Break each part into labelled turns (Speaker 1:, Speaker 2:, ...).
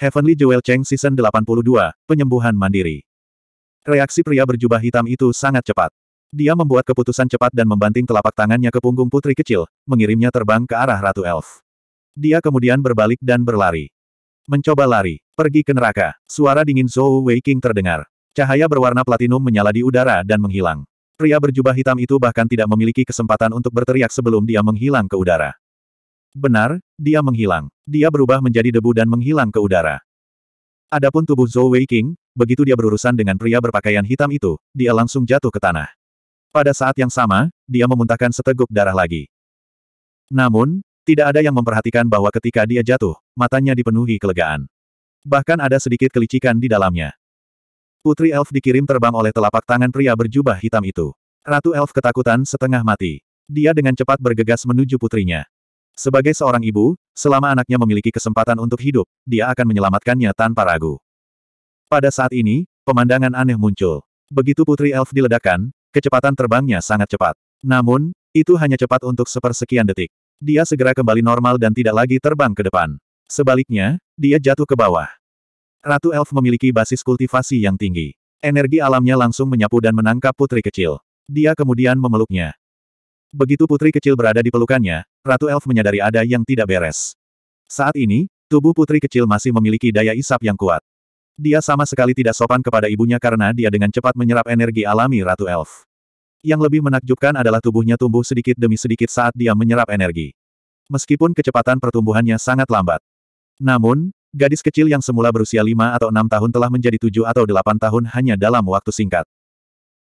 Speaker 1: Heavenly Jewel Cheng Season 82, Penyembuhan Mandiri. Reaksi pria berjubah hitam itu sangat cepat. Dia membuat keputusan cepat dan membanting telapak tangannya ke punggung putri kecil, mengirimnya terbang ke arah Ratu Elf. Dia kemudian berbalik dan berlari. Mencoba lari, pergi ke neraka. Suara dingin Zhou King terdengar. Cahaya berwarna platinum menyala di udara dan menghilang. Pria berjubah hitam itu bahkan tidak memiliki kesempatan untuk berteriak sebelum dia menghilang ke udara. Benar, dia menghilang. Dia berubah menjadi debu dan menghilang ke udara. Adapun tubuh Zhou Wei King, begitu dia berurusan dengan pria berpakaian hitam itu, dia langsung jatuh ke tanah. Pada saat yang sama, dia memuntahkan seteguk darah lagi. Namun, tidak ada yang memperhatikan bahwa ketika dia jatuh, matanya dipenuhi kelegaan. Bahkan ada sedikit kelicikan di dalamnya. Putri Elf dikirim terbang oleh telapak tangan pria berjubah hitam itu. Ratu Elf ketakutan setengah mati. Dia dengan cepat bergegas menuju putrinya. Sebagai seorang ibu, selama anaknya memiliki kesempatan untuk hidup, dia akan menyelamatkannya tanpa ragu. Pada saat ini, pemandangan aneh muncul. Begitu Putri Elf diledakkan, kecepatan terbangnya sangat cepat. Namun, itu hanya cepat untuk sepersekian detik. Dia segera kembali normal dan tidak lagi terbang ke depan. Sebaliknya, dia jatuh ke bawah. Ratu Elf memiliki basis kultivasi yang tinggi. Energi alamnya langsung menyapu dan menangkap putri kecil. Dia kemudian memeluknya. Begitu putri kecil berada di pelukannya, Ratu Elf menyadari ada yang tidak beres. Saat ini, tubuh putri kecil masih memiliki daya isap yang kuat. Dia sama sekali tidak sopan kepada ibunya karena dia dengan cepat menyerap energi alami Ratu Elf. Yang lebih menakjubkan adalah tubuhnya tumbuh sedikit demi sedikit saat dia menyerap energi. Meskipun kecepatan pertumbuhannya sangat lambat. Namun, gadis kecil yang semula berusia 5 atau 6 tahun telah menjadi 7 atau 8 tahun hanya dalam waktu singkat.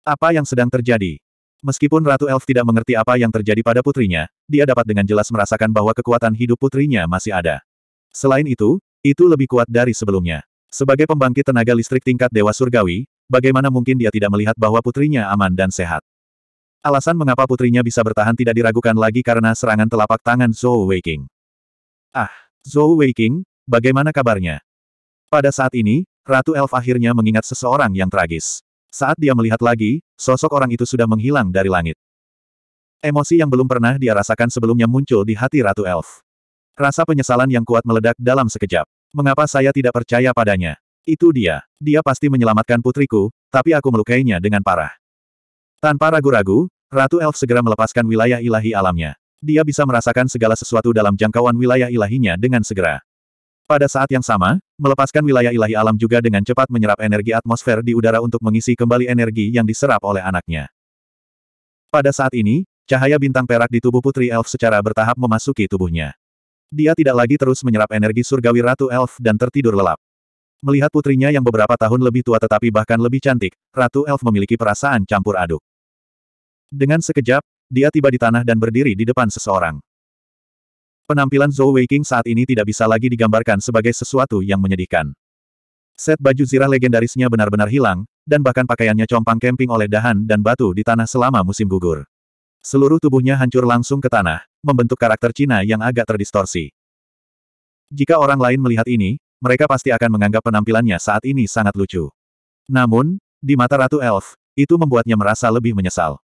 Speaker 1: Apa yang sedang terjadi? Meskipun Ratu Elf tidak mengerti apa yang terjadi pada putrinya, dia dapat dengan jelas merasakan bahwa kekuatan hidup putrinya masih ada. Selain itu, itu lebih kuat dari sebelumnya. Sebagai pembangkit tenaga listrik tingkat Dewa Surgawi, bagaimana mungkin dia tidak melihat bahwa putrinya aman dan sehat? Alasan mengapa putrinya bisa bertahan tidak diragukan lagi karena serangan telapak tangan Zhou Weiqing. Ah, Zhou Weiqing, bagaimana kabarnya? Pada saat ini, Ratu Elf akhirnya mengingat seseorang yang tragis. Saat dia melihat lagi, sosok orang itu sudah menghilang dari langit. Emosi yang belum pernah dia rasakan sebelumnya muncul di hati Ratu Elf. Rasa penyesalan yang kuat meledak dalam sekejap. Mengapa saya tidak percaya padanya? Itu dia. Dia pasti menyelamatkan putriku, tapi aku melukainya dengan parah. Tanpa ragu-ragu, Ratu Elf segera melepaskan wilayah ilahi alamnya. Dia bisa merasakan segala sesuatu dalam jangkauan wilayah ilahinya dengan segera. Pada saat yang sama, melepaskan wilayah ilahi alam juga dengan cepat menyerap energi atmosfer di udara untuk mengisi kembali energi yang diserap oleh anaknya. Pada saat ini, cahaya bintang perak di tubuh Putri Elf secara bertahap memasuki tubuhnya. Dia tidak lagi terus menyerap energi surgawi Ratu Elf dan tertidur lelap. Melihat putrinya yang beberapa tahun lebih tua tetapi bahkan lebih cantik, Ratu Elf memiliki perasaan campur aduk. Dengan sekejap, dia tiba di tanah dan berdiri di depan seseorang. Penampilan Zhou Weiqing saat ini tidak bisa lagi digambarkan sebagai sesuatu yang menyedihkan. Set baju zirah legendarisnya benar-benar hilang, dan bahkan pakaiannya compang kemping oleh dahan dan batu di tanah selama musim gugur. Seluruh tubuhnya hancur langsung ke tanah, membentuk karakter Cina yang agak terdistorsi. Jika orang lain melihat ini, mereka pasti akan menganggap penampilannya saat ini sangat lucu. Namun, di mata Ratu Elf, itu membuatnya merasa lebih menyesal.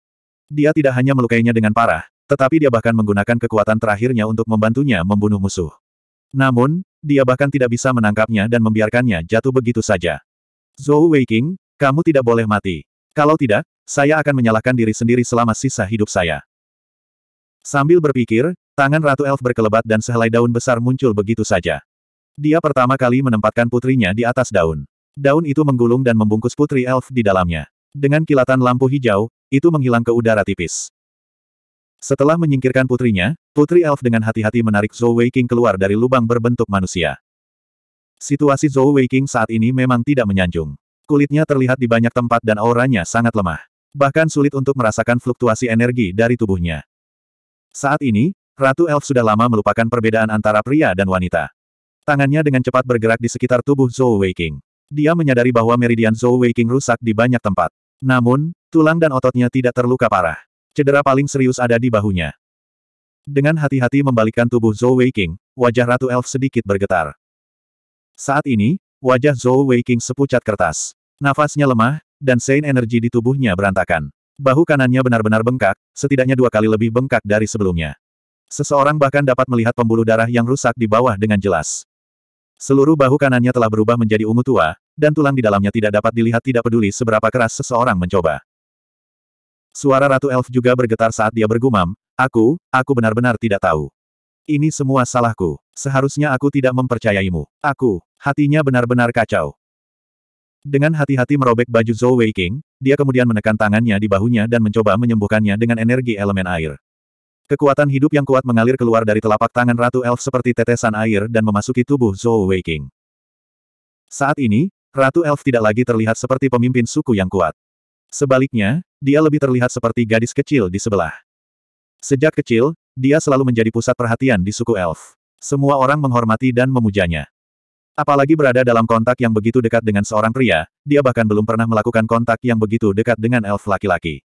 Speaker 1: Dia tidak hanya melukainya dengan parah, tetapi dia bahkan menggunakan kekuatan terakhirnya untuk membantunya membunuh musuh. Namun, dia bahkan tidak bisa menangkapnya dan membiarkannya jatuh begitu saja. Zhou Weiqing, kamu tidak boleh mati. Kalau tidak, saya akan menyalahkan diri sendiri selama sisa hidup saya. Sambil berpikir, tangan Ratu Elf berkelebat dan sehelai daun besar muncul begitu saja. Dia pertama kali menempatkan putrinya di atas daun. Daun itu menggulung dan membungkus putri elf di dalamnya. Dengan kilatan lampu hijau, itu menghilang ke udara tipis. Setelah menyingkirkan putrinya, Putri Elf dengan hati-hati menarik Zhou Weiqing keluar dari lubang berbentuk manusia. Situasi Zhou Weiqing saat ini memang tidak menyanjung. Kulitnya terlihat di banyak tempat dan auranya sangat lemah. Bahkan sulit untuk merasakan fluktuasi energi dari tubuhnya. Saat ini, Ratu Elf sudah lama melupakan perbedaan antara pria dan wanita. Tangannya dengan cepat bergerak di sekitar tubuh Zhou Weiqing. Dia menyadari bahwa meridian Zhou Weiqing rusak di banyak tempat. Namun, tulang dan ototnya tidak terluka parah. Cedera paling serius ada di bahunya. Dengan hati-hati membalikkan tubuh Zhou Weiqing, wajah Ratu Elf sedikit bergetar. Saat ini, wajah Zhou Weiqing sepucat kertas. Nafasnya lemah, dan sein energi di tubuhnya berantakan. Bahu kanannya benar-benar bengkak, setidaknya dua kali lebih bengkak dari sebelumnya. Seseorang bahkan dapat melihat pembuluh darah yang rusak di bawah dengan jelas. Seluruh bahu kanannya telah berubah menjadi ungu tua, dan tulang di dalamnya tidak dapat dilihat tidak peduli seberapa keras seseorang mencoba. Suara Ratu Elf juga bergetar saat dia bergumam, Aku, aku benar-benar tidak tahu. Ini semua salahku. Seharusnya aku tidak mempercayaimu. Aku, hatinya benar-benar kacau. Dengan hati-hati merobek baju Zhou Wei King, dia kemudian menekan tangannya di bahunya dan mencoba menyembuhkannya dengan energi elemen air. Kekuatan hidup yang kuat mengalir keluar dari telapak tangan Ratu Elf seperti tetesan air dan memasuki tubuh Zhou Wei King. Saat ini, Ratu Elf tidak lagi terlihat seperti pemimpin suku yang kuat. Sebaliknya, dia lebih terlihat seperti gadis kecil di sebelah. Sejak kecil, dia selalu menjadi pusat perhatian di suku elf. Semua orang menghormati dan memujanya. Apalagi berada dalam kontak yang begitu dekat dengan seorang pria, dia bahkan belum pernah melakukan kontak yang begitu dekat dengan elf laki-laki.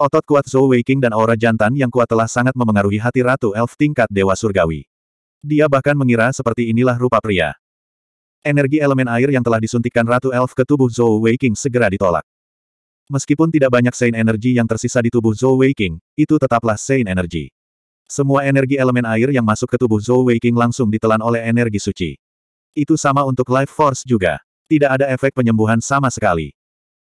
Speaker 1: Otot kuat Zhou Weiqing dan aura jantan yang kuat telah sangat memengaruhi hati ratu elf tingkat dewa surgawi. Dia bahkan mengira seperti inilah rupa pria. Energi elemen air yang telah disuntikkan Ratu Elf ke tubuh Zhou Weiqing segera ditolak. Meskipun tidak banyak Sein Energi yang tersisa di tubuh Zhou Weiqing, itu tetaplah Sein Energi. Semua energi elemen air yang masuk ke tubuh Zhou Weiqing langsung ditelan oleh energi suci. Itu sama untuk Life Force juga. Tidak ada efek penyembuhan sama sekali.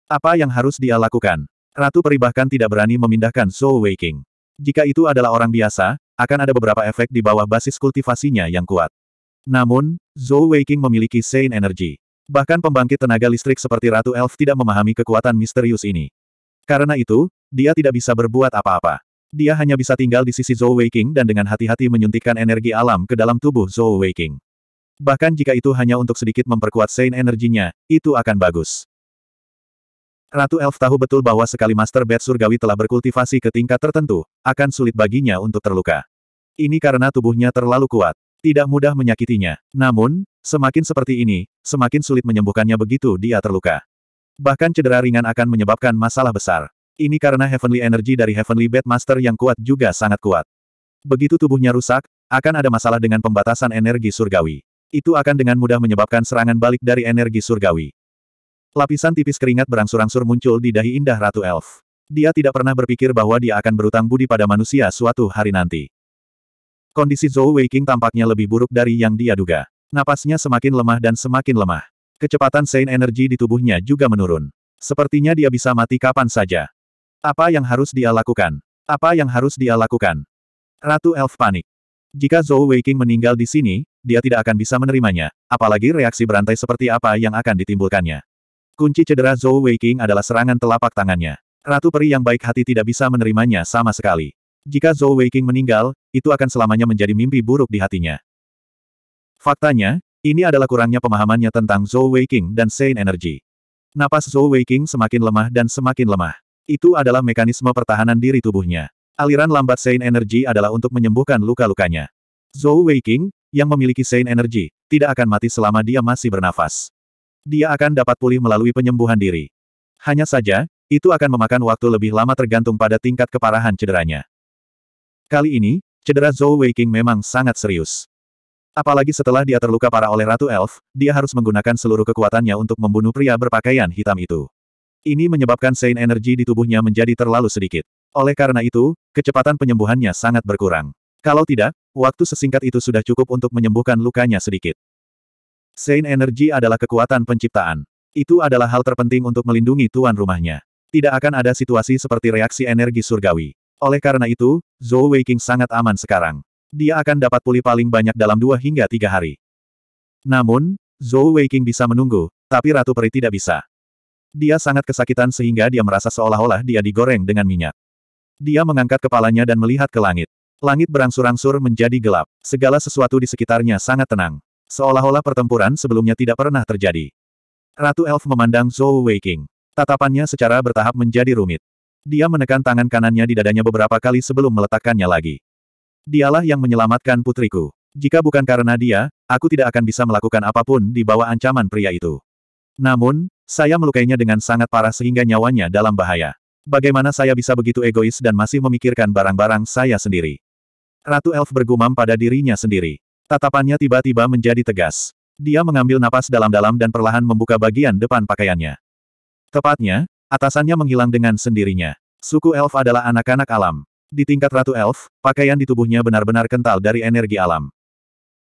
Speaker 1: Apa yang harus dia lakukan? Ratu Peribahkan tidak berani memindahkan Zhou Weiqing. Jika itu adalah orang biasa, akan ada beberapa efek di bawah basis kultivasinya yang kuat. Namun, Zhou Weiqing memiliki Sein Energi. Bahkan pembangkit tenaga listrik seperti Ratu Elf tidak memahami kekuatan misterius ini. Karena itu, dia tidak bisa berbuat apa-apa. Dia hanya bisa tinggal di sisi Zhou Weiqing dan dengan hati-hati menyuntikkan energi alam ke dalam tubuh Zhou Weiqing. Bahkan jika itu hanya untuk sedikit memperkuat Sein energinya, itu akan bagus. Ratu Elf tahu betul bahwa sekali Master Bed Surgawi telah berkultivasi ke tingkat tertentu, akan sulit baginya untuk terluka. Ini karena tubuhnya terlalu kuat. Tidak mudah menyakitinya. Namun, Semakin seperti ini, semakin sulit menyembuhkannya begitu dia terluka. Bahkan cedera ringan akan menyebabkan masalah besar. Ini karena Heavenly Energy dari Heavenly Master yang kuat juga sangat kuat. Begitu tubuhnya rusak, akan ada masalah dengan pembatasan energi surgawi. Itu akan dengan mudah menyebabkan serangan balik dari energi surgawi. Lapisan tipis keringat berangsur-angsur muncul di dahi indah Ratu Elf. Dia tidak pernah berpikir bahwa dia akan berutang budi pada manusia suatu hari nanti. Kondisi Zhou Weiking tampaknya lebih buruk dari yang dia duga. Napasnya semakin lemah dan semakin lemah. Kecepatan Sein energi di tubuhnya juga menurun. Sepertinya dia bisa mati kapan saja. Apa yang harus dia lakukan? Apa yang harus dia lakukan? Ratu Elf panik. Jika Zhou Weiqing meninggal di sini, dia tidak akan bisa menerimanya, apalagi reaksi berantai seperti apa yang akan ditimbulkannya. Kunci cedera Zhou Weiqing adalah serangan telapak tangannya. Ratu peri yang baik hati tidak bisa menerimanya sama sekali. Jika Zhou Weiqing meninggal, itu akan selamanya menjadi mimpi buruk di hatinya. Faktanya, ini adalah kurangnya pemahamannya tentang Zhou Weiqing dan Sein Energy. Napas Zhou Weiqing semakin lemah dan semakin lemah. Itu adalah mekanisme pertahanan diri tubuhnya. Aliran lambat Sein Energy adalah untuk menyembuhkan luka-lukanya. Zhou Weiqing, yang memiliki Sein Energy, tidak akan mati selama dia masih bernafas. Dia akan dapat pulih melalui penyembuhan diri. Hanya saja, itu akan memakan waktu lebih lama tergantung pada tingkat keparahan cederanya. Kali ini, cedera Zhou Weiqing memang sangat serius. Apalagi setelah dia terluka parah oleh Ratu Elf, dia harus menggunakan seluruh kekuatannya untuk membunuh pria berpakaian hitam itu. Ini menyebabkan Sein energi di tubuhnya menjadi terlalu sedikit. Oleh karena itu, kecepatan penyembuhannya sangat berkurang. Kalau tidak, waktu sesingkat itu sudah cukup untuk menyembuhkan lukanya sedikit. Sein energi adalah kekuatan penciptaan. Itu adalah hal terpenting untuk melindungi tuan rumahnya. Tidak akan ada situasi seperti reaksi energi surgawi. Oleh karena itu, Zhou Weiking sangat aman sekarang dia akan dapat pulih paling banyak dalam dua hingga tiga hari. Namun, Zhou Weiqing bisa menunggu, tapi Ratu Peri tidak bisa. Dia sangat kesakitan sehingga dia merasa seolah-olah dia digoreng dengan minyak. Dia mengangkat kepalanya dan melihat ke langit. Langit berangsur-angsur menjadi gelap. Segala sesuatu di sekitarnya sangat tenang. Seolah-olah pertempuran sebelumnya tidak pernah terjadi. Ratu Elf memandang Zhou Weiqing. Tatapannya secara bertahap menjadi rumit. Dia menekan tangan kanannya di dadanya beberapa kali sebelum meletakkannya lagi. Dialah yang menyelamatkan putriku. Jika bukan karena dia, aku tidak akan bisa melakukan apapun di bawah ancaman pria itu. Namun, saya melukainya dengan sangat parah sehingga nyawanya dalam bahaya. Bagaimana saya bisa begitu egois dan masih memikirkan barang-barang saya sendiri? Ratu Elf bergumam pada dirinya sendiri. Tatapannya tiba-tiba menjadi tegas. Dia mengambil napas dalam-dalam dan perlahan membuka bagian depan pakaiannya. Tepatnya, atasannya menghilang dengan sendirinya. Suku Elf adalah anak-anak alam. Di tingkat Ratu Elf, pakaian di tubuhnya benar-benar kental dari energi alam.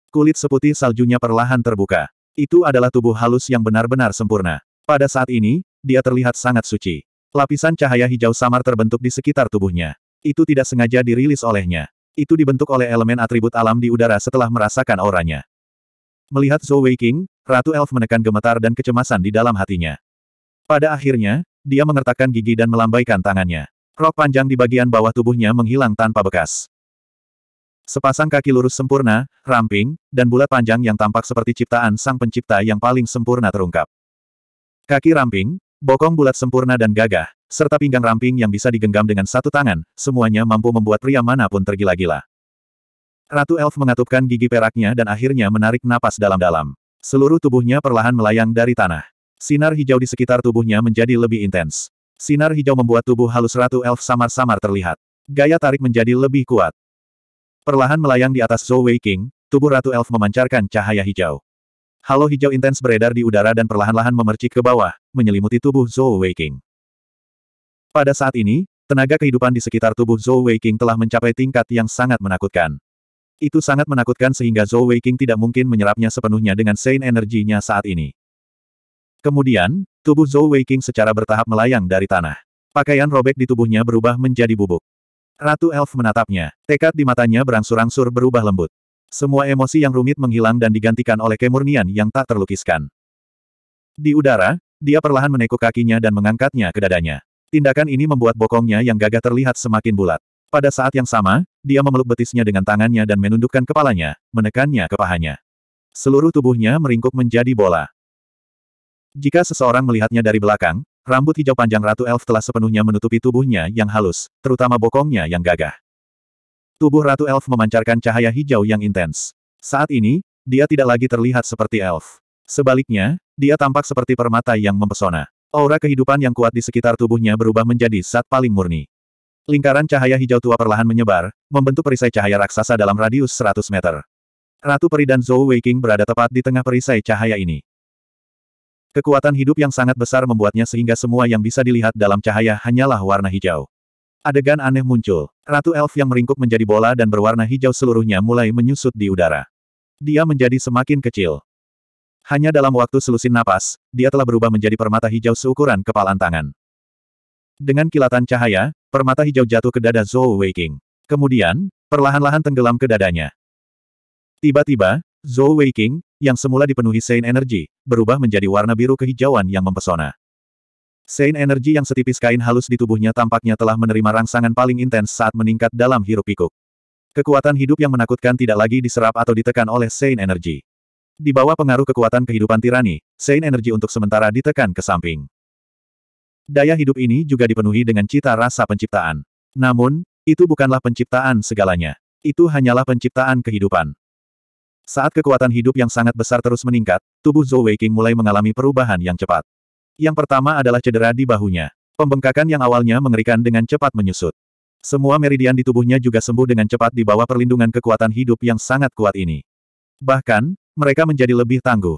Speaker 1: Kulit seputih saljunya perlahan terbuka. Itu adalah tubuh halus yang benar-benar sempurna. Pada saat ini, dia terlihat sangat suci. Lapisan cahaya hijau samar terbentuk di sekitar tubuhnya. Itu tidak sengaja dirilis olehnya. Itu dibentuk oleh elemen atribut alam di udara setelah merasakan auranya. Melihat Zhou Weiqing, Ratu Elf menekan gemetar dan kecemasan di dalam hatinya. Pada akhirnya, dia mengertakkan gigi dan melambaikan tangannya. Rok panjang di bagian bawah tubuhnya menghilang tanpa bekas. Sepasang kaki lurus sempurna, ramping, dan bulat panjang yang tampak seperti ciptaan sang pencipta yang paling sempurna terungkap. Kaki ramping, bokong bulat sempurna dan gagah, serta pinggang ramping yang bisa digenggam dengan satu tangan, semuanya mampu membuat pria manapun tergila-gila. Ratu Elf mengatupkan gigi peraknya dan akhirnya menarik napas dalam-dalam. Seluruh tubuhnya perlahan melayang dari tanah. Sinar hijau di sekitar tubuhnya menjadi lebih intens. Sinar hijau membuat tubuh halus Ratu Elf samar-samar terlihat. Gaya tarik menjadi lebih kuat. Perlahan melayang di atas Zhou Wei King, tubuh Ratu Elf memancarkan cahaya hijau. Halo hijau intens beredar di udara dan perlahan-lahan memercik ke bawah, menyelimuti tubuh Zhou Wei King. Pada saat ini, tenaga kehidupan di sekitar tubuh Zhou Wei King telah mencapai tingkat yang sangat menakutkan. Itu sangat menakutkan sehingga Zhou Wei King tidak mungkin menyerapnya sepenuhnya dengan Sein energinya saat ini. Kemudian, Tubuh Zhou Weiqing secara bertahap melayang dari tanah. Pakaian robek di tubuhnya berubah menjadi bubuk. Ratu Elf menatapnya. Tekad di matanya berangsur-angsur berubah lembut. Semua emosi yang rumit menghilang dan digantikan oleh kemurnian yang tak terlukiskan. Di udara, dia perlahan menekuk kakinya dan mengangkatnya ke dadanya. Tindakan ini membuat bokongnya yang gagah terlihat semakin bulat. Pada saat yang sama, dia memeluk betisnya dengan tangannya dan menundukkan kepalanya, menekannya ke pahanya. Seluruh tubuhnya meringkuk menjadi bola. Jika seseorang melihatnya dari belakang, rambut hijau panjang Ratu Elf telah sepenuhnya menutupi tubuhnya yang halus, terutama bokongnya yang gagah. Tubuh Ratu Elf memancarkan cahaya hijau yang intens. Saat ini, dia tidak lagi terlihat seperti elf. Sebaliknya, dia tampak seperti permata yang mempesona. Aura kehidupan yang kuat di sekitar tubuhnya berubah menjadi saat paling murni. Lingkaran cahaya hijau tua perlahan menyebar, membentuk perisai cahaya raksasa dalam radius 100 meter. Ratu Peri dan Zhou Weiking berada tepat di tengah perisai cahaya ini. Kekuatan hidup yang sangat besar membuatnya sehingga semua yang bisa dilihat dalam cahaya hanyalah warna hijau. Adegan aneh muncul. Ratu elf yang meringkuk menjadi bola dan berwarna hijau seluruhnya mulai menyusut di udara. Dia menjadi semakin kecil. Hanya dalam waktu selusin napas, dia telah berubah menjadi permata hijau seukuran kepalan tangan. Dengan kilatan cahaya, permata hijau jatuh ke dada Zhou Weiking. Kemudian, perlahan-lahan tenggelam ke dadanya. Tiba-tiba, Zhou Weiqing, yang semula dipenuhi Saint Energy, berubah menjadi warna biru kehijauan yang mempesona. Saint Energy yang setipis kain halus di tubuhnya tampaknya telah menerima rangsangan paling intens saat meningkat dalam hirup pikuk Kekuatan hidup yang menakutkan tidak lagi diserap atau ditekan oleh Saint Energy. Di bawah pengaruh kekuatan kehidupan tirani, Saint Energy untuk sementara ditekan ke samping. Daya hidup ini juga dipenuhi dengan cita rasa penciptaan. Namun, itu bukanlah penciptaan segalanya. Itu hanyalah penciptaan kehidupan. Saat kekuatan hidup yang sangat besar terus meningkat, tubuh Zhou Weiqing mulai mengalami perubahan yang cepat. Yang pertama adalah cedera di bahunya. Pembengkakan yang awalnya mengerikan dengan cepat menyusut. Semua meridian di tubuhnya juga sembuh dengan cepat di bawah perlindungan kekuatan hidup yang sangat kuat ini. Bahkan, mereka menjadi lebih tangguh.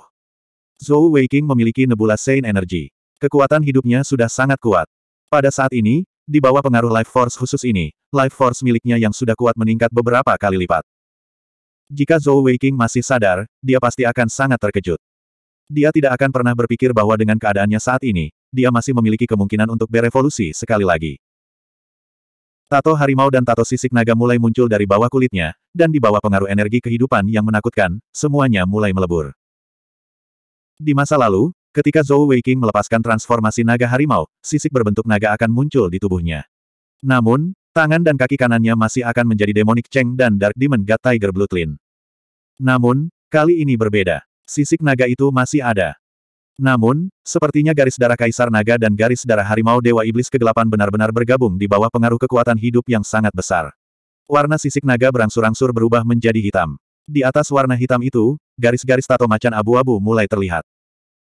Speaker 1: Zhou Weiqing memiliki nebula Saint Energy. Kekuatan hidupnya sudah sangat kuat. Pada saat ini, di bawah pengaruh life force khusus ini, life force miliknya yang sudah kuat meningkat beberapa kali lipat. Jika Zhou Weiqing masih sadar, dia pasti akan sangat terkejut. Dia tidak akan pernah berpikir bahwa dengan keadaannya saat ini, dia masih memiliki kemungkinan untuk berevolusi sekali lagi. Tato harimau dan tato sisik naga mulai muncul dari bawah kulitnya, dan di bawah pengaruh energi kehidupan yang menakutkan, semuanya mulai melebur. Di masa lalu, ketika Zhou Weiqing melepaskan transformasi naga harimau, sisik berbentuk naga akan muncul di tubuhnya. Namun, Tangan dan kaki kanannya masih akan menjadi Demonic Cheng dan Dark Demon God Tiger bloodline. Namun, kali ini berbeda. Sisik naga itu masih ada. Namun, sepertinya garis darah Kaisar Naga dan garis darah Harimau Dewa Iblis Kegelapan benar-benar bergabung di bawah pengaruh kekuatan hidup yang sangat besar. Warna sisik naga berangsur-angsur berubah menjadi hitam. Di atas warna hitam itu, garis-garis tato macan abu-abu mulai terlihat.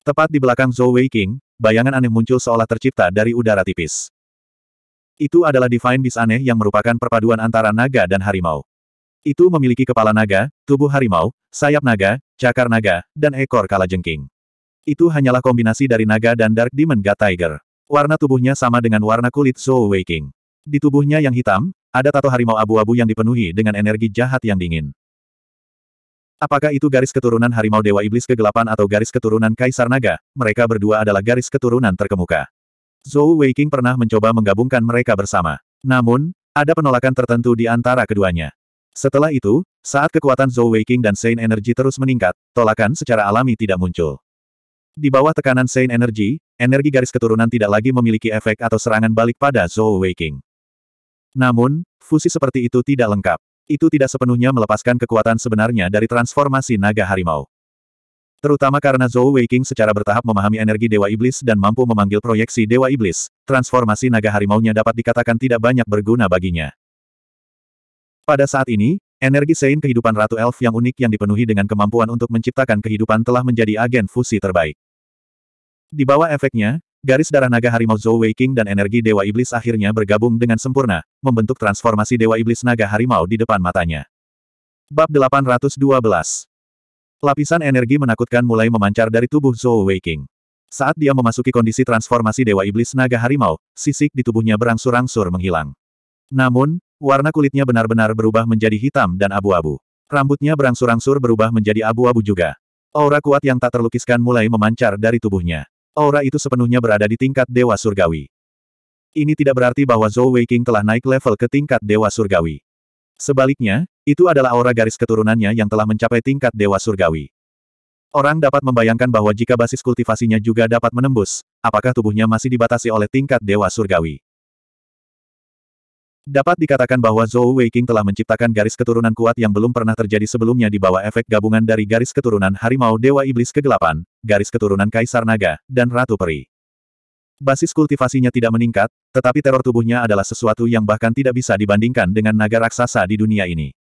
Speaker 1: Tepat di belakang Zhou Wei King, bayangan aneh muncul seolah tercipta dari udara tipis. Itu adalah Divine Beast aneh yang merupakan perpaduan antara naga dan harimau. Itu memiliki kepala naga, tubuh harimau, sayap naga, cakar naga, dan ekor kalajengking. Itu hanyalah kombinasi dari naga dan Dark Demon God Tiger. Warna tubuhnya sama dengan warna kulit Zhou Waking. Di tubuhnya yang hitam, ada tato harimau abu-abu yang dipenuhi dengan energi jahat yang dingin. Apakah itu garis keturunan harimau Dewa Iblis Kegelapan atau garis keturunan Kaisar Naga? Mereka berdua adalah garis keturunan terkemuka. Zhou Weiqing pernah mencoba menggabungkan mereka bersama. Namun, ada penolakan tertentu di antara keduanya. Setelah itu, saat kekuatan Zhou Weiqing dan Saint Energy terus meningkat, tolakan secara alami tidak muncul. Di bawah tekanan Saint Energy, energi garis keturunan tidak lagi memiliki efek atau serangan balik pada Zhou Weiqing. Namun, fusi seperti itu tidak lengkap. Itu tidak sepenuhnya melepaskan kekuatan sebenarnya dari transformasi naga harimau. Terutama karena Zhou Weiqing secara bertahap memahami energi Dewa Iblis dan mampu memanggil proyeksi Dewa Iblis, transformasi naga harimaunya dapat dikatakan tidak banyak berguna baginya. Pada saat ini, energi Sein kehidupan Ratu Elf yang unik yang dipenuhi dengan kemampuan untuk menciptakan kehidupan telah menjadi agen fusi terbaik. Di bawah efeknya, garis darah naga harimau Zhou Weiqing dan energi Dewa Iblis akhirnya bergabung dengan sempurna, membentuk transformasi Dewa Iblis naga harimau di depan matanya. Bab 812 Lapisan energi menakutkan mulai memancar dari tubuh Zhou Weiqing. Saat dia memasuki kondisi transformasi Dewa Iblis Naga Harimau, sisik di tubuhnya berangsur-angsur menghilang. Namun, warna kulitnya benar-benar berubah menjadi hitam dan abu-abu. Rambutnya berangsur-angsur berubah menjadi abu-abu juga. Aura kuat yang tak terlukiskan mulai memancar dari tubuhnya. Aura itu sepenuhnya berada di tingkat Dewa Surgawi. Ini tidak berarti bahwa Zhou Weiqing telah naik level ke tingkat Dewa Surgawi. Sebaliknya, itu adalah aura garis keturunannya yang telah mencapai tingkat dewa surgawi. Orang dapat membayangkan bahwa jika basis kultivasinya juga dapat menembus, apakah tubuhnya masih dibatasi oleh tingkat dewa surgawi. Dapat dikatakan bahwa Zhou Weiqing telah menciptakan garis keturunan kuat yang belum pernah terjadi sebelumnya di bawah efek gabungan dari garis keturunan harimau Dewa Iblis Kegelapan, garis keturunan Kaisar Naga, dan Ratu Peri. Basis kultivasinya tidak meningkat, tetapi teror tubuhnya adalah sesuatu yang bahkan tidak bisa dibandingkan dengan naga raksasa di dunia ini.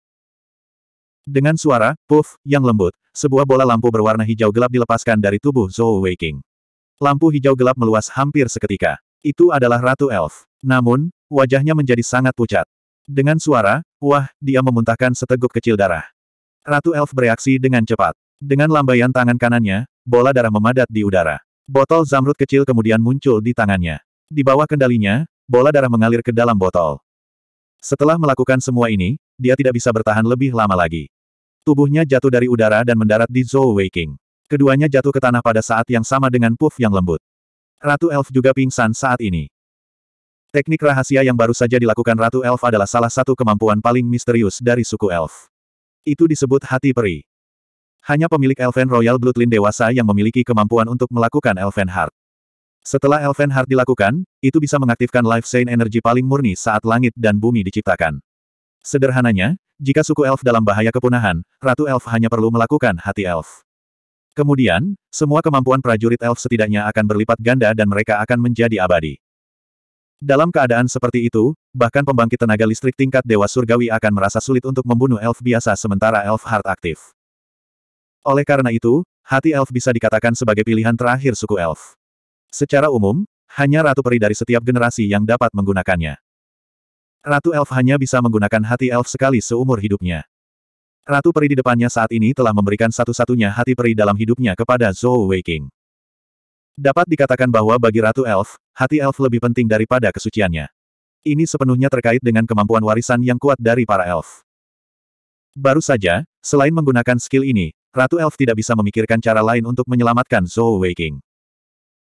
Speaker 1: Dengan suara, puff, yang lembut, sebuah bola lampu berwarna hijau gelap dilepaskan dari tubuh Zhou Weiking. Lampu hijau gelap meluas hampir seketika. Itu adalah Ratu Elf. Namun, wajahnya menjadi sangat pucat. Dengan suara, wah, dia memuntahkan seteguk kecil darah. Ratu Elf bereaksi dengan cepat. Dengan lambaian tangan kanannya, bola darah memadat di udara. Botol zamrud kecil kemudian muncul di tangannya. Di bawah kendalinya, bola darah mengalir ke dalam botol. Setelah melakukan semua ini, dia tidak bisa bertahan lebih lama lagi. Tubuhnya jatuh dari udara dan mendarat di Zhou Weiqing. Keduanya jatuh ke tanah pada saat yang sama dengan puff yang lembut. Ratu Elf juga pingsan saat ini. Teknik rahasia yang baru saja dilakukan Ratu Elf adalah salah satu kemampuan paling misterius dari suku Elf. Itu disebut hati peri. Hanya pemilik Elven Royal Bloodline dewasa yang memiliki kemampuan untuk melakukan Elven Heart. Setelah Elven Heart dilakukan, itu bisa mengaktifkan Life Saint Energy paling murni saat langit dan bumi diciptakan. Sederhananya, jika suku elf dalam bahaya kepunahan, Ratu Elf hanya perlu melakukan hati elf. Kemudian, semua kemampuan prajurit elf setidaknya akan berlipat ganda dan mereka akan menjadi abadi. Dalam keadaan seperti itu, bahkan pembangkit tenaga listrik tingkat Dewa Surgawi akan merasa sulit untuk membunuh elf biasa sementara elf Heart aktif. Oleh karena itu, hati elf bisa dikatakan sebagai pilihan terakhir suku elf. Secara umum, hanya Ratu Peri dari setiap generasi yang dapat menggunakannya. Ratu Elf hanya bisa menggunakan hati elf sekali seumur hidupnya. Ratu Peri di depannya saat ini telah memberikan satu-satunya hati peri dalam hidupnya kepada Zhou Weiking. Dapat dikatakan bahwa bagi Ratu Elf, hati elf lebih penting daripada kesuciannya. Ini sepenuhnya terkait dengan kemampuan warisan yang kuat dari para elf. Baru saja, selain menggunakan skill ini, Ratu Elf tidak bisa memikirkan cara lain untuk menyelamatkan Zhou Weiqing.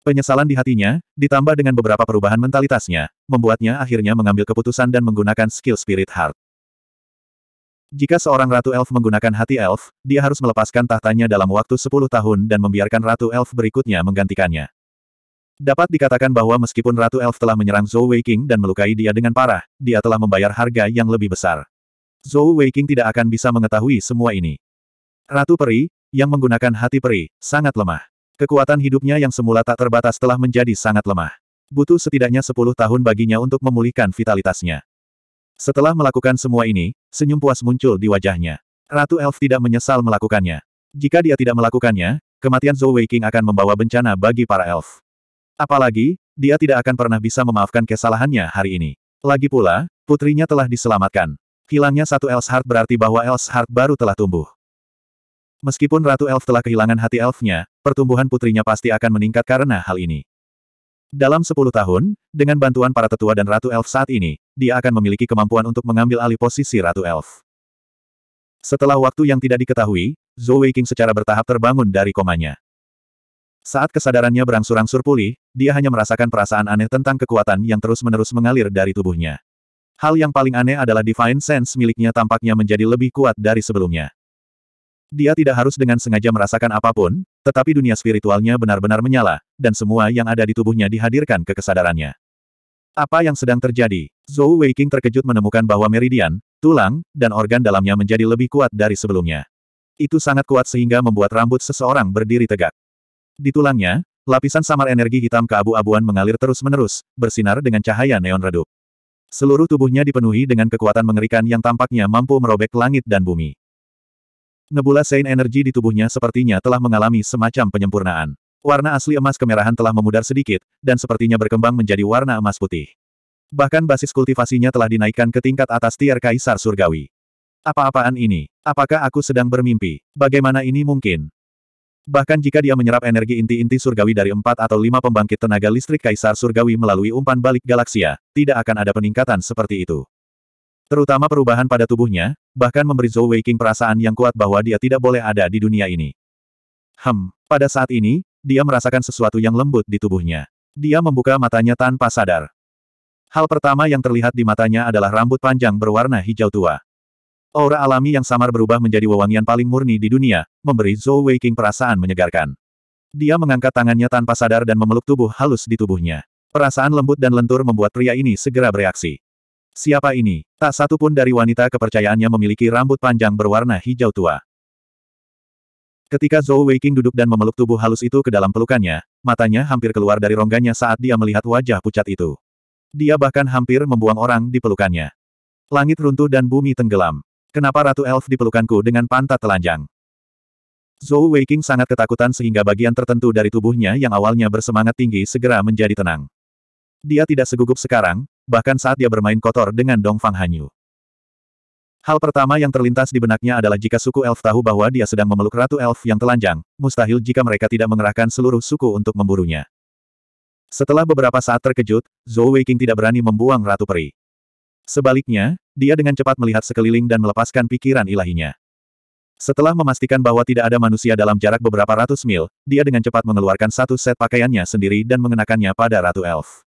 Speaker 1: Penyesalan di hatinya, ditambah dengan beberapa perubahan mentalitasnya, membuatnya akhirnya mengambil keputusan dan menggunakan skill Spirit Heart. Jika seorang Ratu Elf menggunakan hati Elf, dia harus melepaskan tahtanya dalam waktu 10 tahun dan membiarkan Ratu Elf berikutnya menggantikannya. Dapat dikatakan bahwa meskipun Ratu Elf telah menyerang Zhou Weiqing dan melukai dia dengan parah, dia telah membayar harga yang lebih besar. Zhou Weiqing tidak akan bisa mengetahui semua ini. Ratu Peri, yang menggunakan hati peri, sangat lemah. Kekuatan hidupnya yang semula tak terbatas telah menjadi sangat lemah. Butuh setidaknya 10 tahun baginya untuk memulihkan vitalitasnya. Setelah melakukan semua ini, senyum puas muncul di wajahnya. Ratu Elf tidak menyesal melakukannya. Jika dia tidak melakukannya, kematian Zhou Weiqing akan membawa bencana bagi para elf. Apalagi, dia tidak akan pernah bisa memaafkan kesalahannya hari ini. Lagi pula, putrinya telah diselamatkan. Hilangnya satu Elf Heart berarti bahwa Elf Heart baru telah tumbuh. Meskipun Ratu Elf telah kehilangan hati elfnya, pertumbuhan putrinya pasti akan meningkat karena hal ini. Dalam 10 tahun, dengan bantuan para tetua dan Ratu Elf saat ini, dia akan memiliki kemampuan untuk mengambil alih posisi Ratu Elf. Setelah waktu yang tidak diketahui, Zhou King secara bertahap terbangun dari komanya. Saat kesadarannya berangsur-angsur pulih, dia hanya merasakan perasaan aneh tentang kekuatan yang terus-menerus mengalir dari tubuhnya. Hal yang paling aneh adalah Divine Sense miliknya tampaknya menjadi lebih kuat dari sebelumnya. Dia tidak harus dengan sengaja merasakan apapun, tetapi dunia spiritualnya benar-benar menyala, dan semua yang ada di tubuhnya dihadirkan ke kesadarannya. Apa yang sedang terjadi? Zhou Weiqing terkejut menemukan bahwa meridian, tulang, dan organ dalamnya menjadi lebih kuat dari sebelumnya. Itu sangat kuat sehingga membuat rambut seseorang berdiri tegak. Di tulangnya, lapisan samar energi hitam keabu-abuan mengalir terus-menerus, bersinar dengan cahaya neon redup. Seluruh tubuhnya dipenuhi dengan kekuatan mengerikan yang tampaknya mampu merobek langit dan bumi. Nebula Sein Energy di tubuhnya sepertinya telah mengalami semacam penyempurnaan. Warna asli emas kemerahan telah memudar sedikit, dan sepertinya berkembang menjadi warna emas putih. Bahkan basis kultivasinya telah dinaikkan ke tingkat atas tier Kaisar Surgawi. Apa-apaan ini? Apakah aku sedang bermimpi? Bagaimana ini mungkin? Bahkan jika dia menyerap energi inti-inti surgawi dari empat atau lima pembangkit tenaga listrik Kaisar Surgawi melalui umpan balik galaksia, tidak akan ada peningkatan seperti itu. Terutama perubahan pada tubuhnya, bahkan memberi Zhou Weiqing perasaan yang kuat bahwa dia tidak boleh ada di dunia ini. Hem, pada saat ini, dia merasakan sesuatu yang lembut di tubuhnya. Dia membuka matanya tanpa sadar. Hal pertama yang terlihat di matanya adalah rambut panjang berwarna hijau tua. Aura alami yang samar berubah menjadi wewangian paling murni di dunia, memberi Zhou Weiqing perasaan menyegarkan. Dia mengangkat tangannya tanpa sadar dan memeluk tubuh halus di tubuhnya. Perasaan lembut dan lentur membuat pria ini segera bereaksi. Siapa ini? Tak satu pun dari wanita kepercayaannya memiliki rambut panjang berwarna hijau tua. Ketika Zhou Weiqing duduk dan memeluk tubuh halus itu ke dalam pelukannya, matanya hampir keluar dari rongganya saat dia melihat wajah pucat itu. Dia bahkan hampir membuang orang di pelukannya. Langit runtuh dan bumi tenggelam. Kenapa Ratu Elf di pelukanku dengan pantat telanjang? Zhou Weiqing sangat ketakutan sehingga bagian tertentu dari tubuhnya yang awalnya bersemangat tinggi segera menjadi tenang. Dia tidak segugup sekarang, bahkan saat dia bermain kotor dengan Dongfang Hanyu. Hal pertama yang terlintas di benaknya adalah jika suku elf tahu bahwa dia sedang memeluk ratu elf yang telanjang, mustahil jika mereka tidak mengerahkan seluruh suku untuk memburunya. Setelah beberapa saat terkejut, Zhou Weiqing tidak berani membuang ratu peri. Sebaliknya, dia dengan cepat melihat sekeliling dan melepaskan pikiran ilahinya. Setelah memastikan bahwa tidak ada manusia dalam jarak beberapa ratus mil, dia dengan cepat mengeluarkan satu set pakaiannya sendiri dan mengenakannya pada Ratu Elf.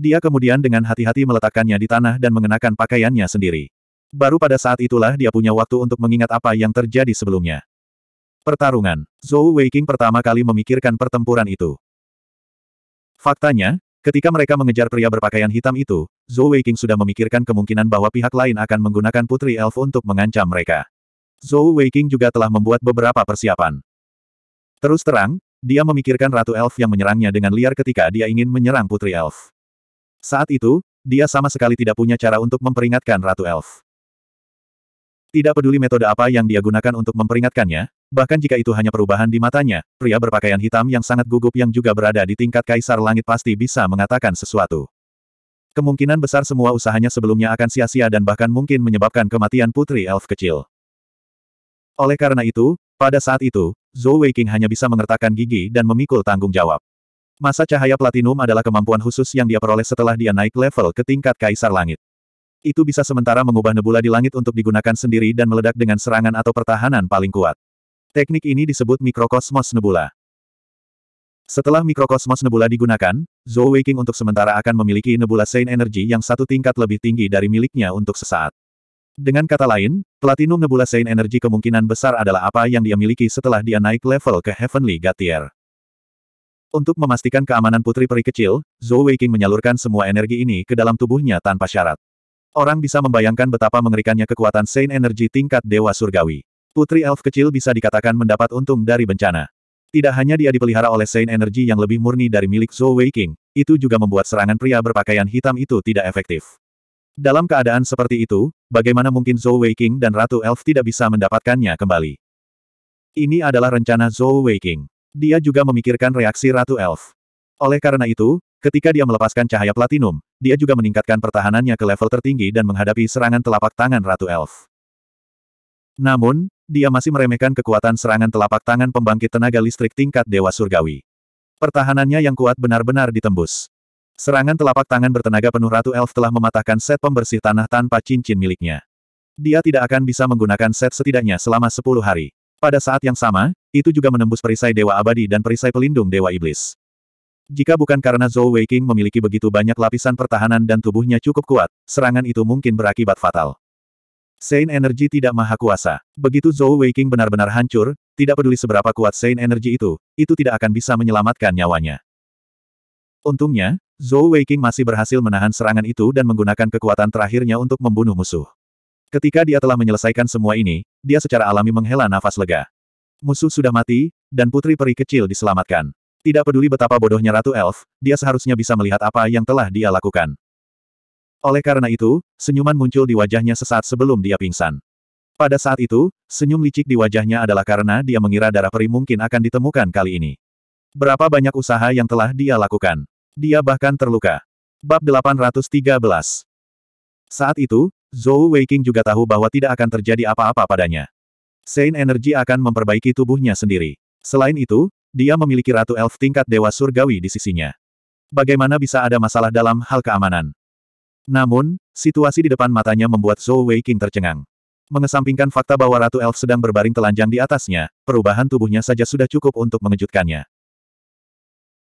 Speaker 1: Dia kemudian dengan hati-hati meletakkannya di tanah dan mengenakan pakaiannya sendiri. Baru pada saat itulah dia punya waktu untuk mengingat apa yang terjadi sebelumnya. Pertarungan Zhou Weiqing pertama kali memikirkan pertempuran itu. Faktanya, ketika mereka mengejar pria berpakaian hitam itu, Zhou Weiqing sudah memikirkan kemungkinan bahwa pihak lain akan menggunakan Putri Elf untuk mengancam mereka. Zhou Weiqing juga telah membuat beberapa persiapan. Terus terang, dia memikirkan Ratu Elf yang menyerangnya dengan liar ketika dia ingin menyerang Putri Elf. Saat itu, dia sama sekali tidak punya cara untuk memperingatkan Ratu Elf. Tidak peduli metode apa yang dia gunakan untuk memperingatkannya, bahkan jika itu hanya perubahan di matanya, pria berpakaian hitam yang sangat gugup yang juga berada di tingkat Kaisar Langit pasti bisa mengatakan sesuatu. Kemungkinan besar semua usahanya sebelumnya akan sia-sia dan bahkan mungkin menyebabkan kematian putri elf kecil. Oleh karena itu, pada saat itu, Zhou Weiqing hanya bisa mengertakkan gigi dan memikul tanggung jawab. Masa cahaya platinum adalah kemampuan khusus yang dia peroleh setelah dia naik level ke tingkat kaisar langit. Itu bisa sementara mengubah nebula di langit untuk digunakan sendiri dan meledak dengan serangan atau pertahanan paling kuat. Teknik ini disebut mikrokosmos nebula. Setelah mikrokosmos nebula digunakan, Zhou Weiqing untuk sementara akan memiliki nebula sein energi yang satu tingkat lebih tinggi dari miliknya untuk sesaat. Dengan kata lain, Platinum Nebula sein energi kemungkinan besar adalah apa yang dia miliki setelah dia naik level ke Heavenly Gatier. Untuk memastikan keamanan putri peri kecil, Zhou Weiqing menyalurkan semua energi ini ke dalam tubuhnya tanpa syarat. Orang bisa membayangkan betapa mengerikannya kekuatan Saint Energy tingkat Dewa Surgawi. Putri elf kecil bisa dikatakan mendapat untung dari bencana. Tidak hanya dia dipelihara oleh Saint Energy yang lebih murni dari milik Zhou Weiqing, itu juga membuat serangan pria berpakaian hitam itu tidak efektif. Dalam keadaan seperti itu, bagaimana mungkin Zhou Weiqing dan Ratu Elf tidak bisa mendapatkannya kembali? Ini adalah rencana Zhou Weiqing. Dia juga memikirkan reaksi Ratu Elf. Oleh karena itu, ketika dia melepaskan cahaya platinum, dia juga meningkatkan pertahanannya ke level tertinggi dan menghadapi serangan telapak tangan Ratu Elf. Namun, dia masih meremehkan kekuatan serangan telapak tangan pembangkit tenaga listrik tingkat Dewa Surgawi. Pertahanannya yang kuat benar-benar ditembus. Serangan telapak tangan bertenaga penuh Ratu Elf telah mematahkan set pembersih tanah tanpa cincin miliknya. Dia tidak akan bisa menggunakan set setidaknya selama 10 hari. Pada saat yang sama, itu juga menembus perisai Dewa Abadi dan perisai pelindung Dewa Iblis. Jika bukan karena Zhou Weiqing memiliki begitu banyak lapisan pertahanan dan tubuhnya cukup kuat, serangan itu mungkin berakibat fatal. Sein Energy tidak maha kuasa. Begitu Zhou Weiqing benar-benar hancur, tidak peduli seberapa kuat Sein Energy itu, itu tidak akan bisa menyelamatkan nyawanya. Untungnya, Zhou Weiqing masih berhasil menahan serangan itu dan menggunakan kekuatan terakhirnya untuk membunuh musuh. Ketika dia telah menyelesaikan semua ini, dia secara alami menghela nafas lega. Musuh sudah mati, dan putri peri kecil diselamatkan. Tidak peduli betapa bodohnya Ratu Elf, dia seharusnya bisa melihat apa yang telah dia lakukan. Oleh karena itu, senyuman muncul di wajahnya sesaat sebelum dia pingsan. Pada saat itu, senyum licik di wajahnya adalah karena dia mengira darah peri mungkin akan ditemukan kali ini. Berapa banyak usaha yang telah dia lakukan. Dia bahkan terluka. Bab 813 Saat itu, Zhou Weiqing juga tahu bahwa tidak akan terjadi apa-apa padanya. Sein Energy akan memperbaiki tubuhnya sendiri. Selain itu, dia memiliki ratu elf tingkat dewa surgawi di sisinya. Bagaimana bisa ada masalah dalam hal keamanan? Namun, situasi di depan matanya membuat Zhou Weiqing tercengang. Mengesampingkan fakta bahwa Ratu Elf sedang berbaring telanjang di atasnya, perubahan tubuhnya saja sudah cukup untuk mengejutkannya.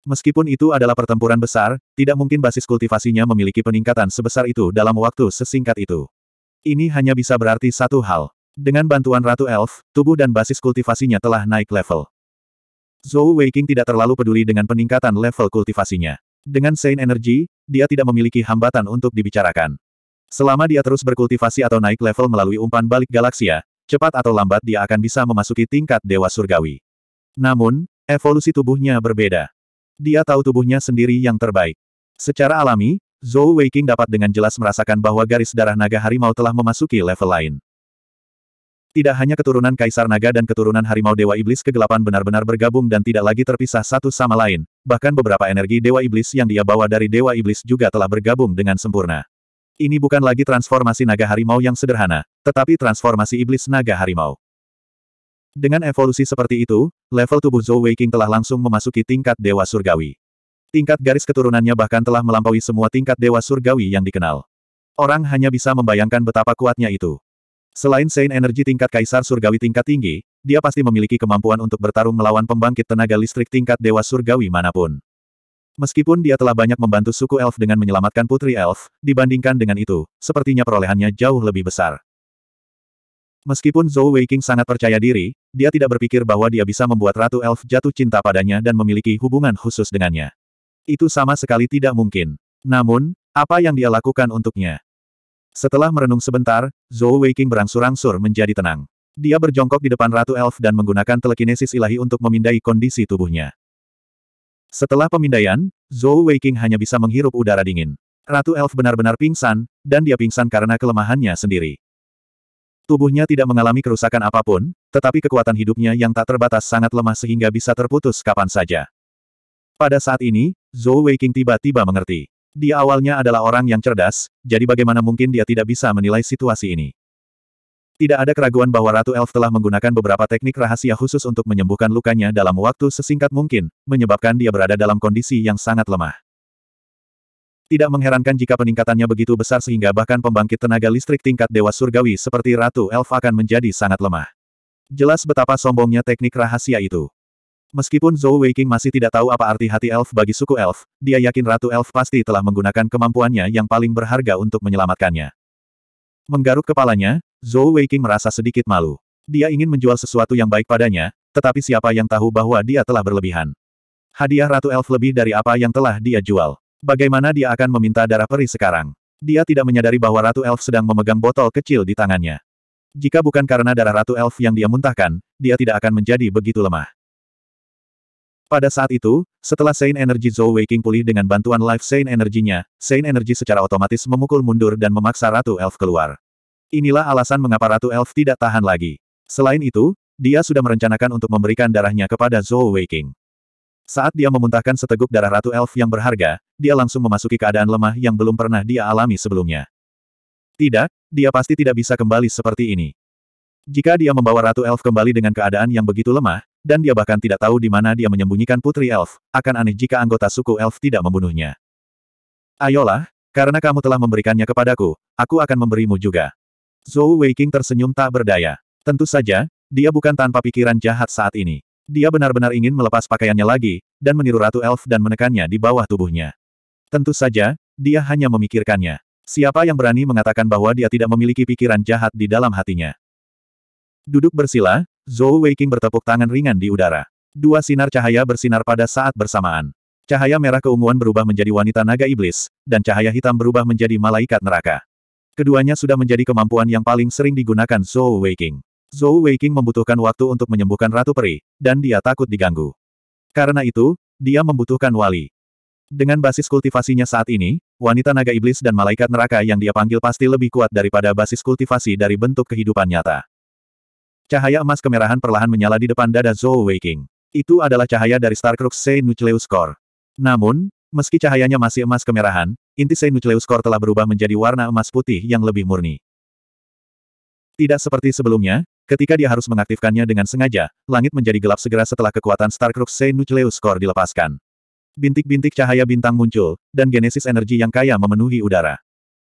Speaker 1: Meskipun itu adalah pertempuran besar, tidak mungkin basis kultivasinya memiliki peningkatan sebesar itu dalam waktu sesingkat itu. Ini hanya bisa berarti satu hal. Dengan bantuan Ratu Elf, tubuh dan basis kultivasinya telah naik level. Zhou Weiqing tidak terlalu peduli dengan peningkatan level kultivasinya. Dengan Saint Energy, dia tidak memiliki hambatan untuk dibicarakan. Selama dia terus berkultivasi atau naik level melalui umpan balik galaksia, cepat atau lambat dia akan bisa memasuki tingkat Dewa Surgawi. Namun, evolusi tubuhnya berbeda. Dia tahu tubuhnya sendiri yang terbaik. Secara alami, Zhou Weiqing dapat dengan jelas merasakan bahwa garis darah naga harimau telah memasuki level lain. Tidak hanya keturunan Kaisar Naga dan keturunan Harimau Dewa Iblis kegelapan benar-benar bergabung dan tidak lagi terpisah satu sama lain, bahkan beberapa energi Dewa Iblis yang dia bawa dari Dewa Iblis juga telah bergabung dengan sempurna. Ini bukan lagi transformasi naga harimau yang sederhana, tetapi transformasi iblis naga harimau. Dengan evolusi seperti itu, level tubuh Zhou Weiqing telah langsung memasuki tingkat Dewa Surgawi. Tingkat garis keturunannya bahkan telah melampaui semua tingkat dewa surgawi yang dikenal. Orang hanya bisa membayangkan betapa kuatnya itu. Selain Sein energi tingkat kaisar surgawi tingkat tinggi, dia pasti memiliki kemampuan untuk bertarung melawan pembangkit tenaga listrik tingkat dewa surgawi manapun. Meskipun dia telah banyak membantu suku elf dengan menyelamatkan putri elf, dibandingkan dengan itu, sepertinya perolehannya jauh lebih besar. Meskipun Zhou Weiqing sangat percaya diri, dia tidak berpikir bahwa dia bisa membuat Ratu Elf jatuh cinta padanya dan memiliki hubungan khusus dengannya. Itu sama sekali tidak mungkin. Namun, apa yang dia lakukan untuknya? Setelah merenung sebentar, Zhou Weiqing berangsur-angsur menjadi tenang. Dia berjongkok di depan Ratu Elf dan menggunakan telekinesis ilahi untuk memindai kondisi tubuhnya. Setelah pemindaian, Zhou Weiqing hanya bisa menghirup udara dingin. Ratu Elf benar-benar pingsan, dan dia pingsan karena kelemahannya sendiri. Tubuhnya tidak mengalami kerusakan apapun, tetapi kekuatan hidupnya yang tak terbatas sangat lemah sehingga bisa terputus kapan saja. Pada saat ini, Zhou Weiqing tiba-tiba mengerti. Di awalnya adalah orang yang cerdas, jadi bagaimana mungkin dia tidak bisa menilai situasi ini. Tidak ada keraguan bahwa Ratu Elf telah menggunakan beberapa teknik rahasia khusus untuk menyembuhkan lukanya dalam waktu sesingkat mungkin, menyebabkan dia berada dalam kondisi yang sangat lemah. Tidak mengherankan jika peningkatannya begitu besar sehingga bahkan pembangkit tenaga listrik tingkat Dewa Surgawi seperti Ratu Elf akan menjadi sangat lemah. Jelas betapa sombongnya teknik rahasia itu. Meskipun Zhou Weiking masih tidak tahu apa arti hati elf bagi suku elf, dia yakin Ratu Elf pasti telah menggunakan kemampuannya yang paling berharga untuk menyelamatkannya. Menggaruk kepalanya, Zhou Weiking merasa sedikit malu. Dia ingin menjual sesuatu yang baik padanya, tetapi siapa yang tahu bahwa dia telah berlebihan. Hadiah Ratu Elf lebih dari apa yang telah dia jual. Bagaimana dia akan meminta darah peri sekarang? Dia tidak menyadari bahwa Ratu Elf sedang memegang botol kecil di tangannya. Jika bukan karena darah Ratu Elf yang dia muntahkan, dia tidak akan menjadi begitu lemah. Pada saat itu, setelah Saint Energy Zhou Waking pulih dengan bantuan Life Saint Energy-nya, Saint Energy secara otomatis memukul mundur dan memaksa Ratu Elf keluar. Inilah alasan mengapa Ratu Elf tidak tahan lagi. Selain itu, dia sudah merencanakan untuk memberikan darahnya kepada Zhou Waking. Saat dia memuntahkan seteguk darah Ratu Elf yang berharga, dia langsung memasuki keadaan lemah yang belum pernah dia alami sebelumnya. Tidak, dia pasti tidak bisa kembali seperti ini. Jika dia membawa Ratu Elf kembali dengan keadaan yang begitu lemah, dan dia bahkan tidak tahu di mana dia menyembunyikan Putri Elf, akan aneh jika anggota suku Elf tidak membunuhnya. Ayolah, karena kamu telah memberikannya kepadaku, aku akan memberimu juga. Zhou Weiking tersenyum tak berdaya. Tentu saja, dia bukan tanpa pikiran jahat saat ini. Dia benar-benar ingin melepas pakaiannya lagi, dan meniru Ratu Elf dan menekannya di bawah tubuhnya. Tentu saja, dia hanya memikirkannya. Siapa yang berani mengatakan bahwa dia tidak memiliki pikiran jahat di dalam hatinya? Duduk bersila, Zhou Weiqing bertepuk tangan ringan di udara. Dua sinar cahaya bersinar pada saat bersamaan. Cahaya merah keunguan berubah menjadi wanita naga iblis, dan cahaya hitam berubah menjadi malaikat neraka. Keduanya sudah menjadi kemampuan yang paling sering digunakan Zhou Weiqing. Zhou Weiqing membutuhkan waktu untuk menyembuhkan Ratu Peri, dan dia takut diganggu. Karena itu, dia membutuhkan wali. Dengan basis kultivasinya saat ini, wanita naga iblis dan malaikat neraka yang dia panggil pasti lebih kuat daripada basis kultivasi dari bentuk kehidupan nyata. Cahaya emas kemerahan perlahan menyala di depan dada Zhou Weiqing. Itu adalah cahaya dari Starcrux Sei Nucleus Core. Namun, meski cahayanya masih emas kemerahan, inti Sei Nucleus Core telah berubah menjadi warna emas putih yang lebih murni. Tidak seperti sebelumnya, ketika dia harus mengaktifkannya dengan sengaja, langit menjadi gelap segera setelah kekuatan Starcrux Sei Nucleus Core dilepaskan. Bintik-bintik cahaya bintang muncul, dan genesis energi yang kaya memenuhi udara.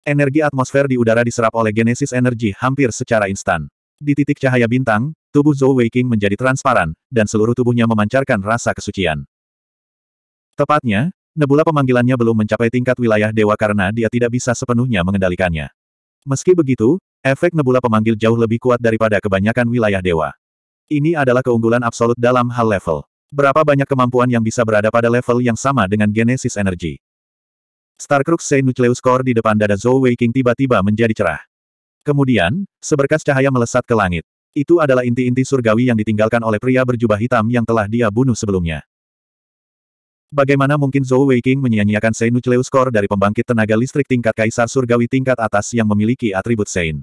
Speaker 1: Energi atmosfer di udara diserap oleh genesis energi hampir secara instan. Di titik cahaya bintang, tubuh Zhou Weiqing menjadi transparan, dan seluruh tubuhnya memancarkan rasa kesucian. Tepatnya, nebula pemanggilannya belum mencapai tingkat wilayah dewa karena dia tidak bisa sepenuhnya mengendalikannya. Meski begitu, efek nebula pemanggil jauh lebih kuat daripada kebanyakan wilayah dewa. Ini adalah keunggulan absolut dalam hal level. Berapa banyak kemampuan yang bisa berada pada level yang sama dengan Genesis Energy? Starcrux Saint Nucleus Core di depan dada Zhou Weiqing tiba-tiba menjadi cerah. Kemudian, seberkas cahaya melesat ke langit. Itu adalah inti-inti surgawi yang ditinggalkan oleh pria berjubah hitam yang telah dia bunuh sebelumnya. Bagaimana mungkin Zhou Weiqing menyia-nyiakan Sein Nucleus Core dari pembangkit tenaga listrik tingkat kaisar surgawi tingkat atas yang memiliki atribut Sein?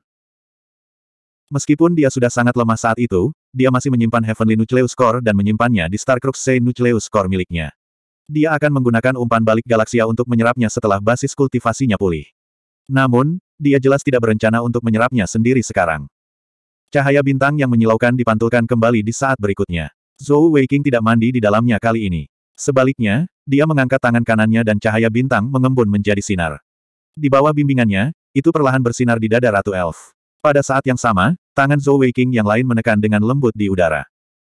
Speaker 1: Meskipun dia sudah sangat lemah saat itu, dia masih menyimpan Heavenly Nucleus Core dan menyimpannya di Starcrux Sein Nucleus Core miliknya. Dia akan menggunakan umpan balik galaksia untuk menyerapnya setelah basis kultivasinya pulih. Namun, dia jelas tidak berencana untuk menyerapnya sendiri sekarang. Cahaya bintang yang menyilaukan dipantulkan kembali di saat berikutnya. Zhou Weiqing tidak mandi di dalamnya kali ini. Sebaliknya, dia mengangkat tangan kanannya dan cahaya bintang mengembun menjadi sinar. Di bawah bimbingannya, itu perlahan bersinar di dada Ratu Elf. Pada saat yang sama, tangan Zhou Weiqing yang lain menekan dengan lembut di udara.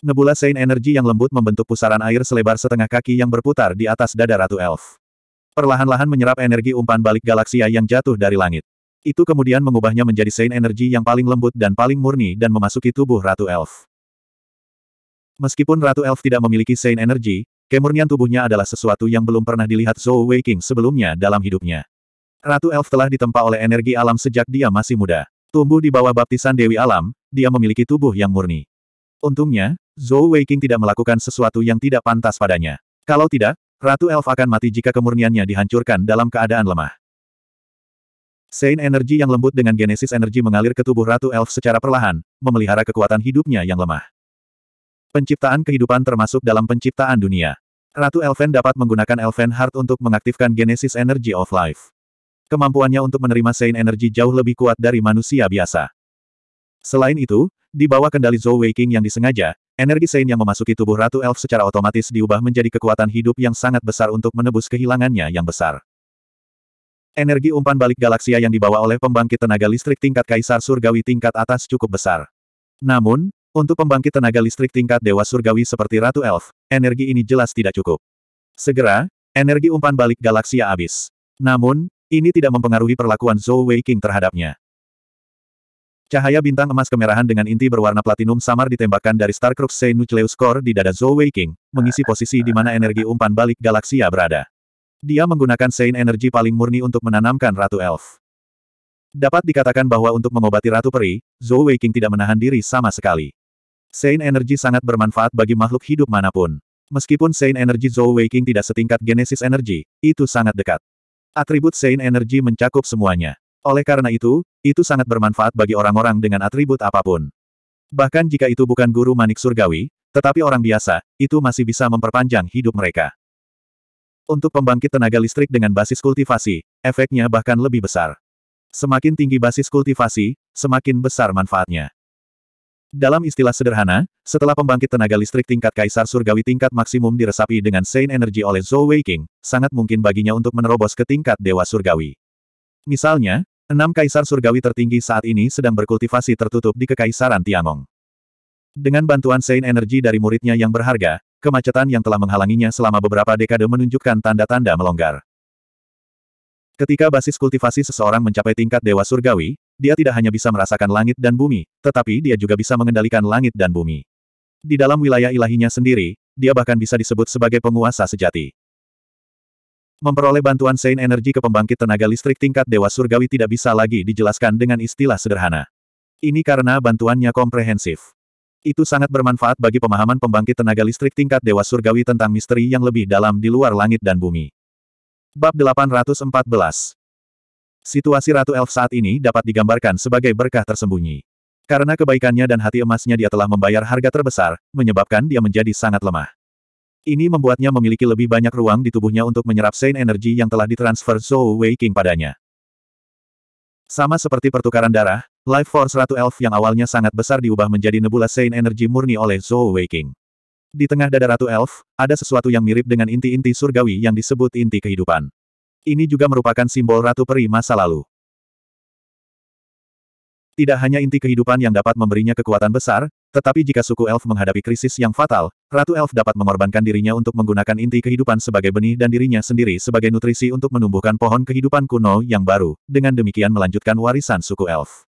Speaker 1: Nebula sein energi yang lembut membentuk pusaran air selebar setengah kaki yang berputar di atas dada Ratu Elf. Perlahan-lahan menyerap energi umpan balik galaksi yang jatuh dari langit. Itu kemudian mengubahnya menjadi Saint energi yang paling lembut dan paling murni dan memasuki tubuh Ratu Elf. Meskipun Ratu Elf tidak memiliki Saint energi, kemurnian tubuhnya adalah sesuatu yang belum pernah dilihat Zhou Weiqing sebelumnya dalam hidupnya. Ratu Elf telah ditempa oleh energi alam sejak dia masih muda. Tumbuh di bawah baptisan Dewi Alam, dia memiliki tubuh yang murni. Untungnya, Zhou Weiqing tidak melakukan sesuatu yang tidak pantas padanya. Kalau tidak, Ratu Elf akan mati jika kemurniannya dihancurkan dalam keadaan lemah. Sein energi yang lembut dengan genesis energi mengalir ke tubuh Ratu Elf secara perlahan, memelihara kekuatan hidupnya yang lemah. Penciptaan kehidupan termasuk dalam penciptaan dunia. Ratu Elven dapat menggunakan Elven Heart untuk mengaktifkan genesis energy of life. Kemampuannya untuk menerima Sein energi jauh lebih kuat dari manusia biasa. Selain itu, di bawah kendali Zhou King yang disengaja, energi Sein yang memasuki tubuh Ratu Elf secara otomatis diubah menjadi kekuatan hidup yang sangat besar untuk menebus kehilangannya yang besar. Energi umpan balik galaksi yang dibawa oleh pembangkit tenaga listrik tingkat kaisar surgawi tingkat atas cukup besar. Namun, untuk pembangkit tenaga listrik tingkat dewa surgawi seperti Ratu Elf, energi ini jelas tidak cukup. Segera, energi umpan balik galaksi habis. Namun, ini tidak mempengaruhi perlakuan Zhou Weiqing terhadapnya. Cahaya bintang emas kemerahan dengan inti berwarna platinum samar ditembakkan dari Starcrux Sei Nucleus Core di dada Zhou Weiqing, mengisi posisi di mana energi umpan balik galaksi berada. Dia menggunakan Sein energi paling murni untuk menanamkan Ratu Elf. Dapat dikatakan bahwa untuk mengobati Ratu Peri, Zhou Weiqing tidak menahan diri sama sekali. Sein energi sangat bermanfaat bagi makhluk hidup manapun. Meskipun Sein energi Zhou Weiqing tidak setingkat Genesis Energi, itu sangat dekat. Atribut Sein energi mencakup semuanya. Oleh karena itu, itu sangat bermanfaat bagi orang-orang dengan atribut apapun. Bahkan jika itu bukan guru manik surgawi, tetapi orang biasa, itu masih bisa memperpanjang hidup mereka. Untuk pembangkit tenaga listrik dengan basis kultivasi, efeknya bahkan lebih besar. Semakin tinggi basis kultivasi, semakin besar manfaatnya. Dalam istilah sederhana, setelah pembangkit tenaga listrik tingkat kaisar surgawi tingkat maksimum diresapi dengan Saint Energi oleh Zhou Weiqing, sangat mungkin baginya untuk menerobos ke tingkat dewa surgawi. Misalnya, enam kaisar surgawi tertinggi saat ini sedang berkultivasi tertutup di Kekaisaran Tiangong. Dengan bantuan Saint Energi dari muridnya yang berharga, Kemacetan yang telah menghalanginya selama beberapa dekade menunjukkan tanda-tanda melonggar. Ketika basis kultivasi seseorang mencapai tingkat dewa surgawi, dia tidak hanya bisa merasakan langit dan bumi, tetapi dia juga bisa mengendalikan langit dan bumi. Di dalam wilayah ilahinya sendiri, dia bahkan bisa disebut sebagai penguasa sejati. Memperoleh bantuan sein energi ke pembangkit tenaga listrik tingkat dewa surgawi tidak bisa lagi dijelaskan dengan istilah sederhana. Ini karena bantuannya komprehensif. Itu sangat bermanfaat bagi pemahaman pembangkit tenaga listrik tingkat Dewa Surgawi tentang misteri yang lebih dalam di luar langit dan bumi. Bab 814 Situasi Ratu Elf saat ini dapat digambarkan sebagai berkah tersembunyi. Karena kebaikannya dan hati emasnya dia telah membayar harga terbesar, menyebabkan dia menjadi sangat lemah. Ini membuatnya memiliki lebih banyak ruang di tubuhnya untuk menyerap sein energi yang telah ditransfer Zhou Wei King padanya. Sama seperti pertukaran darah, Life Force Ratu Elf yang awalnya sangat besar diubah menjadi nebula Saint Energy murni oleh Zhou Waking. Di tengah dada Ratu Elf, ada sesuatu yang mirip dengan inti-inti surgawi yang disebut inti kehidupan. Ini juga merupakan simbol Ratu Peri masa lalu. Tidak hanya inti kehidupan yang dapat memberinya kekuatan besar, tetapi jika suku elf menghadapi krisis yang fatal, Ratu Elf dapat mengorbankan dirinya untuk menggunakan inti kehidupan sebagai benih dan dirinya sendiri sebagai nutrisi untuk menumbuhkan pohon kehidupan kuno yang baru, dengan demikian melanjutkan warisan suku elf.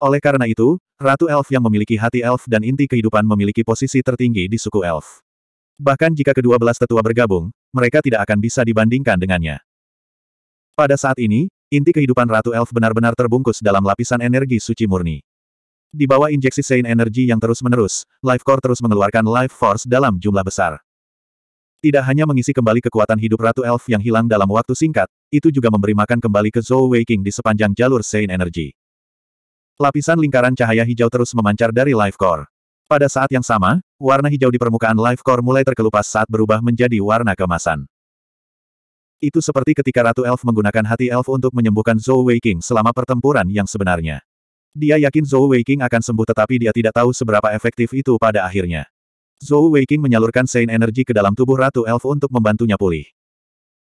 Speaker 1: Oleh karena itu, Ratu Elf yang memiliki hati elf dan inti kehidupan memiliki posisi tertinggi di suku elf. Bahkan jika kedua belas tetua bergabung, mereka tidak akan bisa dibandingkan dengannya. Pada saat ini, inti kehidupan Ratu Elf benar-benar terbungkus dalam lapisan energi suci murni. Di bawah injeksi Sein Energy yang terus-menerus, Life Core terus mengeluarkan Life Force dalam jumlah besar. Tidak hanya mengisi kembali kekuatan hidup Ratu Elf yang hilang dalam waktu singkat, itu juga memberi makan kembali ke Zhou Weiqing di sepanjang jalur Sein Energy. Lapisan lingkaran cahaya hijau terus memancar dari life core. Pada saat yang sama, warna hijau di permukaan life core mulai terkelupas saat berubah menjadi warna kemasan. Itu seperti ketika Ratu Elf menggunakan hati Elf untuk menyembuhkan Zhou Weiqing selama pertempuran yang sebenarnya. Dia yakin Zhou Weiqing akan sembuh tetapi dia tidak tahu seberapa efektif itu pada akhirnya. Zhou Weiqing menyalurkan Sein energi ke dalam tubuh Ratu Elf untuk membantunya pulih.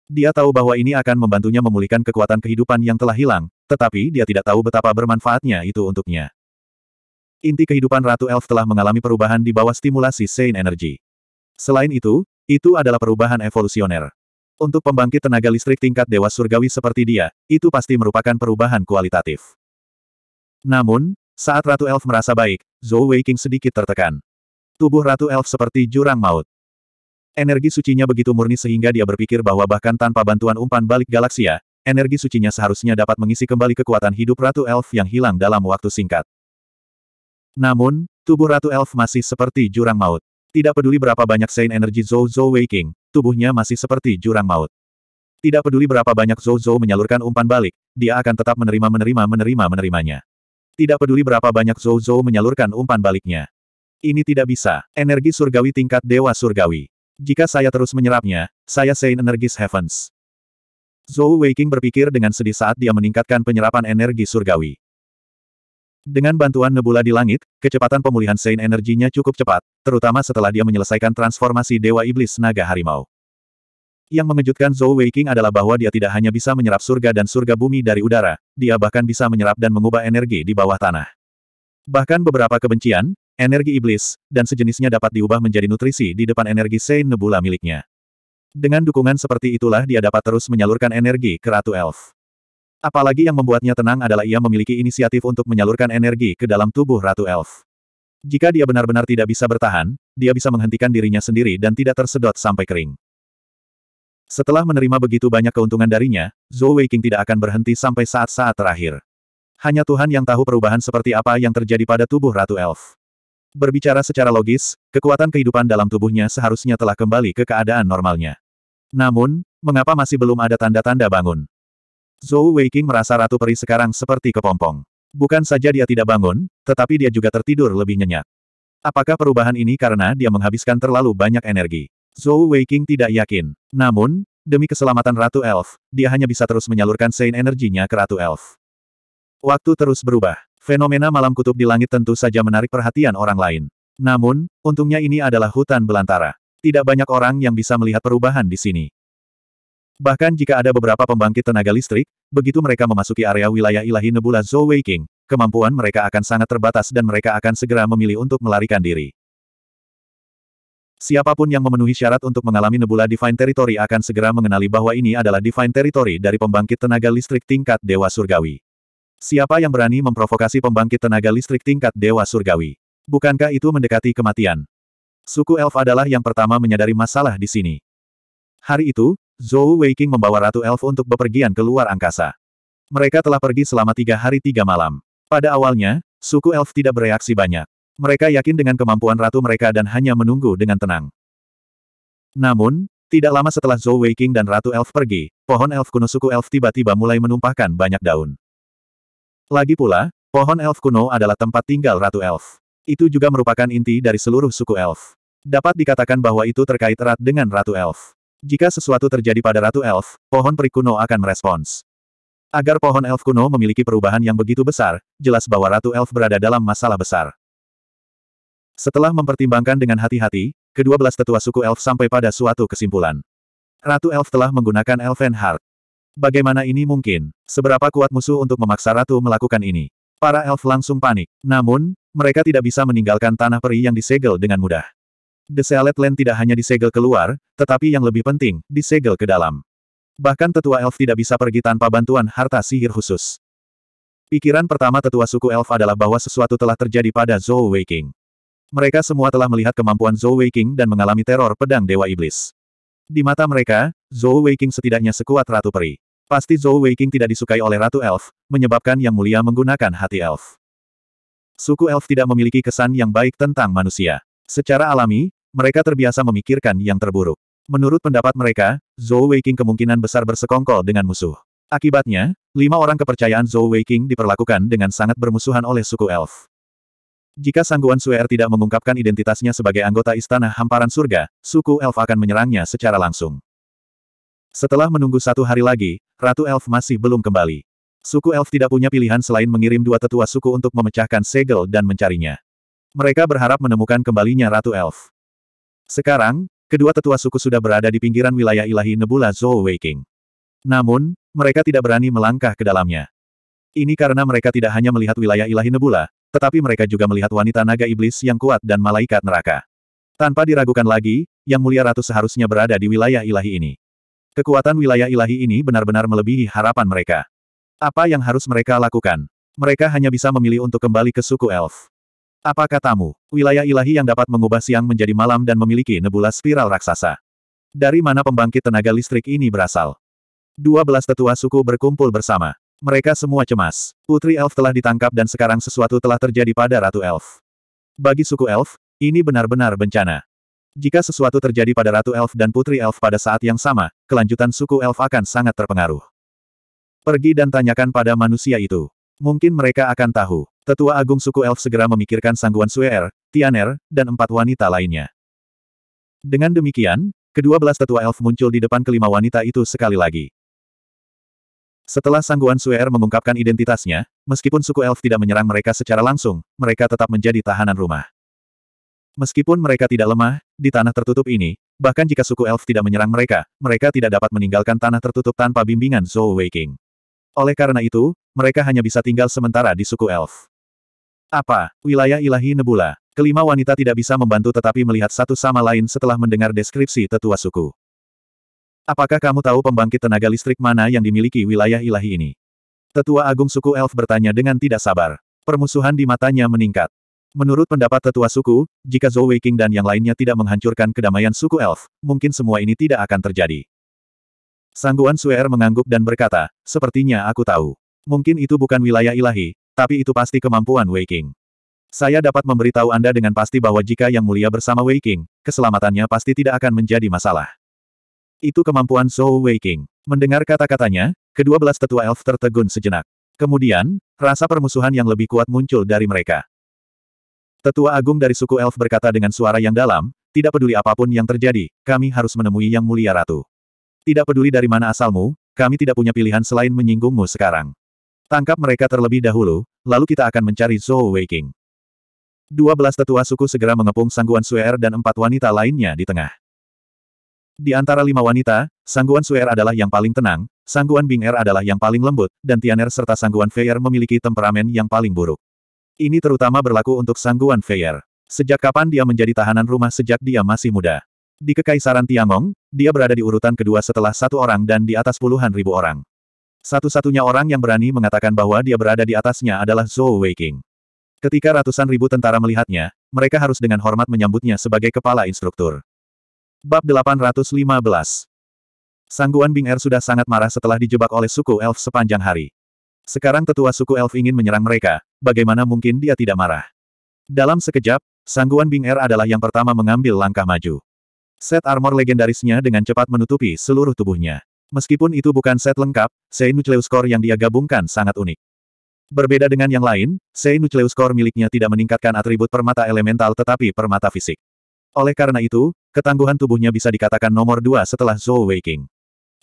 Speaker 1: Dia tahu bahwa ini akan membantunya memulihkan kekuatan kehidupan yang telah hilang, tetapi dia tidak tahu betapa bermanfaatnya itu untuknya. Inti kehidupan Ratu Elf telah mengalami perubahan di bawah stimulasi Sein Energy. Selain itu, itu adalah perubahan evolusioner. Untuk pembangkit tenaga listrik tingkat Dewa Surgawi seperti dia, itu pasti merupakan perubahan kualitatif. Namun, saat Ratu Elf merasa baik, Zhou Weiqing sedikit tertekan. Tubuh Ratu Elf seperti jurang maut. Energi sucinya begitu murni sehingga dia berpikir bahwa bahkan tanpa bantuan umpan balik galaksia, energi sucinya seharusnya dapat mengisi kembali kekuatan hidup Ratu Elf yang hilang dalam waktu singkat. Namun, tubuh Ratu Elf masih seperti jurang maut. Tidak peduli berapa banyak sein energi Zhou Zhou Waking, tubuhnya masih seperti jurang maut. Tidak peduli berapa banyak Zhou Zhou menyalurkan umpan balik, dia akan tetap menerima-menerima-menerima-menerimanya. Tidak peduli berapa banyak Zhou Zhou menyalurkan umpan baliknya. Ini tidak bisa. Energi surgawi tingkat Dewa Surgawi. Jika saya terus menyerapnya, saya Saint Energies Heavens. Zhou Weiqing berpikir dengan sedih saat dia meningkatkan penyerapan energi surgawi. Dengan bantuan nebula di langit, kecepatan pemulihan Saint energinya cukup cepat, terutama setelah dia menyelesaikan transformasi Dewa Iblis Naga Harimau. Yang mengejutkan Zhou Weiqing adalah bahwa dia tidak hanya bisa menyerap surga dan surga bumi dari udara, dia bahkan bisa menyerap dan mengubah energi di bawah tanah. Bahkan beberapa kebencian, energi iblis, dan sejenisnya dapat diubah menjadi nutrisi di depan energi Sein Nebula miliknya. Dengan dukungan seperti itulah dia dapat terus menyalurkan energi ke Ratu Elf. Apalagi yang membuatnya tenang adalah ia memiliki inisiatif untuk menyalurkan energi ke dalam tubuh Ratu Elf. Jika dia benar-benar tidak bisa bertahan, dia bisa menghentikan dirinya sendiri dan tidak tersedot sampai kering. Setelah menerima begitu banyak keuntungan darinya, Zhou Weiqing tidak akan berhenti sampai saat-saat terakhir. Hanya Tuhan yang tahu perubahan seperti apa yang terjadi pada tubuh Ratu Elf. Berbicara secara logis, kekuatan kehidupan dalam tubuhnya seharusnya telah kembali ke keadaan normalnya. Namun, mengapa masih belum ada tanda-tanda bangun? Zhou Weiqing merasa Ratu Peri sekarang seperti kepompong. Bukan saja dia tidak bangun, tetapi dia juga tertidur lebih nyenyak. Apakah perubahan ini karena dia menghabiskan terlalu banyak energi? Zhou Weiqing tidak yakin. Namun, demi keselamatan Ratu Elf, dia hanya bisa terus menyalurkan Sein energinya ke Ratu Elf. Waktu terus berubah. Fenomena malam kutub di langit tentu saja menarik perhatian orang lain. Namun, untungnya ini adalah hutan belantara. Tidak banyak orang yang bisa melihat perubahan di sini. Bahkan jika ada beberapa pembangkit tenaga listrik, begitu mereka memasuki area wilayah ilahi Nebula Zhou King, kemampuan mereka akan sangat terbatas dan mereka akan segera memilih untuk melarikan diri. Siapapun yang memenuhi syarat untuk mengalami nebula Divine Territory akan segera mengenali bahwa ini adalah Divine Territory dari pembangkit tenaga listrik tingkat Dewa Surgawi. Siapa yang berani memprovokasi pembangkit tenaga listrik tingkat Dewa Surgawi? Bukankah itu mendekati kematian? Suku Elf adalah yang pertama menyadari masalah di sini. Hari itu, Zhou Weiqing membawa Ratu Elf untuk bepergian ke luar angkasa. Mereka telah pergi selama tiga hari tiga malam. Pada awalnya, suku Elf tidak bereaksi banyak. Mereka yakin dengan kemampuan ratu mereka dan hanya menunggu dengan tenang. Namun, tidak lama setelah Zhou Weiqing dan Ratu Elf pergi, pohon elf kuno suku elf tiba-tiba mulai menumpahkan banyak daun. Lagi pula, pohon elf kuno adalah tempat tinggal Ratu Elf. Itu juga merupakan inti dari seluruh suku elf. Dapat dikatakan bahwa itu terkait erat dengan Ratu Elf. Jika sesuatu terjadi pada Ratu Elf, pohon peri kuno akan merespons. Agar pohon elf kuno memiliki perubahan yang begitu besar, jelas bahwa Ratu Elf berada dalam masalah besar. Setelah mempertimbangkan dengan hati-hati, kedua belas tetua suku elf sampai pada suatu kesimpulan. Ratu Elf telah menggunakan Elven Heart. Bagaimana ini mungkin? Seberapa kuat musuh untuk memaksa ratu melakukan ini? Para elf langsung panik. Namun, mereka tidak bisa meninggalkan tanah peri yang disegel dengan mudah. The Sealet Land tidak hanya disegel keluar, tetapi yang lebih penting, disegel ke dalam. Bahkan tetua elf tidak bisa pergi tanpa bantuan harta sihir khusus. Pikiran pertama tetua suku elf adalah bahwa sesuatu telah terjadi pada Zhou Weiqing. Mereka semua telah melihat kemampuan Zhou Weiqing dan mengalami teror pedang Dewa Iblis. Di mata mereka, Zhou Weiqing setidaknya sekuat Ratu Peri. Pasti Zhou Weiqing tidak disukai oleh Ratu Elf, menyebabkan Yang Mulia menggunakan hati Elf. Suku Elf tidak memiliki kesan yang baik tentang manusia. Secara alami, mereka terbiasa memikirkan yang terburuk. Menurut pendapat mereka, Zhou Weiqing kemungkinan besar bersekongkol dengan musuh. Akibatnya, lima orang kepercayaan Zhou Weiqing diperlakukan dengan sangat bermusuhan oleh suku elf. Jika Sangguan Suer er tidak mengungkapkan identitasnya sebagai anggota Istana Hamparan Surga, suku elf akan menyerangnya secara langsung. Setelah menunggu satu hari lagi, Ratu Elf masih belum kembali. Suku Elf tidak punya pilihan selain mengirim dua tetua suku untuk memecahkan segel dan mencarinya. Mereka berharap menemukan kembalinya Ratu Elf. Sekarang, kedua tetua suku sudah berada di pinggiran wilayah ilahi Nebula Zhou Waking. Namun, mereka tidak berani melangkah ke dalamnya. Ini karena mereka tidak hanya melihat wilayah ilahi Nebula, tetapi mereka juga melihat wanita naga iblis yang kuat dan malaikat neraka. Tanpa diragukan lagi, Yang Mulia Ratu seharusnya berada di wilayah ilahi ini. Kekuatan wilayah ilahi ini benar-benar melebihi harapan mereka. Apa yang harus mereka lakukan? Mereka hanya bisa memilih untuk kembali ke suku elf. Apa katamu? Wilayah ilahi yang dapat mengubah siang menjadi malam dan memiliki nebula spiral raksasa. Dari mana pembangkit tenaga listrik ini berasal? Dua belas tetua suku berkumpul bersama. Mereka semua cemas. Putri Elf telah ditangkap dan sekarang sesuatu telah terjadi pada Ratu Elf. Bagi suku Elf, ini benar-benar bencana. Jika sesuatu terjadi pada Ratu Elf dan Putri Elf pada saat yang sama, kelanjutan suku Elf akan sangat terpengaruh. Pergi dan tanyakan pada manusia itu. Mungkin mereka akan tahu. Tetua Agung suku Elf segera memikirkan Sangguan Suer, Tianer, dan empat wanita lainnya. Dengan demikian, kedua belas tetua Elf muncul di depan kelima wanita itu sekali lagi. Setelah Sangguan Suer mengungkapkan identitasnya, meskipun suku Elf tidak menyerang mereka secara langsung, mereka tetap menjadi tahanan rumah. Meskipun mereka tidak lemah, di tanah tertutup ini, bahkan jika suku elf tidak menyerang mereka, mereka tidak dapat meninggalkan tanah tertutup tanpa bimbingan Zhou Waking. Oleh karena itu, mereka hanya bisa tinggal sementara di suku elf. Apa? Wilayah ilahi Nebula. Kelima wanita tidak bisa membantu tetapi melihat satu sama lain setelah mendengar deskripsi tetua suku. Apakah kamu tahu pembangkit tenaga listrik mana yang dimiliki wilayah ilahi ini? Tetua Agung Suku Elf bertanya dengan tidak sabar. Permusuhan di matanya meningkat. Menurut pendapat tetua suku, jika Zhou Weiqing dan yang lainnya tidak menghancurkan kedamaian suku elf, mungkin semua ini tidak akan terjadi. Sangguan Suer mengangguk dan berkata, sepertinya aku tahu. Mungkin itu bukan wilayah ilahi, tapi itu pasti kemampuan Weiqing. Saya dapat memberitahu Anda dengan pasti bahwa jika Yang Mulia bersama Weiqing, keselamatannya pasti tidak akan menjadi masalah. Itu kemampuan Zhou Weiqing. Mendengar kata-katanya, kedua belas tetua elf tertegun sejenak. Kemudian, rasa permusuhan yang lebih kuat muncul dari mereka. Tetua agung dari suku elf berkata dengan suara yang dalam, tidak peduli apapun yang terjadi, kami harus menemui yang mulia ratu. Tidak peduli dari mana asalmu, kami tidak punya pilihan selain menyinggungmu sekarang. Tangkap mereka terlebih dahulu, lalu kita akan mencari Zhou Weiqing. Dua belas tetua suku segera mengepung Sangguan Suer dan empat wanita lainnya di tengah. Di antara lima wanita, Sangguan Suer adalah yang paling tenang, Sangguan Bing'er adalah yang paling lembut, dan Tianer serta Sangguan Feier memiliki temperamen yang paling buruk. Ini terutama berlaku untuk Sangguan Feier. Sejak kapan dia menjadi tahanan rumah sejak dia masih muda? Di Kekaisaran Tiangong, dia berada di urutan kedua setelah satu orang dan di atas puluhan ribu orang. Satu-satunya orang yang berani mengatakan bahwa dia berada di atasnya adalah Zhou Weiking. Ketika ratusan ribu tentara melihatnya, mereka harus dengan hormat menyambutnya sebagai kepala instruktur. Bab 815 Sangguan Bing Er sudah sangat marah setelah dijebak oleh suku elf sepanjang hari. Sekarang tetua suku elf ingin menyerang mereka, bagaimana mungkin dia tidak marah? Dalam sekejap, sangguan Bing Er adalah yang pertama mengambil langkah maju. Set armor legendarisnya dengan cepat menutupi seluruh tubuhnya. Meskipun itu bukan set lengkap, Sei Nucleus Core yang dia gabungkan sangat unik. Berbeda dengan yang lain, Sei Nucleus Core miliknya tidak meningkatkan atribut permata elemental tetapi permata fisik. Oleh karena itu, ketangguhan tubuhnya bisa dikatakan nomor dua setelah Zhou Waking.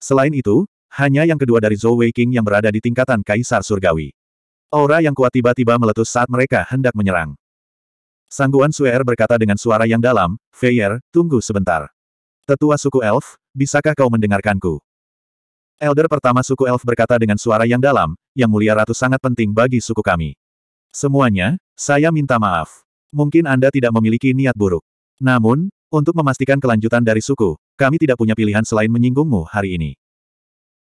Speaker 1: Selain itu, hanya yang kedua dari Zhou Wei King yang berada di tingkatan Kaisar Surgawi. Aura yang kuat tiba-tiba meletus saat mereka hendak menyerang. Sangguan Suer berkata dengan suara yang dalam, Feier, tunggu sebentar. Tetua suku Elf, bisakah kau mendengarkanku? Elder pertama suku Elf berkata dengan suara yang dalam, yang mulia ratu sangat penting bagi suku kami. Semuanya, saya minta maaf. Mungkin Anda tidak memiliki niat buruk. Namun, untuk memastikan kelanjutan dari suku, kami tidak punya pilihan selain menyinggungmu hari ini.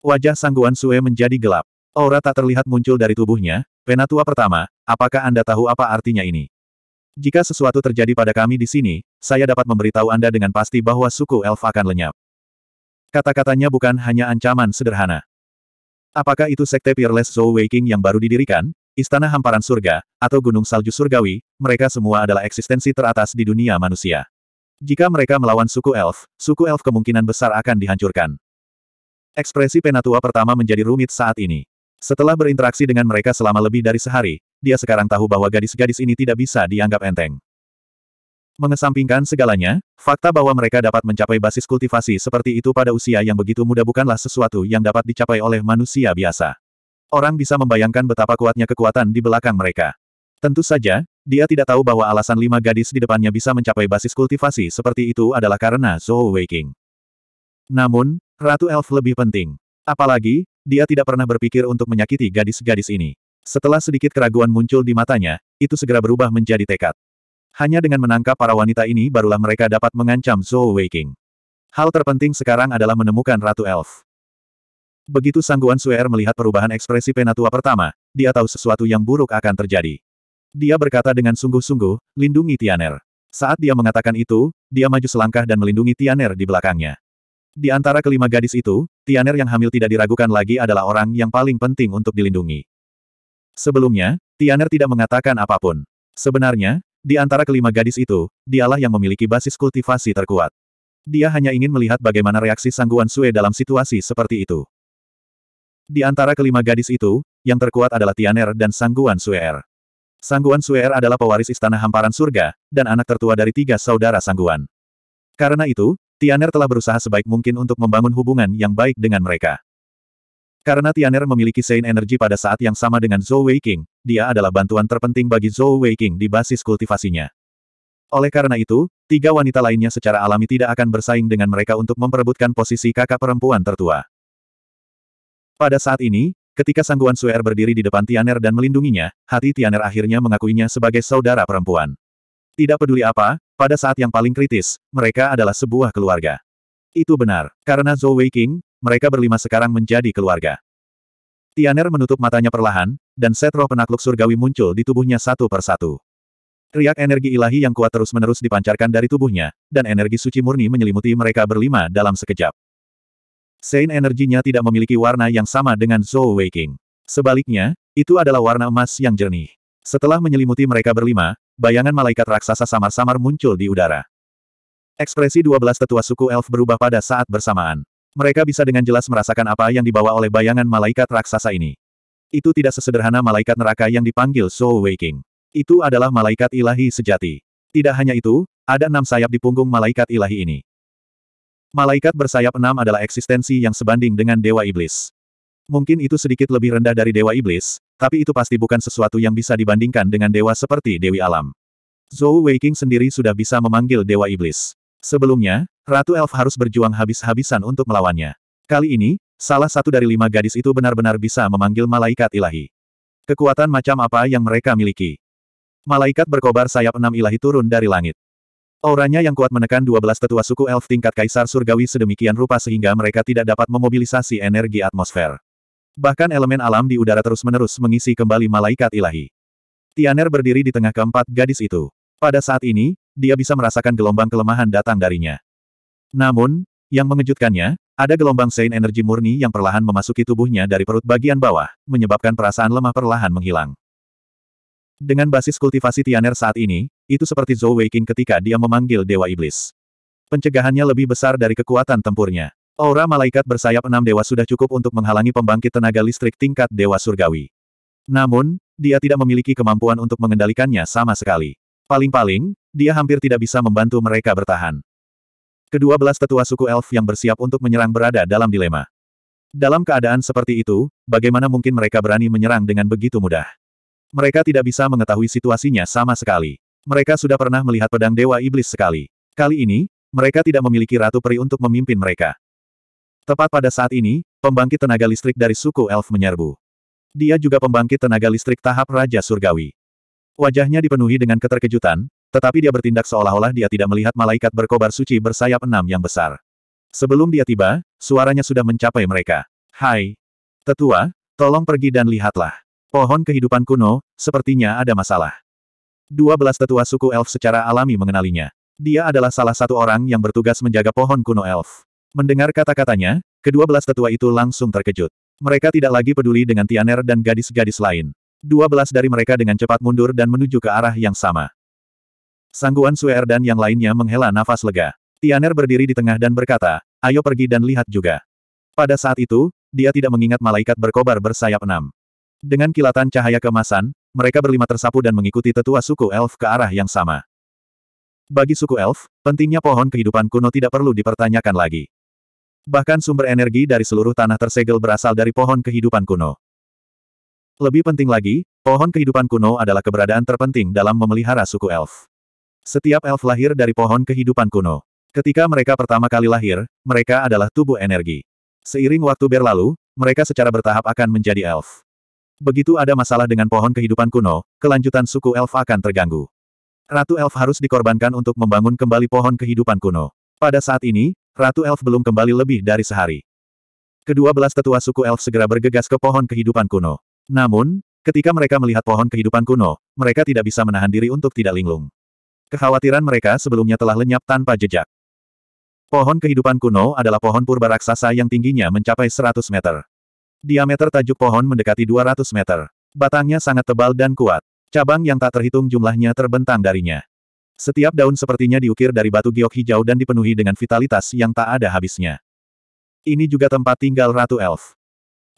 Speaker 1: Wajah Sangguan Sue menjadi gelap. Aura tak terlihat muncul dari tubuhnya, penatua pertama, apakah Anda tahu apa artinya ini? Jika sesuatu terjadi pada kami di sini, saya dapat memberitahu Anda dengan pasti bahwa suku elf akan lenyap. Kata-katanya bukan hanya ancaman sederhana. Apakah itu sekte Peerless Zhou Waking yang baru didirikan, Istana Hamparan Surga, atau Gunung Salju Surgawi, mereka semua adalah eksistensi teratas di dunia manusia. Jika mereka melawan suku elf, suku elf kemungkinan besar akan dihancurkan. Ekspresi Penatua pertama menjadi rumit saat ini. Setelah berinteraksi dengan mereka selama lebih dari sehari, dia sekarang tahu bahwa gadis-gadis ini tidak bisa dianggap enteng. Mengesampingkan segalanya, fakta bahwa mereka dapat mencapai basis kultivasi seperti itu pada usia yang begitu muda bukanlah sesuatu yang dapat dicapai oleh manusia biasa. Orang bisa membayangkan betapa kuatnya kekuatan di belakang mereka. Tentu saja, dia tidak tahu bahwa alasan lima gadis di depannya bisa mencapai basis kultivasi seperti itu adalah karena Zhou Weiking. Namun, Ratu Elf lebih penting. Apalagi, dia tidak pernah berpikir untuk menyakiti gadis-gadis ini. Setelah sedikit keraguan muncul di matanya, itu segera berubah menjadi tekad. Hanya dengan menangkap para wanita ini barulah mereka dapat mengancam Zhou Weiking. Hal terpenting sekarang adalah menemukan Ratu Elf. Begitu Sangguan Suer melihat perubahan ekspresi Penatua pertama, dia tahu sesuatu yang buruk akan terjadi. Dia berkata dengan sungguh-sungguh, lindungi Tianer. Saat dia mengatakan itu, dia maju selangkah dan melindungi Tianer di belakangnya. Di antara kelima gadis itu, Tianer yang hamil tidak diragukan lagi adalah orang yang paling penting untuk dilindungi. Sebelumnya, Tianer tidak mengatakan apapun. Sebenarnya, di antara kelima gadis itu, dialah yang memiliki basis kultivasi terkuat. Dia hanya ingin melihat bagaimana reaksi Sangguan Sue dalam situasi seperti itu. Di antara kelima gadis itu, yang terkuat adalah Tianer dan Sangguan Er. Sangguan Er adalah pewaris istana hamparan surga, dan anak tertua dari tiga saudara Sangguan. Karena itu, Tianer telah berusaha sebaik mungkin untuk membangun hubungan yang baik dengan mereka. Karena Tianer memiliki Sein energi pada saat yang sama dengan Zhou Weiqing, dia adalah bantuan terpenting bagi Zhou Weiqing di basis kultivasinya. Oleh karena itu, tiga wanita lainnya secara alami tidak akan bersaing dengan mereka untuk memperebutkan posisi kakak perempuan tertua. Pada saat ini, ketika Sangguan Suer er berdiri di depan Tianer dan melindunginya, hati Tianer akhirnya mengakuinya sebagai saudara perempuan. Tidak peduli apa, pada saat yang paling kritis, mereka adalah sebuah keluarga. Itu benar, karena Zhou Wei mereka berlima sekarang menjadi keluarga. Tianer menutup matanya perlahan, dan set roh penakluk surgawi muncul di tubuhnya satu persatu. Riak energi ilahi yang kuat terus-menerus dipancarkan dari tubuhnya, dan energi suci murni menyelimuti mereka berlima dalam sekejap. Sein energinya tidak memiliki warna yang sama dengan Zhou Wei Sebaliknya, itu adalah warna emas yang jernih. Setelah menyelimuti mereka berlima, bayangan malaikat raksasa samar-samar muncul di udara. Ekspresi 12 tetua suku elf berubah pada saat bersamaan. Mereka bisa dengan jelas merasakan apa yang dibawa oleh bayangan malaikat raksasa ini. Itu tidak sesederhana malaikat neraka yang dipanggil Soul Waking. Itu adalah malaikat ilahi sejati. Tidak hanya itu, ada enam sayap di punggung malaikat ilahi ini. Malaikat bersayap enam adalah eksistensi yang sebanding dengan Dewa Iblis. Mungkin itu sedikit lebih rendah dari Dewa Iblis, tapi itu pasti bukan sesuatu yang bisa dibandingkan dengan dewa seperti Dewi Alam. Zhou Weiqing sendiri sudah bisa memanggil Dewa Iblis. Sebelumnya, Ratu Elf harus berjuang habis-habisan untuk melawannya. Kali ini, salah satu dari lima gadis itu benar-benar bisa memanggil malaikat ilahi. Kekuatan macam apa yang mereka miliki? Malaikat berkobar sayap enam ilahi turun dari langit. Auranya yang kuat menekan dua belas tetua suku elf tingkat kaisar surgawi sedemikian rupa sehingga mereka tidak dapat memobilisasi energi atmosfer. Bahkan elemen alam di udara terus-menerus mengisi kembali malaikat ilahi. Tianer berdiri di tengah keempat gadis itu. Pada saat ini, dia bisa merasakan gelombang kelemahan datang darinya. Namun, yang mengejutkannya, ada gelombang Sein energi murni yang perlahan memasuki tubuhnya dari perut bagian bawah, menyebabkan perasaan lemah perlahan menghilang. Dengan basis kultivasi Tianer saat ini, itu seperti Zhou Weiqing ketika dia memanggil Dewa Iblis. Pencegahannya lebih besar dari kekuatan tempurnya. Aura malaikat bersayap enam dewa sudah cukup untuk menghalangi pembangkit tenaga listrik tingkat dewa surgawi. Namun, dia tidak memiliki kemampuan untuk mengendalikannya sama sekali. Paling-paling, dia hampir tidak bisa membantu mereka bertahan. Kedua belas tetua suku elf yang bersiap untuk menyerang berada dalam dilema. Dalam keadaan seperti itu, bagaimana mungkin mereka berani menyerang dengan begitu mudah? Mereka tidak bisa mengetahui situasinya sama sekali. Mereka sudah pernah melihat pedang Dewa Iblis sekali. Kali ini, mereka tidak memiliki Ratu Peri untuk memimpin mereka. Tepat pada saat ini, pembangkit tenaga listrik dari suku elf menyerbu. Dia juga pembangkit tenaga listrik tahap Raja Surgawi. Wajahnya dipenuhi dengan keterkejutan, tetapi dia bertindak seolah-olah dia tidak melihat malaikat berkobar suci bersayap enam yang besar. Sebelum dia tiba, suaranya sudah mencapai mereka. Hai. Tetua, tolong pergi dan lihatlah. Pohon kehidupan kuno, sepertinya ada masalah. Dua belas tetua suku elf secara alami mengenalinya. Dia adalah salah satu orang yang bertugas menjaga pohon kuno elf. Mendengar kata-katanya, kedua belas tetua itu langsung terkejut. Mereka tidak lagi peduli dengan Tianer dan gadis-gadis lain. Dua belas dari mereka dengan cepat mundur dan menuju ke arah yang sama. Sangguan Suer dan yang lainnya menghela nafas lega. Tianer berdiri di tengah dan berkata, ayo pergi dan lihat juga. Pada saat itu, dia tidak mengingat malaikat berkobar bersayap enam. Dengan kilatan cahaya kemasan, mereka berlima tersapu dan mengikuti tetua suku elf ke arah yang sama. Bagi suku elf, pentingnya pohon kehidupan kuno tidak perlu dipertanyakan lagi. Bahkan sumber energi dari seluruh tanah tersegel berasal dari pohon kehidupan kuno. Lebih penting lagi, pohon kehidupan kuno adalah keberadaan terpenting dalam memelihara suku elf. Setiap elf lahir dari pohon kehidupan kuno. Ketika mereka pertama kali lahir, mereka adalah tubuh energi. Seiring waktu berlalu, mereka secara bertahap akan menjadi elf. Begitu ada masalah dengan pohon kehidupan kuno, kelanjutan suku elf akan terganggu. Ratu elf harus dikorbankan untuk membangun kembali pohon kehidupan kuno. Pada saat ini, Ratu Elf belum kembali lebih dari sehari. Kedua belas tetua suku Elf segera bergegas ke pohon kehidupan kuno. Namun, ketika mereka melihat pohon kehidupan kuno, mereka tidak bisa menahan diri untuk tidak linglung. Kekhawatiran mereka sebelumnya telah lenyap tanpa jejak. Pohon kehidupan kuno adalah pohon purba raksasa yang tingginya mencapai 100 meter. Diameter tajuk pohon mendekati 200 meter. Batangnya sangat tebal dan kuat. Cabang yang tak terhitung jumlahnya terbentang darinya. Setiap daun sepertinya diukir dari batu giok hijau dan dipenuhi dengan vitalitas yang tak ada habisnya. Ini juga tempat tinggal Ratu Elf.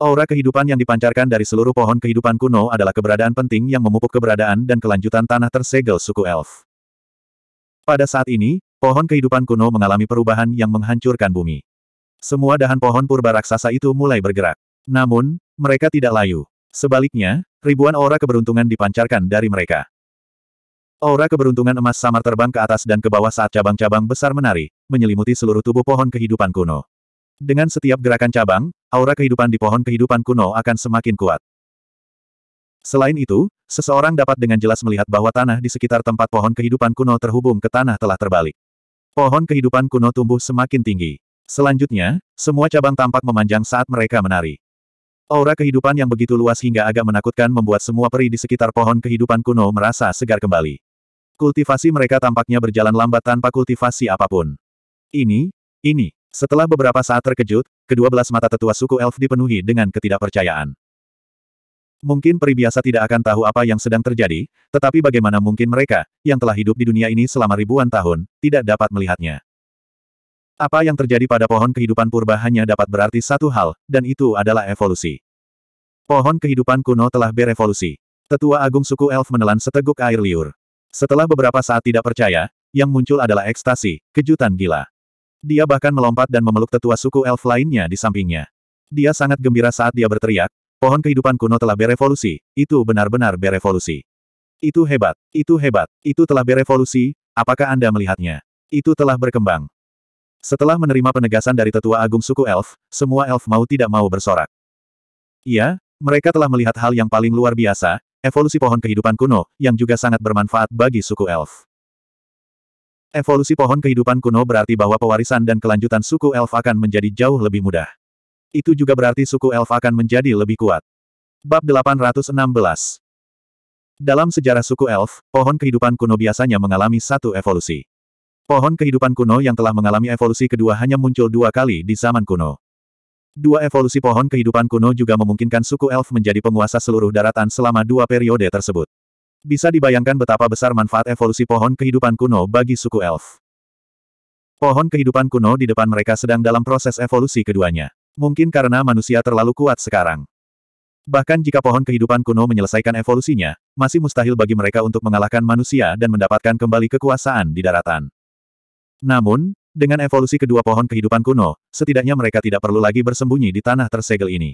Speaker 1: Aura kehidupan yang dipancarkan dari seluruh pohon kehidupan kuno adalah keberadaan penting yang memupuk keberadaan dan kelanjutan tanah tersegel suku Elf. Pada saat ini, pohon kehidupan kuno mengalami perubahan yang menghancurkan bumi. Semua dahan pohon purba raksasa itu mulai bergerak. Namun, mereka tidak layu. Sebaliknya, ribuan aura keberuntungan dipancarkan dari mereka. Aura keberuntungan emas samar terbang ke atas dan ke bawah saat cabang-cabang besar menari, menyelimuti seluruh tubuh pohon kehidupan kuno. Dengan setiap gerakan cabang, aura kehidupan di pohon kehidupan kuno akan semakin kuat. Selain itu, seseorang dapat dengan jelas melihat bahwa tanah di sekitar tempat pohon kehidupan kuno terhubung ke tanah telah terbalik. Pohon kehidupan kuno tumbuh semakin tinggi. Selanjutnya, semua cabang tampak memanjang saat mereka menari. Aura kehidupan yang begitu luas hingga agak menakutkan membuat semua peri di sekitar pohon kehidupan kuno merasa segar kembali. Kultivasi mereka tampaknya berjalan lambat tanpa kultivasi apapun. Ini, ini. Setelah beberapa saat terkejut, kedua belas mata tetua suku elf dipenuhi dengan ketidakpercayaan. Mungkin peri biasa tidak akan tahu apa yang sedang terjadi, tetapi bagaimana mungkin mereka, yang telah hidup di dunia ini selama ribuan tahun, tidak dapat melihatnya. Apa yang terjadi pada pohon kehidupan purba hanya dapat berarti satu hal, dan itu adalah evolusi. Pohon kehidupan kuno telah berevolusi. Tetua Agung suku elf menelan seteguk air liur. Setelah beberapa saat tidak percaya, yang muncul adalah ekstasi, kejutan gila. Dia bahkan melompat dan memeluk tetua suku elf lainnya di sampingnya. Dia sangat gembira saat dia berteriak, pohon kehidupan kuno telah berevolusi, itu benar-benar berevolusi. Itu hebat, itu hebat, itu telah berevolusi, apakah Anda melihatnya? Itu telah berkembang. Setelah menerima penegasan dari tetua agung suku elf, semua elf mau tidak mau bersorak. Iya, mereka telah melihat hal yang paling luar biasa, evolusi pohon kehidupan kuno, yang juga sangat bermanfaat bagi suku elf. Evolusi pohon kehidupan kuno berarti bahwa pewarisan dan kelanjutan suku elf akan menjadi jauh lebih mudah. Itu juga berarti suku elf akan menjadi lebih kuat. Bab 816 Dalam sejarah suku elf, pohon kehidupan kuno biasanya mengalami satu evolusi. Pohon kehidupan kuno yang telah mengalami evolusi kedua hanya muncul dua kali di zaman kuno. Dua evolusi pohon kehidupan kuno juga memungkinkan suku elf menjadi penguasa seluruh daratan selama dua periode tersebut. Bisa dibayangkan betapa besar manfaat evolusi pohon kehidupan kuno bagi suku elf. Pohon kehidupan kuno di depan mereka sedang dalam proses evolusi keduanya. Mungkin karena manusia terlalu kuat sekarang. Bahkan jika pohon kehidupan kuno menyelesaikan evolusinya, masih mustahil bagi mereka untuk mengalahkan manusia dan mendapatkan kembali kekuasaan di daratan. Namun, dengan evolusi kedua pohon kehidupan kuno, setidaknya mereka tidak perlu lagi bersembunyi di tanah tersegel ini.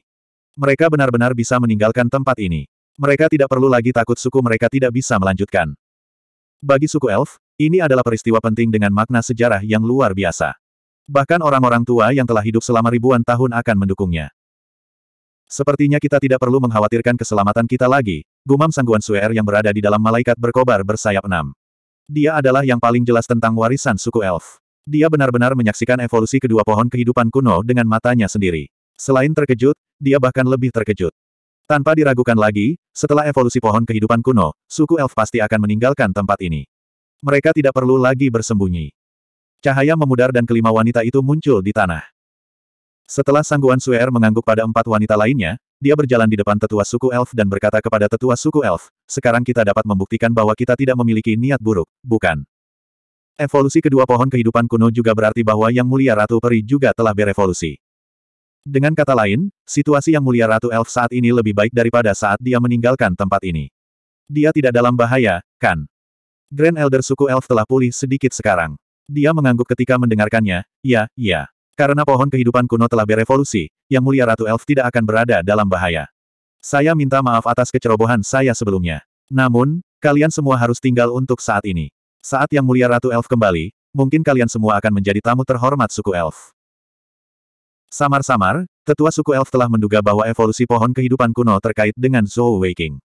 Speaker 1: Mereka benar-benar bisa meninggalkan tempat ini. Mereka tidak perlu lagi takut suku mereka tidak bisa melanjutkan. Bagi suku elf, ini adalah peristiwa penting dengan makna sejarah yang luar biasa. Bahkan orang-orang tua yang telah hidup selama ribuan tahun akan mendukungnya. Sepertinya kita tidak perlu mengkhawatirkan keselamatan kita lagi, gumam sangguan Suer yang berada di dalam malaikat berkobar bersayap enam. Dia adalah yang paling jelas tentang warisan suku elf. Dia benar-benar menyaksikan evolusi kedua pohon kehidupan kuno dengan matanya sendiri. Selain terkejut, dia bahkan lebih terkejut. Tanpa diragukan lagi, setelah evolusi pohon kehidupan kuno, suku elf pasti akan meninggalkan tempat ini. Mereka tidak perlu lagi bersembunyi. Cahaya memudar dan kelima wanita itu muncul di tanah. Setelah sangguan Suer mengangguk pada empat wanita lainnya, dia berjalan di depan tetua suku elf dan berkata kepada tetua suku elf, sekarang kita dapat membuktikan bahwa kita tidak memiliki niat buruk, bukan? Evolusi kedua pohon kehidupan kuno juga berarti bahwa Yang Mulia Ratu Peri juga telah berevolusi. Dengan kata lain, situasi Yang Mulia Ratu Elf saat ini lebih baik daripada saat dia meninggalkan tempat ini. Dia tidak dalam bahaya, kan? Grand Elder suku Elf telah pulih sedikit sekarang. Dia mengangguk ketika mendengarkannya, ya, ya. Karena pohon kehidupan kuno telah berevolusi, Yang Mulia Ratu Elf tidak akan berada dalam bahaya. Saya minta maaf atas kecerobohan saya sebelumnya. Namun, kalian semua harus tinggal untuk saat ini. Saat Yang Mulia Ratu Elf kembali, mungkin kalian semua akan menjadi tamu terhormat suku Elf. Samar-samar, tetua suku Elf telah menduga bahwa evolusi pohon kehidupan kuno terkait dengan Zhou Waking.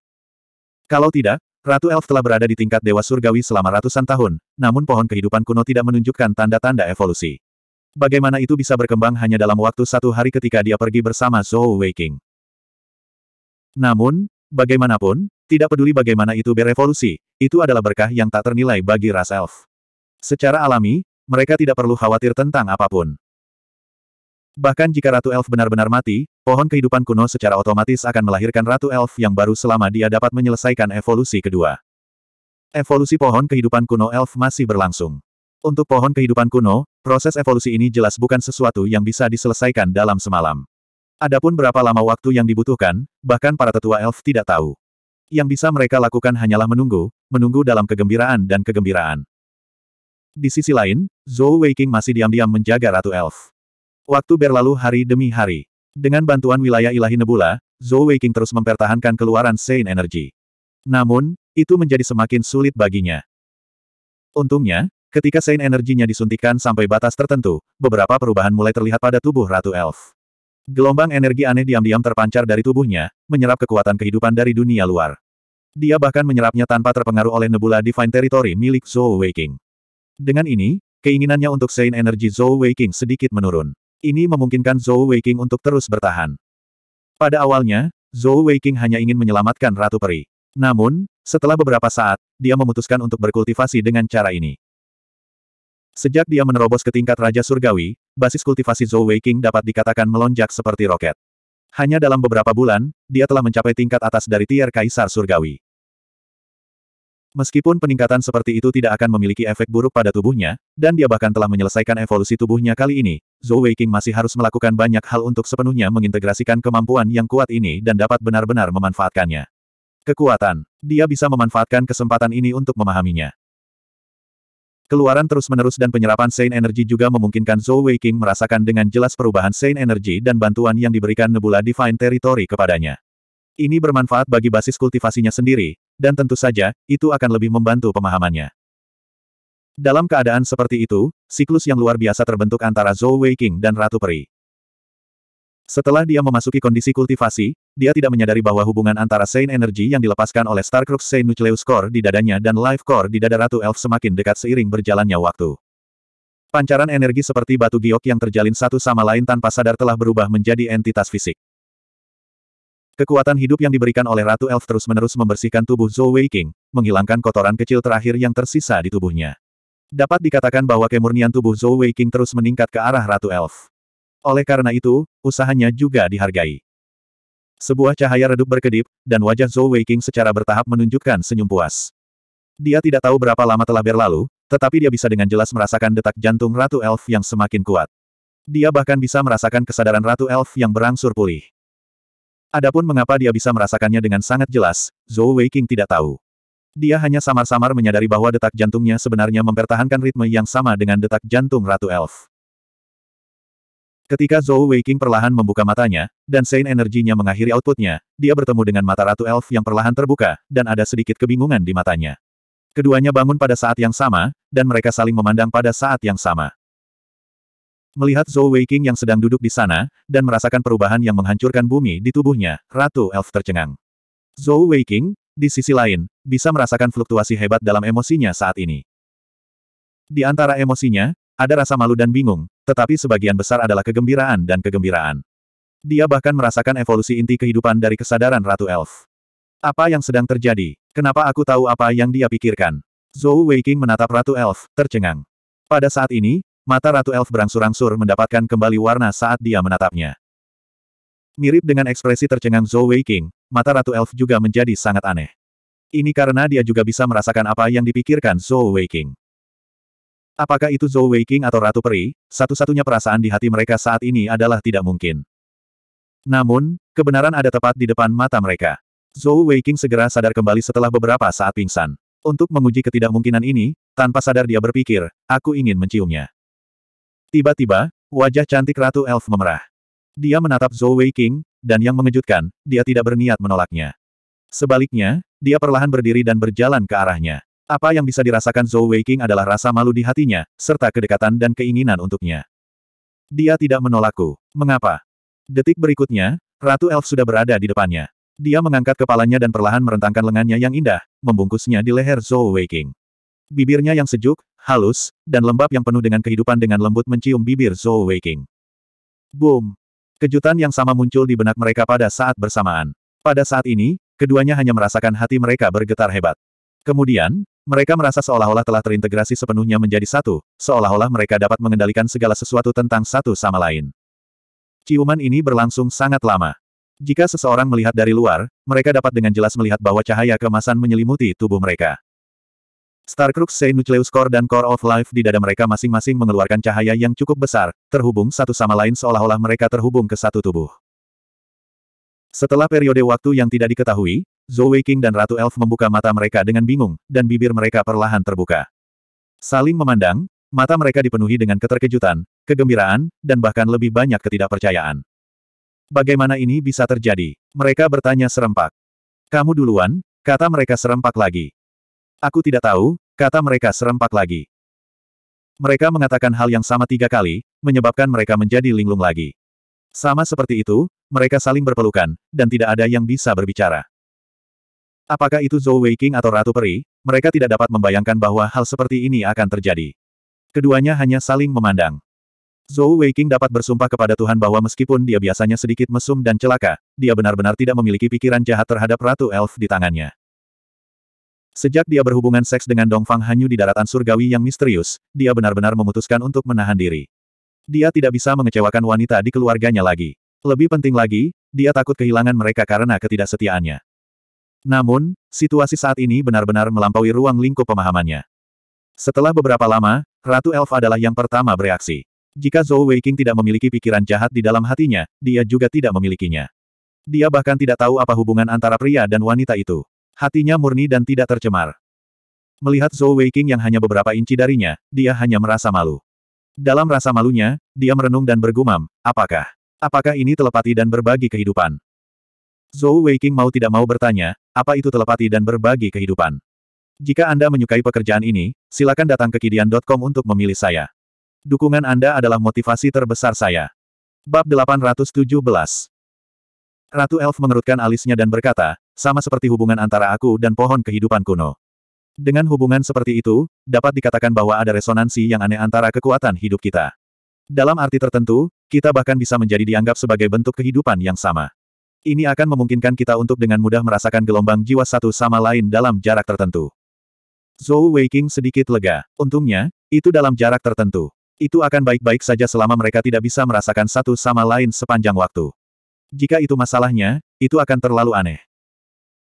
Speaker 1: Kalau tidak, Ratu Elf telah berada di tingkat Dewa Surgawi selama ratusan tahun, namun pohon kehidupan kuno tidak menunjukkan tanda-tanda evolusi. Bagaimana itu bisa berkembang hanya dalam waktu satu hari ketika dia pergi bersama Zhou Waking? Namun, bagaimanapun, tidak peduli bagaimana itu berevolusi, itu adalah berkah yang tak ternilai bagi ras elf. Secara alami, mereka tidak perlu khawatir tentang apapun. Bahkan jika Ratu Elf benar-benar mati, pohon kehidupan kuno secara otomatis akan melahirkan Ratu Elf yang baru selama dia dapat menyelesaikan evolusi kedua. Evolusi pohon kehidupan kuno Elf masih berlangsung. Untuk pohon kehidupan kuno, proses evolusi ini jelas bukan sesuatu yang bisa diselesaikan dalam semalam. Adapun berapa lama waktu yang dibutuhkan, bahkan para tetua Elf tidak tahu. Yang bisa mereka lakukan hanyalah menunggu, menunggu dalam kegembiraan dan kegembiraan. Di sisi lain, Zhou Weiqing masih diam-diam menjaga Ratu Elf. Waktu berlalu hari demi hari. Dengan bantuan wilayah ilahi Nebula, Zhou Weiqing terus mempertahankan keluaran Sein Energy. Namun, itu menjadi semakin sulit baginya. Untungnya, ketika Sein nya disuntikan sampai batas tertentu, beberapa perubahan mulai terlihat pada tubuh Ratu Elf. Gelombang energi aneh diam-diam terpancar dari tubuhnya, menyerap kekuatan kehidupan dari dunia luar. Dia bahkan menyerapnya tanpa terpengaruh oleh nebula Divine Territory milik Zhou Weiqing. Dengan ini, keinginannya untuk sein energi Zhou Weiqing sedikit menurun. Ini memungkinkan Zhou Weiqing untuk terus bertahan. Pada awalnya, Zhou Weiqing hanya ingin menyelamatkan Ratu Peri. Namun, setelah beberapa saat, dia memutuskan untuk berkultivasi dengan cara ini. Sejak dia menerobos ke tingkat Raja Surgawi, basis kultivasi Zhou Weiqing dapat dikatakan melonjak seperti roket. Hanya dalam beberapa bulan, dia telah mencapai tingkat atas dari tier Kaisar Surgawi. Meskipun peningkatan seperti itu tidak akan memiliki efek buruk pada tubuhnya, dan dia bahkan telah menyelesaikan evolusi tubuhnya kali ini, Zhou Weiqing masih harus melakukan banyak hal untuk sepenuhnya mengintegrasikan kemampuan yang kuat ini dan dapat benar-benar memanfaatkannya. Kekuatan. Dia bisa memanfaatkan kesempatan ini untuk memahaminya. Keluaran terus-menerus dan penyerapan Saint Energy juga memungkinkan Zhou Weiqing merasakan dengan jelas perubahan Saint Energy dan bantuan yang diberikan Nebula Divine Territory kepadanya. Ini bermanfaat bagi basis kultivasinya sendiri, dan tentu saja, itu akan lebih membantu pemahamannya. Dalam keadaan seperti itu, siklus yang luar biasa terbentuk antara Zhou Weiqing dan Ratu Peri. Setelah dia memasuki kondisi kultivasi, dia tidak menyadari bahwa hubungan antara Saint Energy yang dilepaskan oleh Starcrux Saint Nucleus Core di dadanya dan Life Core di dada Ratu Elf semakin dekat seiring berjalannya waktu. Pancaran energi seperti batu giok yang terjalin satu sama lain tanpa sadar telah berubah menjadi entitas fisik. Kekuatan hidup yang diberikan oleh Ratu Elf terus-menerus membersihkan tubuh Zhou Weiqing, menghilangkan kotoran kecil terakhir yang tersisa di tubuhnya. Dapat dikatakan bahwa kemurnian tubuh Zhou Weiqing terus meningkat ke arah Ratu Elf. Oleh karena itu, usahanya juga dihargai. Sebuah cahaya redup berkedip, dan wajah Zhou Weiqing secara bertahap menunjukkan senyum puas. Dia tidak tahu berapa lama telah berlalu, tetapi dia bisa dengan jelas merasakan detak jantung Ratu Elf yang semakin kuat. Dia bahkan bisa merasakan kesadaran Ratu Elf yang berangsur pulih. Adapun mengapa dia bisa merasakannya dengan sangat jelas, Zhou Weiqing tidak tahu. Dia hanya samar-samar menyadari bahwa detak jantungnya sebenarnya mempertahankan ritme yang sama dengan detak jantung Ratu Elf. Ketika Zhou Weiqing perlahan membuka matanya, dan Sein energinya mengakhiri outputnya, dia bertemu dengan mata Ratu Elf yang perlahan terbuka, dan ada sedikit kebingungan di matanya. Keduanya bangun pada saat yang sama, dan mereka saling memandang pada saat yang sama. Melihat Zhou Weiqing yang sedang duduk di sana, dan merasakan perubahan yang menghancurkan bumi di tubuhnya, Ratu Elf tercengang. Zhou Weiqing, di sisi lain, bisa merasakan fluktuasi hebat dalam emosinya saat ini. Di antara emosinya, ada rasa malu dan bingung, tetapi sebagian besar adalah kegembiraan dan kegembiraan. Dia bahkan merasakan evolusi inti kehidupan dari kesadaran Ratu Elf. Apa yang sedang terjadi? Kenapa aku tahu apa yang dia pikirkan? Zhou Weiking menatap Ratu Elf, tercengang. Pada saat ini, mata Ratu Elf berangsur-angsur mendapatkan kembali warna saat dia menatapnya. Mirip dengan ekspresi tercengang Zhou Weiking, mata Ratu Elf juga menjadi sangat aneh. Ini karena dia juga bisa merasakan apa yang dipikirkan Zhou Weiking. Apakah itu Zhou Weiqing atau Ratu Peri, satu-satunya perasaan di hati mereka saat ini adalah tidak mungkin. Namun, kebenaran ada tepat di depan mata mereka. Zhou Weiqing segera sadar kembali setelah beberapa saat pingsan. Untuk menguji ketidakmungkinan ini, tanpa sadar dia berpikir, aku ingin menciumnya. Tiba-tiba, wajah cantik Ratu Elf memerah. Dia menatap Zhou Weiqing, dan yang mengejutkan, dia tidak berniat menolaknya. Sebaliknya, dia perlahan berdiri dan berjalan ke arahnya. Apa yang bisa dirasakan Zhou Weiqing adalah rasa malu di hatinya, serta kedekatan dan keinginan untuknya. Dia tidak menolakku. Mengapa? Detik berikutnya, Ratu Elf sudah berada di depannya. Dia mengangkat kepalanya dan perlahan merentangkan lengannya yang indah, membungkusnya di leher Zhou Weiqing. Bibirnya yang sejuk, halus, dan lembab yang penuh dengan kehidupan dengan lembut mencium bibir Zhou Weiqing. Boom! Kejutan yang sama muncul di benak mereka pada saat bersamaan. Pada saat ini, keduanya hanya merasakan hati mereka bergetar hebat. Kemudian, mereka merasa seolah-olah telah terintegrasi sepenuhnya menjadi satu, seolah-olah mereka dapat mengendalikan segala sesuatu tentang satu sama lain. Ciuman ini berlangsung sangat lama. Jika seseorang melihat dari luar, mereka dapat dengan jelas melihat bahwa cahaya kemasan menyelimuti tubuh mereka. Starcrux Sei Nucleus Core dan Core of Life di dada mereka masing-masing mengeluarkan cahaya yang cukup besar, terhubung satu sama lain seolah-olah mereka terhubung ke satu tubuh. Setelah periode waktu yang tidak diketahui, Zoe King dan Ratu Elf membuka mata mereka dengan bingung, dan bibir mereka perlahan terbuka. Saling memandang, mata mereka dipenuhi dengan keterkejutan, kegembiraan, dan bahkan lebih banyak ketidakpercayaan. Bagaimana ini bisa terjadi? Mereka bertanya serempak. Kamu duluan, kata mereka serempak lagi. Aku tidak tahu, kata mereka serempak lagi. Mereka mengatakan hal yang sama tiga kali, menyebabkan mereka menjadi linglung lagi. Sama seperti itu, mereka saling berpelukan, dan tidak ada yang bisa berbicara. Apakah itu Zhou Weiqing atau Ratu Peri, mereka tidak dapat membayangkan bahwa hal seperti ini akan terjadi. Keduanya hanya saling memandang. Zhou Weiqing dapat bersumpah kepada Tuhan bahwa meskipun dia biasanya sedikit mesum dan celaka, dia benar-benar tidak memiliki pikiran jahat terhadap Ratu Elf di tangannya. Sejak dia berhubungan seks dengan Dongfang Hanyu di daratan surgawi yang misterius, dia benar-benar memutuskan untuk menahan diri. Dia tidak bisa mengecewakan wanita di keluarganya lagi. Lebih penting lagi, dia takut kehilangan mereka karena ketidaksetiaannya. Namun, situasi saat ini benar-benar melampaui ruang lingkup pemahamannya. Setelah beberapa lama, Ratu Elf adalah yang pertama bereaksi. Jika Zhou Weiqing tidak memiliki pikiran jahat di dalam hatinya, dia juga tidak memilikinya. Dia bahkan tidak tahu apa hubungan antara pria dan wanita itu. Hatinya murni dan tidak tercemar. Melihat Zhou Weiqing yang hanya beberapa inci darinya, dia hanya merasa malu. Dalam rasa malunya, dia merenung dan bergumam, apakah? Apakah ini telepati dan berbagi kehidupan? Zhou Weiqing mau tidak mau bertanya, apa itu telepati dan berbagi kehidupan? Jika Anda menyukai pekerjaan ini, silakan datang ke kidian.com untuk memilih saya. Dukungan Anda adalah motivasi terbesar saya. Bab 817 Ratu Elf mengerutkan alisnya dan berkata, sama seperti hubungan antara aku dan pohon kehidupan kuno. Dengan hubungan seperti itu, dapat dikatakan bahwa ada resonansi yang aneh antara kekuatan hidup kita. Dalam arti tertentu, kita bahkan bisa menjadi dianggap sebagai bentuk kehidupan yang sama. Ini akan memungkinkan kita untuk dengan mudah merasakan gelombang jiwa satu sama lain dalam jarak tertentu. Zhou Weiqing sedikit lega. Untungnya, itu dalam jarak tertentu. Itu akan baik-baik saja selama mereka tidak bisa merasakan satu sama lain sepanjang waktu. Jika itu masalahnya, itu akan terlalu aneh.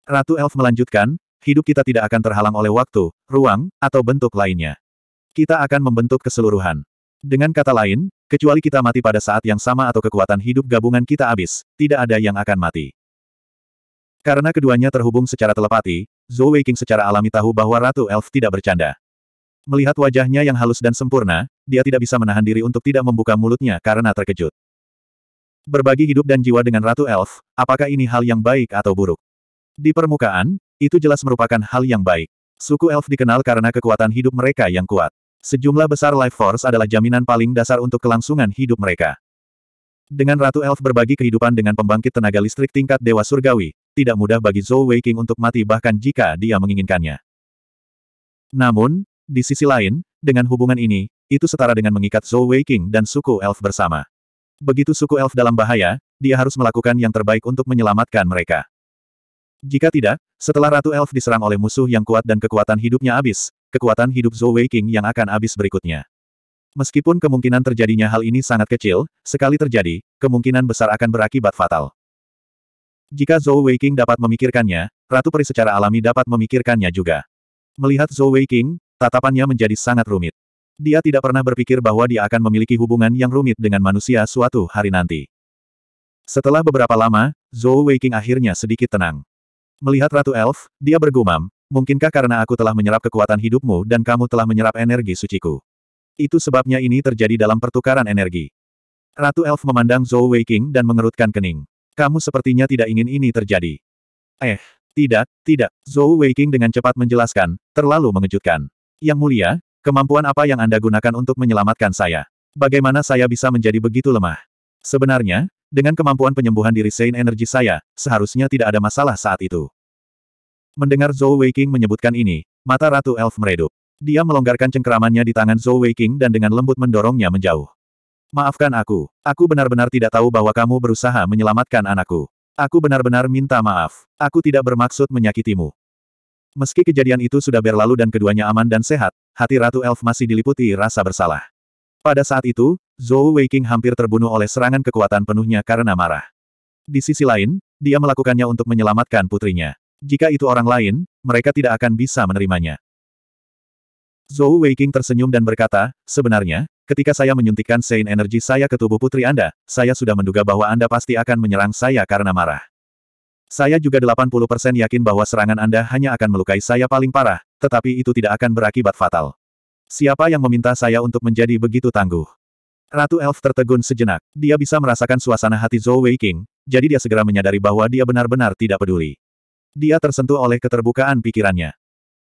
Speaker 1: Ratu Elf melanjutkan, hidup kita tidak akan terhalang oleh waktu, ruang, atau bentuk lainnya. Kita akan membentuk keseluruhan. Dengan kata lain, Kecuali kita mati pada saat yang sama atau kekuatan hidup gabungan kita habis, tidak ada yang akan mati. Karena keduanya terhubung secara telepati, Zhou Weiqing secara alami tahu bahwa Ratu Elf tidak bercanda. Melihat wajahnya yang halus dan sempurna, dia tidak bisa menahan diri untuk tidak membuka mulutnya karena terkejut. Berbagi hidup dan jiwa dengan Ratu Elf, apakah ini hal yang baik atau buruk? Di permukaan, itu jelas merupakan hal yang baik. Suku Elf dikenal karena kekuatan hidup mereka yang kuat. Sejumlah besar life force adalah jaminan paling dasar untuk kelangsungan hidup mereka. Dengan Ratu Elf berbagi kehidupan dengan pembangkit tenaga listrik tingkat Dewa Surgawi, tidak mudah bagi Zhou Wei King untuk mati bahkan jika dia menginginkannya. Namun, di sisi lain, dengan hubungan ini, itu setara dengan mengikat Zhou Wei King dan suku Elf bersama. Begitu suku elf dalam bahaya, dia harus melakukan yang terbaik untuk menyelamatkan mereka. Jika tidak, setelah Ratu Elf diserang oleh musuh yang kuat dan kekuatan hidupnya habis, kekuatan hidup Zhou Wei King yang akan habis berikutnya. Meskipun kemungkinan terjadinya hal ini sangat kecil, sekali terjadi, kemungkinan besar akan berakibat fatal. Jika Zhou Wei King dapat memikirkannya, Ratu Peri secara alami dapat memikirkannya juga. Melihat Zhou Wei King, tatapannya menjadi sangat rumit. Dia tidak pernah berpikir bahwa dia akan memiliki hubungan yang rumit dengan manusia suatu hari nanti. Setelah beberapa lama, Zhou Wei King akhirnya sedikit tenang. Melihat Ratu Elf, dia bergumam, Mungkinkah karena aku telah menyerap kekuatan hidupmu dan kamu telah menyerap energi suciku? Itu sebabnya ini terjadi dalam pertukaran energi. Ratu Elf memandang Zhou Weiqing dan mengerutkan kening. Kamu sepertinya tidak ingin ini terjadi. Eh, tidak, tidak, Zhou Weiqing dengan cepat menjelaskan, terlalu mengejutkan. Yang mulia, kemampuan apa yang Anda gunakan untuk menyelamatkan saya? Bagaimana saya bisa menjadi begitu lemah? Sebenarnya, dengan kemampuan penyembuhan diri Sein energi saya, seharusnya tidak ada masalah saat itu. Mendengar Zhou Weiqing menyebutkan ini, mata Ratu Elf meredup. Dia melonggarkan cengkeramannya di tangan Zhou Weiqing dan dengan lembut mendorongnya menjauh. Maafkan aku, aku benar-benar tidak tahu bahwa kamu berusaha menyelamatkan anakku. Aku benar-benar minta maaf, aku tidak bermaksud menyakitimu. Meski kejadian itu sudah berlalu dan keduanya aman dan sehat, hati Ratu Elf masih diliputi rasa bersalah. Pada saat itu, Zhou Weiqing hampir terbunuh oleh serangan kekuatan penuhnya karena marah. Di sisi lain, dia melakukannya untuk menyelamatkan putrinya. Jika itu orang lain, mereka tidak akan bisa menerimanya. Zhou Weiqing tersenyum dan berkata, sebenarnya, ketika saya menyuntikkan Sein energi saya ke tubuh putri Anda, saya sudah menduga bahwa Anda pasti akan menyerang saya karena marah. Saya juga 80% yakin bahwa serangan Anda hanya akan melukai saya paling parah, tetapi itu tidak akan berakibat fatal. Siapa yang meminta saya untuk menjadi begitu tangguh? Ratu Elf tertegun sejenak. Dia bisa merasakan suasana hati Zhou Weiqing, jadi dia segera menyadari bahwa dia benar-benar tidak peduli. Dia tersentuh oleh keterbukaan pikirannya.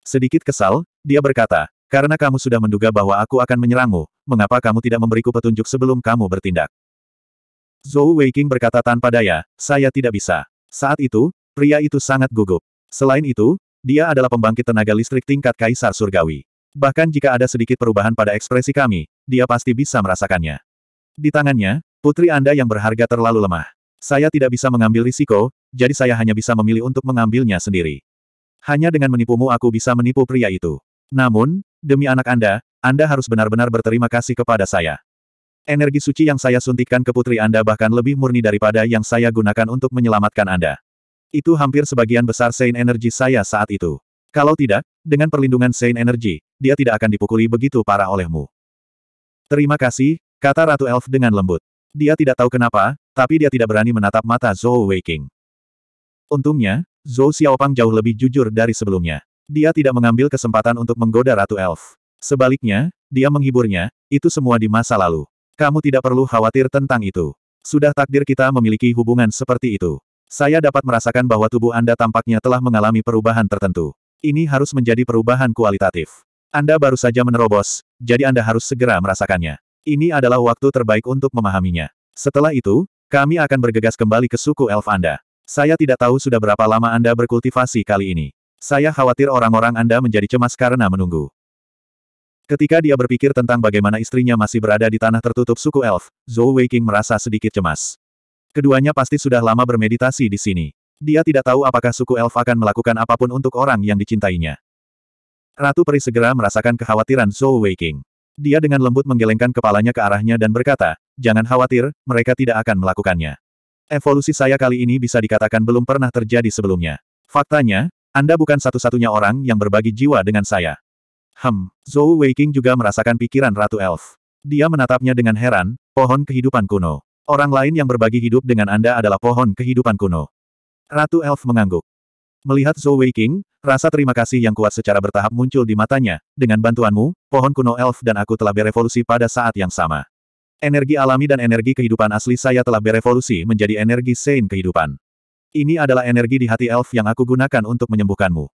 Speaker 1: Sedikit kesal, dia berkata, karena kamu sudah menduga bahwa aku akan menyerangmu, mengapa kamu tidak memberiku petunjuk sebelum kamu bertindak? Zhou Weiqing berkata tanpa daya, saya tidak bisa. Saat itu, pria itu sangat gugup. Selain itu, dia adalah pembangkit tenaga listrik tingkat Kaisar Surgawi. Bahkan jika ada sedikit perubahan pada ekspresi kami, dia pasti bisa merasakannya. Di tangannya, putri Anda yang berharga terlalu lemah. Saya tidak bisa mengambil risiko, jadi saya hanya bisa memilih untuk mengambilnya sendiri. Hanya dengan menipumu aku bisa menipu pria itu. Namun, demi anak Anda, Anda harus benar-benar berterima kasih kepada saya. Energi suci yang saya suntikan ke putri Anda bahkan lebih murni daripada yang saya gunakan untuk menyelamatkan Anda. Itu hampir sebagian besar sein energi saya saat itu. Kalau tidak, dengan perlindungan sein energi, dia tidak akan dipukuli begitu parah olehmu. Terima kasih, kata Ratu Elf dengan lembut. Dia tidak tahu kenapa, tapi dia tidak berani menatap mata Zhou Weiking. Untungnya, Zhou Xiaopang jauh lebih jujur dari sebelumnya. Dia tidak mengambil kesempatan untuk menggoda Ratu Elf. Sebaliknya, dia menghiburnya, itu semua di masa lalu. Kamu tidak perlu khawatir tentang itu. Sudah takdir kita memiliki hubungan seperti itu. Saya dapat merasakan bahwa tubuh Anda tampaknya telah mengalami perubahan tertentu. Ini harus menjadi perubahan kualitatif. Anda baru saja menerobos, jadi Anda harus segera merasakannya. Ini adalah waktu terbaik untuk memahaminya. Setelah itu, kami akan bergegas kembali ke suku elf Anda. Saya tidak tahu sudah berapa lama Anda berkultivasi kali ini. Saya khawatir orang-orang Anda menjadi cemas karena menunggu. Ketika dia berpikir tentang bagaimana istrinya masih berada di tanah tertutup suku elf, Zhou Weiqing merasa sedikit cemas. Keduanya pasti sudah lama bermeditasi di sini. Dia tidak tahu apakah suku elf akan melakukan apapun untuk orang yang dicintainya. Ratu Peri segera merasakan kekhawatiran Zhou Weiqing. Dia dengan lembut menggelengkan kepalanya ke arahnya dan berkata, Jangan khawatir, mereka tidak akan melakukannya. Evolusi saya kali ini bisa dikatakan belum pernah terjadi sebelumnya. Faktanya, Anda bukan satu-satunya orang yang berbagi jiwa dengan saya. Hem, Zhou Weiqing juga merasakan pikiran Ratu Elf. Dia menatapnya dengan heran, pohon kehidupan kuno. Orang lain yang berbagi hidup dengan Anda adalah pohon kehidupan kuno. Ratu Elf mengangguk. Melihat Zhou Weiqing, rasa terima kasih yang kuat secara bertahap muncul di matanya. Dengan bantuanmu, pohon kuno Elf dan aku telah berevolusi pada saat yang sama. Energi alami dan energi kehidupan asli saya telah berevolusi menjadi energi sein kehidupan. Ini adalah energi di hati elf yang aku gunakan untuk menyembuhkanmu.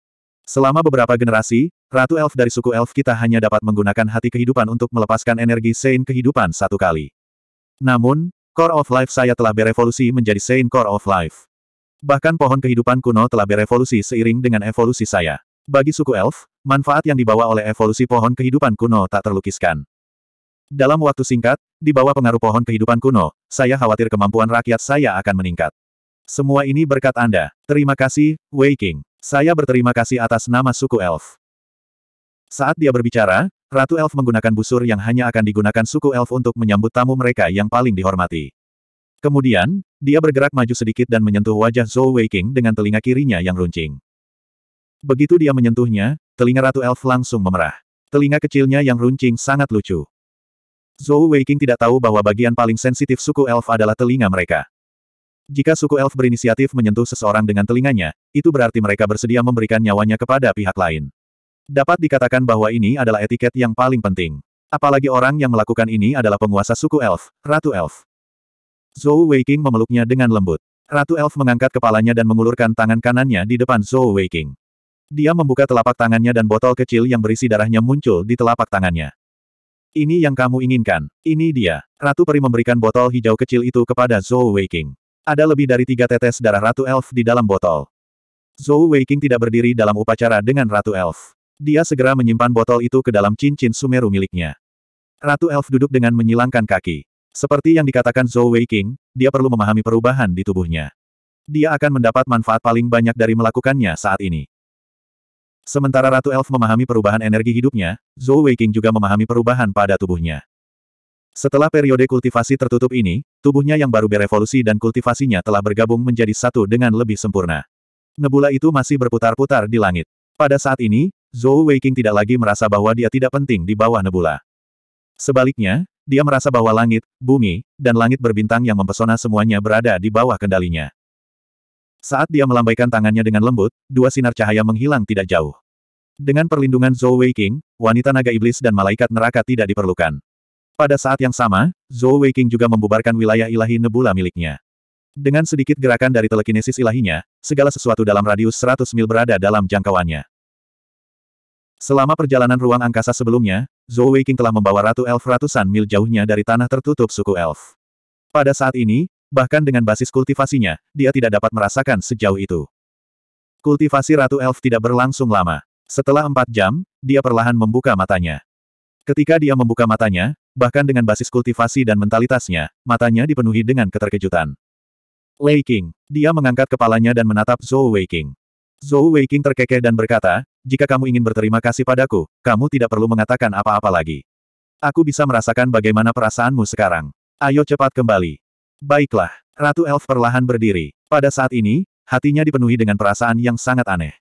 Speaker 1: Selama beberapa generasi, Ratu Elf dari suku Elf kita hanya dapat menggunakan hati kehidupan untuk melepaskan energi sein kehidupan satu kali. Namun, Core of Life saya telah berevolusi menjadi sein Core of Life. Bahkan pohon kehidupan kuno telah berevolusi seiring dengan evolusi saya. Bagi suku Elf, manfaat yang dibawa oleh evolusi pohon kehidupan kuno tak terlukiskan. Dalam waktu singkat, di bawah pengaruh pohon kehidupan kuno, saya khawatir kemampuan rakyat saya akan meningkat. Semua ini berkat Anda. Terima kasih, Wei King. Saya berterima kasih atas nama suku elf. Saat dia berbicara, Ratu elf menggunakan busur yang hanya akan digunakan suku elf untuk menyambut tamu mereka yang paling dihormati. Kemudian, dia bergerak maju sedikit dan menyentuh wajah Zhou Wei King dengan telinga kirinya yang runcing. Begitu dia menyentuhnya, telinga Ratu elf langsung memerah. Telinga kecilnya yang runcing sangat lucu. Zhou Weiqing tidak tahu bahwa bagian paling sensitif suku elf adalah telinga mereka. Jika suku elf berinisiatif menyentuh seseorang dengan telinganya, itu berarti mereka bersedia memberikan nyawanya kepada pihak lain. Dapat dikatakan bahwa ini adalah etiket yang paling penting. Apalagi orang yang melakukan ini adalah penguasa suku elf, Ratu Elf. Zhou Weiqing memeluknya dengan lembut. Ratu Elf mengangkat kepalanya dan mengulurkan tangan kanannya di depan Zhou Weiqing. Dia membuka telapak tangannya dan botol kecil yang berisi darahnya muncul di telapak tangannya. Ini yang kamu inginkan. Ini dia. Ratu Peri memberikan botol hijau kecil itu kepada Zhou Weiking. Ada lebih dari tiga tetes darah Ratu Elf di dalam botol. Zhou Weiking tidak berdiri dalam upacara dengan Ratu Elf. Dia segera menyimpan botol itu ke dalam cincin sumeru miliknya. Ratu Elf duduk dengan menyilangkan kaki. Seperti yang dikatakan Zhou Weiking, dia perlu memahami perubahan di tubuhnya. Dia akan mendapat manfaat paling banyak dari melakukannya saat ini. Sementara Ratu Elf memahami perubahan energi hidupnya, Zhou Weiqing juga memahami perubahan pada tubuhnya. Setelah periode kultivasi tertutup ini, tubuhnya yang baru berevolusi dan kultivasinya telah bergabung menjadi satu dengan lebih sempurna. Nebula itu masih berputar-putar di langit. Pada saat ini, Zhou Weiqing tidak lagi merasa bahwa dia tidak penting di bawah nebula. Sebaliknya, dia merasa bahwa langit, bumi, dan langit berbintang yang mempesona semuanya berada di bawah kendalinya. Saat dia melambaikan tangannya dengan lembut, dua sinar cahaya menghilang tidak jauh. Dengan perlindungan Zhou Weiqing, wanita naga iblis dan malaikat neraka tidak diperlukan. Pada saat yang sama, Zhou Weiqing juga membubarkan wilayah ilahi nebula miliknya. Dengan sedikit gerakan dari telekinesis ilahinya, segala sesuatu dalam radius 100 mil berada dalam jangkauannya. Selama perjalanan ruang angkasa sebelumnya, Zhou Weiqing telah membawa Ratu Elf ratusan mil jauhnya dari tanah tertutup suku Elf. Pada saat ini, bahkan dengan basis kultivasinya, dia tidak dapat merasakan sejauh itu. Kultivasi Ratu Elf tidak berlangsung lama. Setelah empat jam, dia perlahan membuka matanya. Ketika dia membuka matanya, bahkan dengan basis kultivasi dan mentalitasnya, matanya dipenuhi dengan keterkejutan. Lei King, dia mengangkat kepalanya dan menatap Zhou Wei King. Zhou Wei King terkekeh dan berkata, jika kamu ingin berterima kasih padaku, kamu tidak perlu mengatakan apa-apa lagi. Aku bisa merasakan bagaimana perasaanmu sekarang. Ayo cepat kembali. Baiklah, Ratu Elf perlahan berdiri. Pada saat ini, hatinya dipenuhi dengan perasaan yang sangat aneh.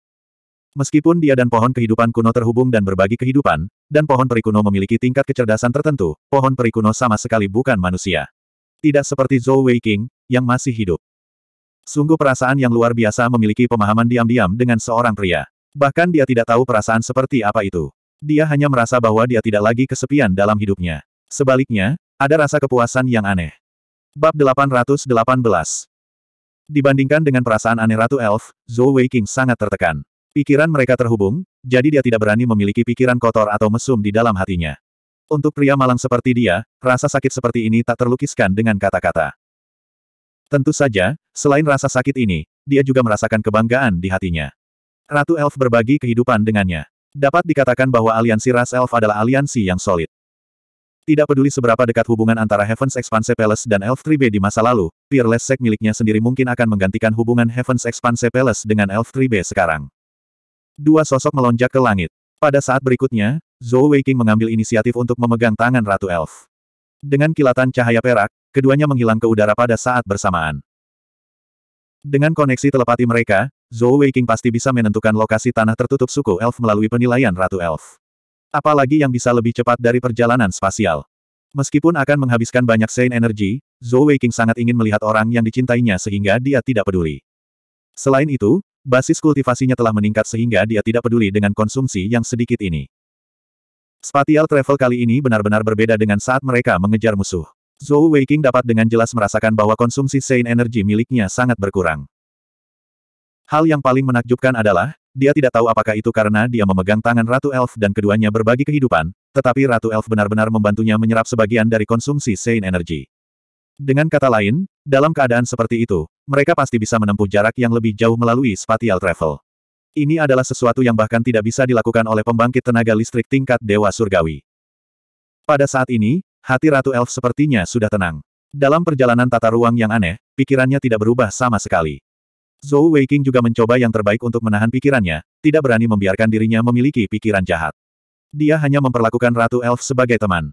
Speaker 1: Meskipun dia dan pohon kehidupan kuno terhubung dan berbagi kehidupan, dan pohon perikuno memiliki tingkat kecerdasan tertentu, pohon perikuno sama sekali bukan manusia. Tidak seperti Zhou Wei King, yang masih hidup. Sungguh perasaan yang luar biasa memiliki pemahaman diam-diam dengan seorang pria. Bahkan dia tidak tahu perasaan seperti apa itu. Dia hanya merasa bahwa dia tidak lagi kesepian dalam hidupnya. Sebaliknya, ada rasa kepuasan yang aneh. Bab 818 Dibandingkan dengan perasaan aneh Ratu Elf, Zhou King sangat tertekan. Pikiran mereka terhubung, jadi dia tidak berani memiliki pikiran kotor atau mesum di dalam hatinya. Untuk pria malang seperti dia, rasa sakit seperti ini tak terlukiskan dengan kata-kata. Tentu saja, selain rasa sakit ini, dia juga merasakan kebanggaan di hatinya. Ratu Elf berbagi kehidupan dengannya. Dapat dikatakan bahwa aliansi ras Elf adalah aliansi yang solid. Tidak peduli seberapa dekat hubungan antara Heaven's Expanse Palace dan Elf Tribe di masa lalu, Peerless Sek miliknya sendiri mungkin akan menggantikan hubungan Heaven's Expanse Palace dengan Elf Tribe sekarang. Dua sosok melonjak ke langit. Pada saat berikutnya, Zhou Weiqing mengambil inisiatif untuk memegang tangan Ratu Elf. Dengan kilatan cahaya perak, keduanya menghilang ke udara pada saat bersamaan. Dengan koneksi telepati mereka, Zhou Weiqing pasti bisa menentukan lokasi tanah tertutup suku elf melalui penilaian Ratu Elf. Apalagi yang bisa lebih cepat dari perjalanan spasial. Meskipun akan menghabiskan banyak Sein energi, Zhou Weiqing sangat ingin melihat orang yang dicintainya sehingga dia tidak peduli. Selain itu, basis kultivasinya telah meningkat sehingga dia tidak peduli dengan konsumsi yang sedikit ini. Spatial travel kali ini benar-benar berbeda dengan saat mereka mengejar musuh. Zhou Weiqing dapat dengan jelas merasakan bahwa konsumsi Sein energi miliknya sangat berkurang. Hal yang paling menakjubkan adalah, dia tidak tahu apakah itu karena dia memegang tangan Ratu Elf dan keduanya berbagi kehidupan, tetapi Ratu Elf benar-benar membantunya menyerap sebagian dari konsumsi Sein Energy. Dengan kata lain, dalam keadaan seperti itu, mereka pasti bisa menempuh jarak yang lebih jauh melalui spatial travel. Ini adalah sesuatu yang bahkan tidak bisa dilakukan oleh pembangkit tenaga listrik tingkat Dewa Surgawi. Pada saat ini, hati Ratu Elf sepertinya sudah tenang. Dalam perjalanan tata ruang yang aneh, pikirannya tidak berubah sama sekali. Zhou Weiqing juga mencoba yang terbaik untuk menahan pikirannya, tidak berani membiarkan dirinya memiliki pikiran jahat. Dia hanya memperlakukan Ratu Elf sebagai teman.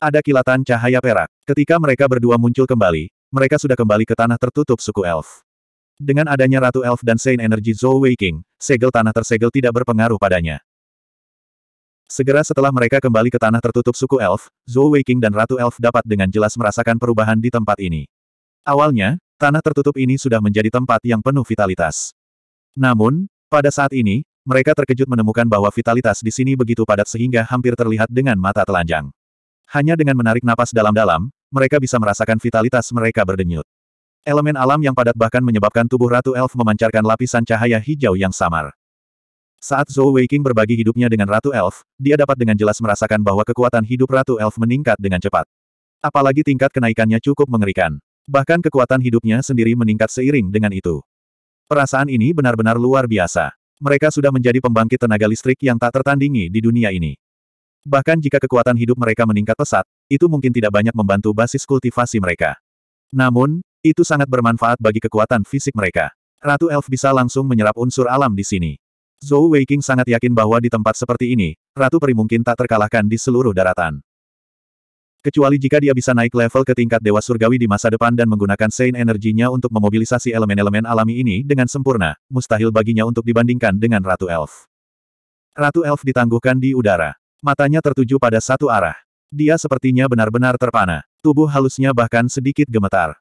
Speaker 1: Ada kilatan cahaya perak. Ketika mereka berdua muncul kembali, mereka sudah kembali ke tanah tertutup suku Elf. Dengan adanya Ratu Elf dan Saint Energy Zhou Weiqing, segel tanah tersegel tidak berpengaruh padanya. Segera setelah mereka kembali ke tanah tertutup suku Elf, Zhou Weiqing dan Ratu Elf dapat dengan jelas merasakan perubahan di tempat ini. Awalnya, tanah tertutup ini sudah menjadi tempat yang penuh vitalitas. Namun, pada saat ini, mereka terkejut menemukan bahwa vitalitas di sini begitu padat sehingga hampir terlihat dengan mata telanjang. Hanya dengan menarik napas dalam-dalam, mereka bisa merasakan vitalitas mereka berdenyut. Elemen alam yang padat bahkan menyebabkan tubuh Ratu Elf memancarkan lapisan cahaya hijau yang samar. Saat Zhou Weiqing berbagi hidupnya dengan Ratu Elf, dia dapat dengan jelas merasakan bahwa kekuatan hidup Ratu Elf meningkat dengan cepat. Apalagi tingkat kenaikannya cukup mengerikan. Bahkan kekuatan hidupnya sendiri meningkat seiring dengan itu. Perasaan ini benar-benar luar biasa. Mereka sudah menjadi pembangkit tenaga listrik yang tak tertandingi di dunia ini. Bahkan jika kekuatan hidup mereka meningkat pesat, itu mungkin tidak banyak membantu basis kultivasi mereka. Namun, itu sangat bermanfaat bagi kekuatan fisik mereka. Ratu Elf bisa langsung menyerap unsur alam di sini. Zhou Weiking sangat yakin bahwa di tempat seperti ini, Ratu Peri mungkin tak terkalahkan di seluruh daratan. Kecuali jika dia bisa naik level ke tingkat Dewa Surgawi di masa depan dan menggunakan Sein energinya untuk memobilisasi elemen-elemen alami ini dengan sempurna, mustahil baginya untuk dibandingkan dengan Ratu Elf. Ratu Elf ditangguhkan di udara. Matanya tertuju pada satu arah. Dia sepertinya benar-benar terpana. Tubuh halusnya bahkan sedikit gemetar.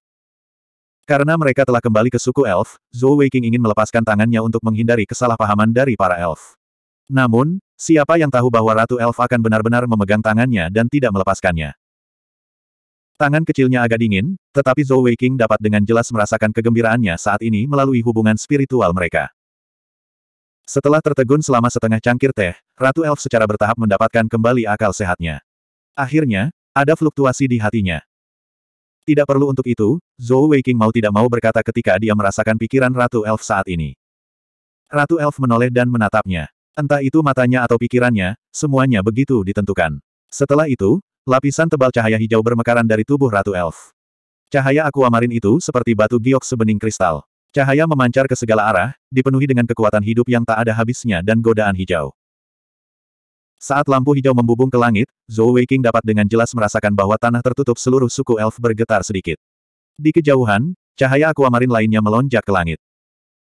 Speaker 1: Karena mereka telah kembali ke suku Elf, Zhou Weiqing ingin melepaskan tangannya untuk menghindari kesalahpahaman dari para Elf. Namun, siapa yang tahu bahwa Ratu Elf akan benar-benar memegang tangannya dan tidak melepaskannya. Tangan kecilnya agak dingin, tetapi Zhou Weiqing dapat dengan jelas merasakan kegembiraannya saat ini melalui hubungan spiritual mereka. Setelah tertegun selama setengah cangkir teh, Ratu Elf secara bertahap mendapatkan kembali akal sehatnya. Akhirnya, ada fluktuasi di hatinya. Tidak perlu untuk itu, Zhou Weiqing mau tidak mau berkata ketika dia merasakan pikiran Ratu Elf saat ini. Ratu Elf menoleh dan menatapnya. Entah itu matanya atau pikirannya, semuanya begitu ditentukan. Setelah itu, Lapisan tebal cahaya hijau bermekaran dari tubuh Ratu Elf. Cahaya akuamarin itu seperti batu giok sebening kristal. Cahaya memancar ke segala arah, dipenuhi dengan kekuatan hidup yang tak ada habisnya dan godaan hijau. Saat lampu hijau membubung ke langit, Zhou Weiqing dapat dengan jelas merasakan bahwa tanah tertutup seluruh suku elf bergetar sedikit. Di kejauhan, cahaya akuamarin lainnya melonjak ke langit.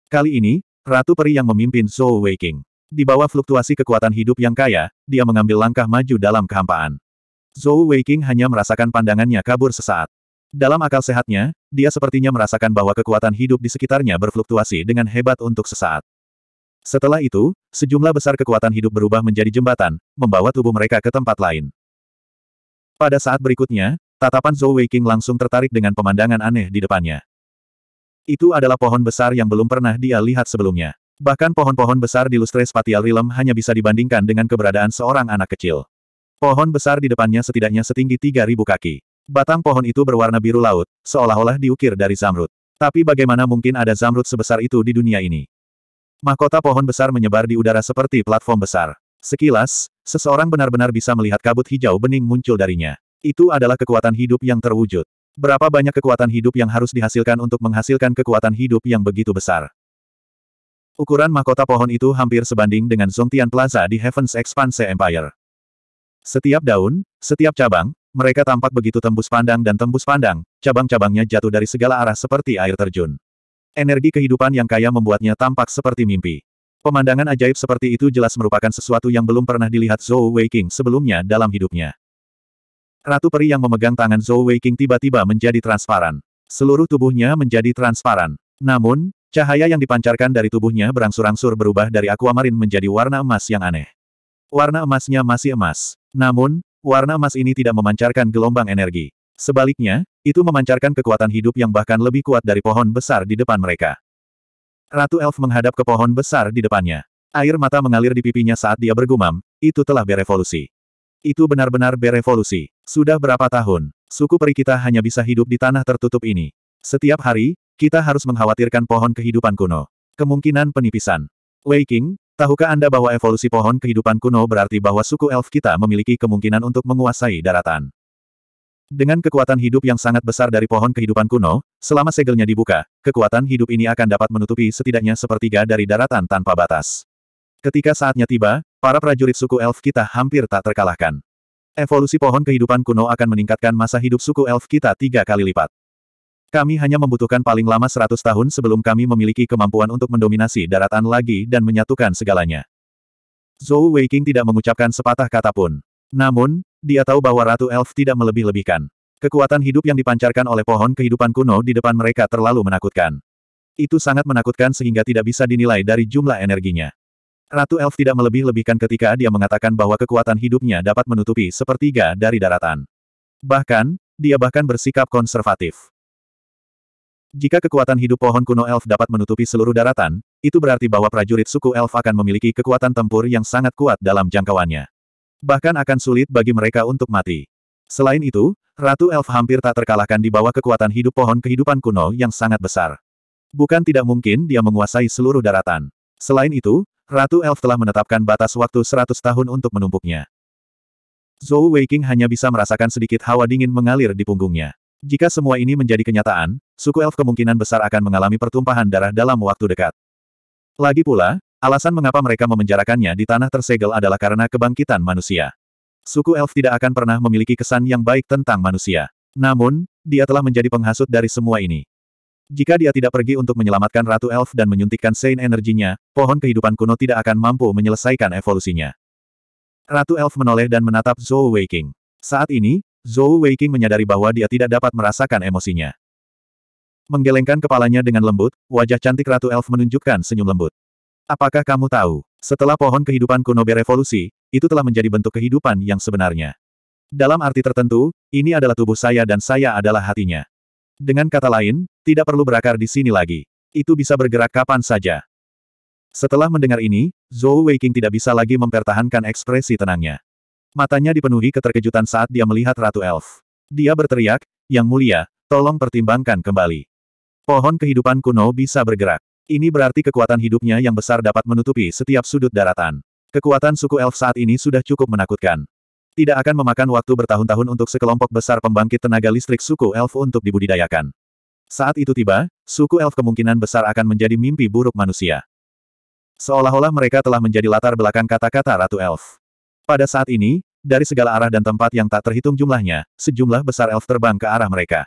Speaker 1: Kali ini, Ratu Peri yang memimpin Zhou Weiqing. Di bawah fluktuasi kekuatan hidup yang kaya, dia mengambil langkah maju dalam kehampaan. Zhou Weiqing hanya merasakan pandangannya kabur sesaat. Dalam akal sehatnya, dia sepertinya merasakan bahwa kekuatan hidup di sekitarnya berfluktuasi dengan hebat untuk sesaat. Setelah itu, sejumlah besar kekuatan hidup berubah menjadi jembatan, membawa tubuh mereka ke tempat lain. Pada saat berikutnya, tatapan Zhou Weiqing langsung tertarik dengan pemandangan aneh di depannya. Itu adalah pohon besar yang belum pernah dia lihat sebelumnya. Bahkan pohon-pohon besar di lustre spatial realm hanya bisa dibandingkan dengan keberadaan seorang anak kecil. Pohon besar di depannya setidaknya setinggi 3.000 kaki. Batang pohon itu berwarna biru laut, seolah-olah diukir dari zamrud. Tapi bagaimana mungkin ada zamrud sebesar itu di dunia ini? Mahkota pohon besar menyebar di udara seperti platform besar. Sekilas, seseorang benar-benar bisa melihat kabut hijau bening muncul darinya. Itu adalah kekuatan hidup yang terwujud. Berapa banyak kekuatan hidup yang harus dihasilkan untuk menghasilkan kekuatan hidup yang begitu besar? Ukuran mahkota pohon itu hampir sebanding dengan Zongtian Plaza di Heaven's Expanse Empire. Setiap daun, setiap cabang, mereka tampak begitu tembus pandang dan tembus pandang, cabang-cabangnya jatuh dari segala arah seperti air terjun. Energi kehidupan yang kaya membuatnya tampak seperti mimpi. Pemandangan ajaib seperti itu jelas merupakan sesuatu yang belum pernah dilihat Zhou Weiqing sebelumnya dalam hidupnya. Ratu Peri yang memegang tangan Zhou Weiqing tiba-tiba menjadi transparan. Seluruh tubuhnya menjadi transparan. Namun, cahaya yang dipancarkan dari tubuhnya berangsur-angsur berubah dari aquamarin menjadi warna emas yang aneh. Warna emasnya masih emas, namun, warna emas ini tidak memancarkan gelombang energi. Sebaliknya, itu memancarkan kekuatan hidup yang bahkan lebih kuat dari pohon besar di depan mereka. Ratu Elf menghadap ke pohon besar di depannya. Air mata mengalir di pipinya saat dia bergumam, itu telah berevolusi. Itu benar-benar berevolusi. Sudah berapa tahun, suku peri kita hanya bisa hidup di tanah tertutup ini. Setiap hari, kita harus mengkhawatirkan pohon kehidupan kuno. Kemungkinan penipisan. Wei King, Tahukah Anda bahwa evolusi pohon kehidupan kuno berarti bahwa suku elf kita memiliki kemungkinan untuk menguasai daratan? Dengan kekuatan hidup yang sangat besar dari pohon kehidupan kuno, selama segelnya dibuka, kekuatan hidup ini akan dapat menutupi setidaknya sepertiga dari daratan tanpa batas. Ketika saatnya tiba, para prajurit suku elf kita hampir tak terkalahkan. Evolusi pohon kehidupan kuno akan meningkatkan masa hidup suku elf kita tiga kali lipat. Kami hanya membutuhkan paling lama 100 tahun sebelum kami memiliki kemampuan untuk mendominasi daratan lagi dan menyatukan segalanya. Zhou Weiqing tidak mengucapkan sepatah kata pun. Namun, dia tahu bahwa Ratu Elf tidak melebih-lebihkan. Kekuatan hidup yang dipancarkan oleh pohon kehidupan kuno di depan mereka terlalu menakutkan. Itu sangat menakutkan sehingga tidak bisa dinilai dari jumlah energinya. Ratu Elf tidak melebih-lebihkan ketika dia mengatakan bahwa kekuatan hidupnya dapat menutupi sepertiga dari daratan. Bahkan, dia bahkan bersikap konservatif. Jika kekuatan hidup pohon kuno elf dapat menutupi seluruh daratan, itu berarti bahwa prajurit suku elf akan memiliki kekuatan tempur yang sangat kuat dalam jangkauannya. Bahkan akan sulit bagi mereka untuk mati. Selain itu, Ratu Elf hampir tak terkalahkan di bawah kekuatan hidup pohon kehidupan kuno yang sangat besar. Bukan tidak mungkin dia menguasai seluruh daratan. Selain itu, Ratu Elf telah menetapkan batas waktu 100 tahun untuk menumpuknya. Zhou Weiking hanya bisa merasakan sedikit hawa dingin mengalir di punggungnya. Jika semua ini menjadi kenyataan, suku elf kemungkinan besar akan mengalami pertumpahan darah dalam waktu dekat. Lagi pula, alasan mengapa mereka memenjarakannya di tanah tersegel adalah karena kebangkitan manusia. Suku elf tidak akan pernah memiliki kesan yang baik tentang manusia. Namun, dia telah menjadi penghasut dari semua ini. Jika dia tidak pergi untuk menyelamatkan Ratu Elf dan menyuntikkan Sein energinya, pohon kehidupan kuno tidak akan mampu menyelesaikan evolusinya. Ratu Elf menoleh dan menatap Zhou Weiqing. Saat ini, Zhou Weiqing menyadari bahwa dia tidak dapat merasakan emosinya. Menggelengkan kepalanya dengan lembut, wajah cantik Ratu Elf menunjukkan senyum lembut. Apakah kamu tahu, setelah pohon kehidupan kuno berevolusi, itu telah menjadi bentuk kehidupan yang sebenarnya. Dalam arti tertentu, ini adalah tubuh saya dan saya adalah hatinya. Dengan kata lain, tidak perlu berakar di sini lagi. Itu bisa bergerak kapan saja. Setelah mendengar ini, Zhou Weiqing tidak bisa lagi mempertahankan ekspresi tenangnya. Matanya dipenuhi keterkejutan saat dia melihat Ratu Elf. Dia berteriak, Yang Mulia, tolong pertimbangkan kembali. Pohon kehidupan kuno bisa bergerak. Ini berarti kekuatan hidupnya yang besar dapat menutupi setiap sudut daratan. Kekuatan suku elf saat ini sudah cukup menakutkan. Tidak akan memakan waktu bertahun-tahun untuk sekelompok besar pembangkit tenaga listrik suku elf untuk dibudidayakan. Saat itu tiba, suku elf kemungkinan besar akan menjadi mimpi buruk manusia. Seolah-olah mereka telah menjadi latar belakang kata-kata Ratu Elf. Pada saat ini, dari segala arah dan tempat yang tak terhitung jumlahnya, sejumlah besar elf terbang ke arah mereka.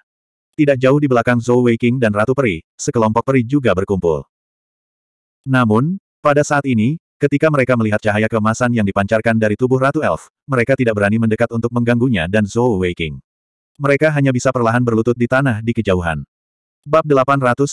Speaker 1: Tidak jauh di belakang Zhou Weiqing dan Ratu Peri, sekelompok peri juga berkumpul. Namun, pada saat ini, ketika mereka melihat cahaya kemasan yang dipancarkan dari tubuh Ratu Elf, mereka tidak berani mendekat untuk mengganggunya dan Zhou Weiqing. Mereka hanya bisa perlahan berlutut di tanah di kejauhan. Bab 819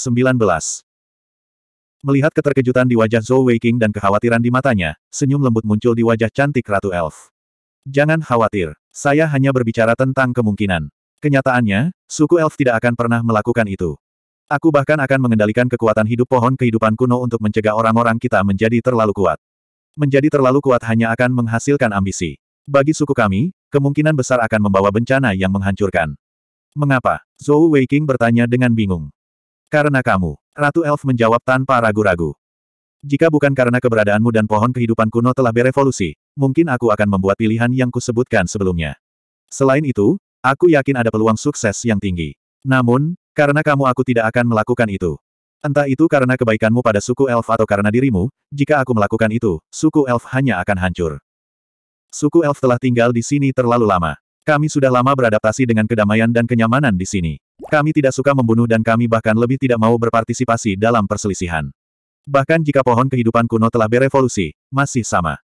Speaker 1: Melihat keterkejutan di wajah Zhou Weiqing dan kekhawatiran di matanya, senyum lembut muncul di wajah cantik Ratu Elf. Jangan khawatir, saya hanya berbicara tentang kemungkinan. Kenyataannya, suku elf tidak akan pernah melakukan itu. Aku bahkan akan mengendalikan kekuatan hidup pohon kehidupan kuno untuk mencegah orang-orang kita menjadi terlalu kuat. Menjadi terlalu kuat hanya akan menghasilkan ambisi. Bagi suku kami, kemungkinan besar akan membawa bencana yang menghancurkan. Mengapa? Zhou Weiqing bertanya dengan bingung. Karena kamu, Ratu Elf menjawab tanpa ragu-ragu. Jika bukan karena keberadaanmu dan pohon kehidupan kuno telah berevolusi, mungkin aku akan membuat pilihan yang kusebutkan sebelumnya. Selain itu, aku yakin ada peluang sukses yang tinggi. Namun, karena kamu aku tidak akan melakukan itu. Entah itu karena kebaikanmu pada suku elf atau karena dirimu, jika aku melakukan itu, suku elf hanya akan hancur. Suku elf telah tinggal di sini terlalu lama. Kami sudah lama beradaptasi dengan kedamaian dan kenyamanan di sini. Kami tidak suka membunuh dan kami bahkan lebih tidak mau berpartisipasi dalam perselisihan. Bahkan jika pohon kehidupan kuno telah berevolusi, masih sama.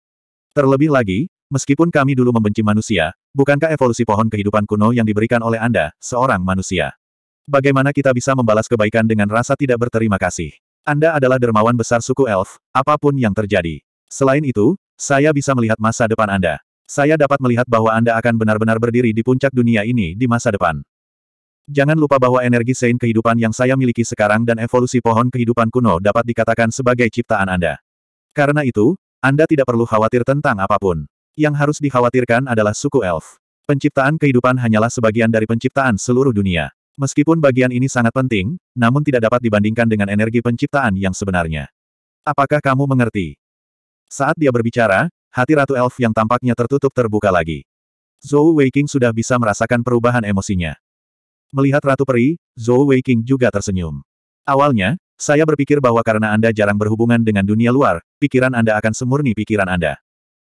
Speaker 1: Terlebih lagi, meskipun kami dulu membenci manusia, bukankah evolusi pohon kehidupan kuno yang diberikan oleh Anda, seorang manusia? Bagaimana kita bisa membalas kebaikan dengan rasa tidak berterima kasih? Anda adalah dermawan besar suku elf, apapun yang terjadi. Selain itu, saya bisa melihat masa depan Anda. Saya dapat melihat bahwa Anda akan benar-benar berdiri di puncak dunia ini di masa depan. Jangan lupa bahwa energi Sein kehidupan yang saya miliki sekarang dan evolusi pohon kehidupan kuno dapat dikatakan sebagai ciptaan Anda. Karena itu, Anda tidak perlu khawatir tentang apapun. Yang harus dikhawatirkan adalah suku elf. Penciptaan kehidupan hanyalah sebagian dari penciptaan seluruh dunia. Meskipun bagian ini sangat penting, namun tidak dapat dibandingkan dengan energi penciptaan yang sebenarnya. Apakah kamu mengerti? Saat dia berbicara, hati Ratu Elf yang tampaknya tertutup terbuka lagi. Zhou Weiking sudah bisa merasakan perubahan emosinya. Melihat Ratu Peri, Zhou Wei King juga tersenyum. Awalnya, saya berpikir bahwa karena Anda jarang berhubungan dengan dunia luar, pikiran Anda akan semurni pikiran Anda.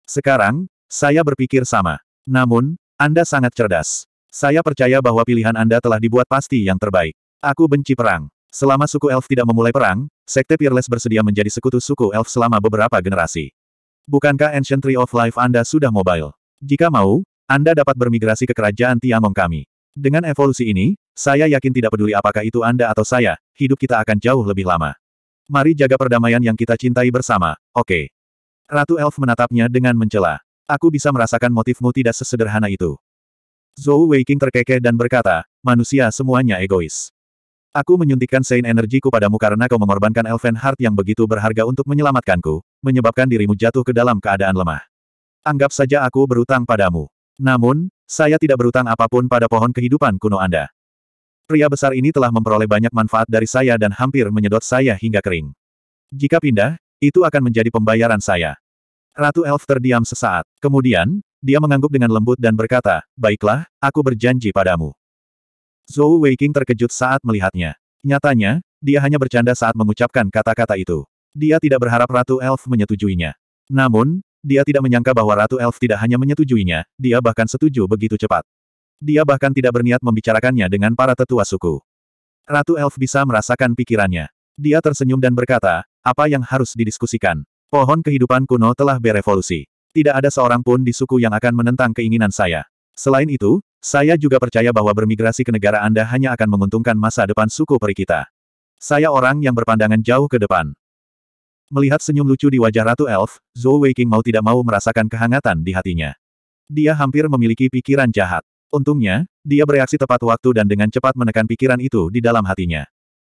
Speaker 1: Sekarang, saya berpikir sama. Namun, Anda sangat cerdas. Saya percaya bahwa pilihan Anda telah dibuat pasti yang terbaik. Aku benci perang. Selama suku elf tidak memulai perang, Sekte Peerless bersedia menjadi sekutu suku elf selama beberapa generasi. Bukankah Ancient Tree of Life Anda sudah mobile? Jika mau, Anda dapat bermigrasi ke kerajaan Tiangong kami. Dengan evolusi ini, saya yakin tidak peduli apakah itu Anda atau saya, hidup kita akan jauh lebih lama. Mari jaga perdamaian yang kita cintai bersama, oke. Okay. Ratu Elf menatapnya dengan mencela. Aku bisa merasakan motifmu tidak sesederhana itu. Zhou Weiqing terkekeh dan berkata, manusia semuanya egois. Aku menyuntikkan sein energiku padamu karena kau mengorbankan Elven Heart yang begitu berharga untuk menyelamatkanku, menyebabkan dirimu jatuh ke dalam keadaan lemah. Anggap saja aku berutang padamu. Namun, saya tidak berutang apapun pada pohon kehidupan kuno Anda. Pria besar ini telah memperoleh banyak manfaat dari saya dan hampir menyedot saya hingga kering. Jika pindah, itu akan menjadi pembayaran saya. Ratu Elf terdiam sesaat. Kemudian, dia mengangguk dengan lembut dan berkata, Baiklah, aku berjanji padamu. Zhou Weiqing terkejut saat melihatnya. Nyatanya, dia hanya bercanda saat mengucapkan kata-kata itu. Dia tidak berharap Ratu Elf menyetujuinya. Namun, dia tidak menyangka bahwa Ratu Elf tidak hanya menyetujuinya, dia bahkan setuju begitu cepat. Dia bahkan tidak berniat membicarakannya dengan para tetua suku. Ratu Elf bisa merasakan pikirannya. Dia tersenyum dan berkata, apa yang harus didiskusikan? Pohon kehidupan kuno telah berevolusi. Tidak ada seorang pun di suku yang akan menentang keinginan saya. Selain itu, saya juga percaya bahwa bermigrasi ke negara Anda hanya akan menguntungkan masa depan suku peri kita. Saya orang yang berpandangan jauh ke depan. Melihat senyum lucu di wajah Ratu Elf, Zhou Weiqing mau tidak mau merasakan kehangatan di hatinya. Dia hampir memiliki pikiran jahat. Untungnya, dia bereaksi tepat waktu dan dengan cepat menekan pikiran itu di dalam hatinya.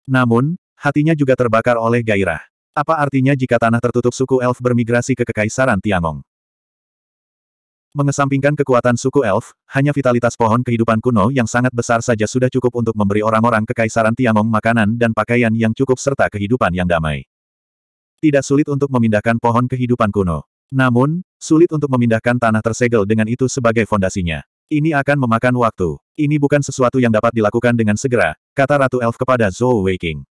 Speaker 1: Namun, hatinya juga terbakar oleh gairah. Apa artinya jika tanah tertutup suku elf bermigrasi ke Kekaisaran Tiangong? Mengesampingkan kekuatan suku elf, hanya vitalitas pohon kehidupan kuno yang sangat besar saja sudah cukup untuk memberi orang-orang kekaisaran Tiangong makanan dan pakaian yang cukup serta kehidupan yang damai. Tidak sulit untuk memindahkan pohon kehidupan kuno. Namun, sulit untuk memindahkan tanah tersegel dengan itu sebagai fondasinya. Ini akan memakan waktu. Ini bukan sesuatu yang dapat dilakukan dengan segera, kata Ratu Elf kepada Zhou Weiking.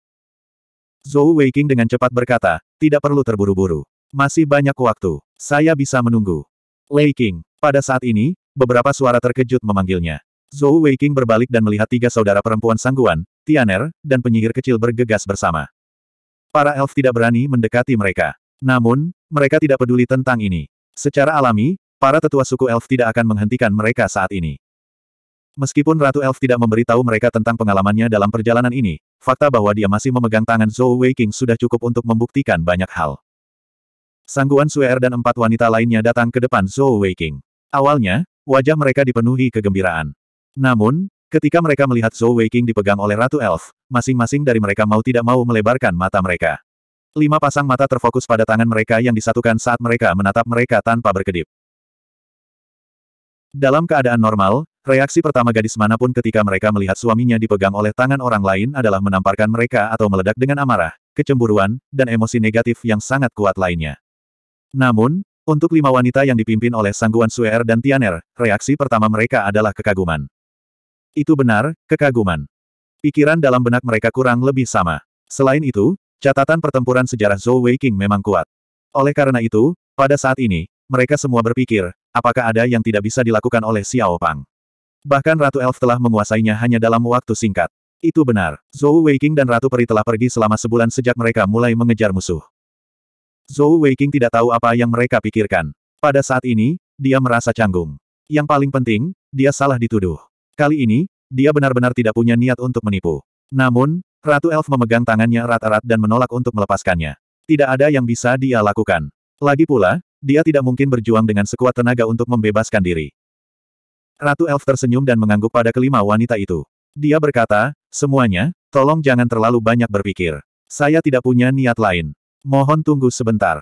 Speaker 1: Zhou Weiking dengan cepat berkata, tidak perlu terburu-buru. Masih banyak waktu. Saya bisa menunggu. Lei King. Pada saat ini, beberapa suara terkejut memanggilnya. Zhou Weiking berbalik dan melihat tiga saudara perempuan sangguan, Tianer, dan penyihir kecil bergegas bersama para elf tidak berani mendekati mereka. Namun, mereka tidak peduli tentang ini. Secara alami, para tetua suku elf tidak akan menghentikan mereka saat ini. Meskipun Ratu Elf tidak memberitahu mereka tentang pengalamannya dalam perjalanan ini, fakta bahwa dia masih memegang tangan Zhou Weiking sudah cukup untuk membuktikan banyak hal. Sangguan Suer dan empat wanita lainnya datang ke depan Zhou Weiking. Awalnya, wajah mereka dipenuhi kegembiraan. Namun, Ketika mereka melihat Zhou Weiqing dipegang oleh Ratu Elf, masing-masing dari mereka mau tidak mau melebarkan mata mereka. Lima pasang mata terfokus pada tangan mereka yang disatukan saat mereka menatap mereka tanpa berkedip. Dalam keadaan normal, reaksi pertama gadis manapun ketika mereka melihat suaminya dipegang oleh tangan orang lain adalah menamparkan mereka atau meledak dengan amarah, kecemburuan, dan emosi negatif yang sangat kuat lainnya. Namun, untuk lima wanita yang dipimpin oleh Sangguan Suer dan Tianer, reaksi pertama mereka adalah kekaguman. Itu benar, kekaguman. Pikiran dalam benak mereka kurang lebih sama. Selain itu, catatan pertempuran sejarah Zhou King memang kuat. Oleh karena itu, pada saat ini, mereka semua berpikir, apakah ada yang tidak bisa dilakukan oleh Xiao Pang. Bahkan Ratu Elf telah menguasainya hanya dalam waktu singkat. Itu benar, Zhou Weiqing dan Ratu Peri telah pergi selama sebulan sejak mereka mulai mengejar musuh. Zhou Weiqing tidak tahu apa yang mereka pikirkan. Pada saat ini, dia merasa canggung. Yang paling penting, dia salah dituduh. Kali ini, dia benar-benar tidak punya niat untuk menipu. Namun, Ratu Elf memegang tangannya erat-erat dan menolak untuk melepaskannya. Tidak ada yang bisa dia lakukan. Lagi pula, dia tidak mungkin berjuang dengan sekuat tenaga untuk membebaskan diri. Ratu Elf tersenyum dan mengangguk pada kelima wanita itu. Dia berkata, semuanya, tolong jangan terlalu banyak berpikir. Saya tidak punya niat lain. Mohon tunggu sebentar.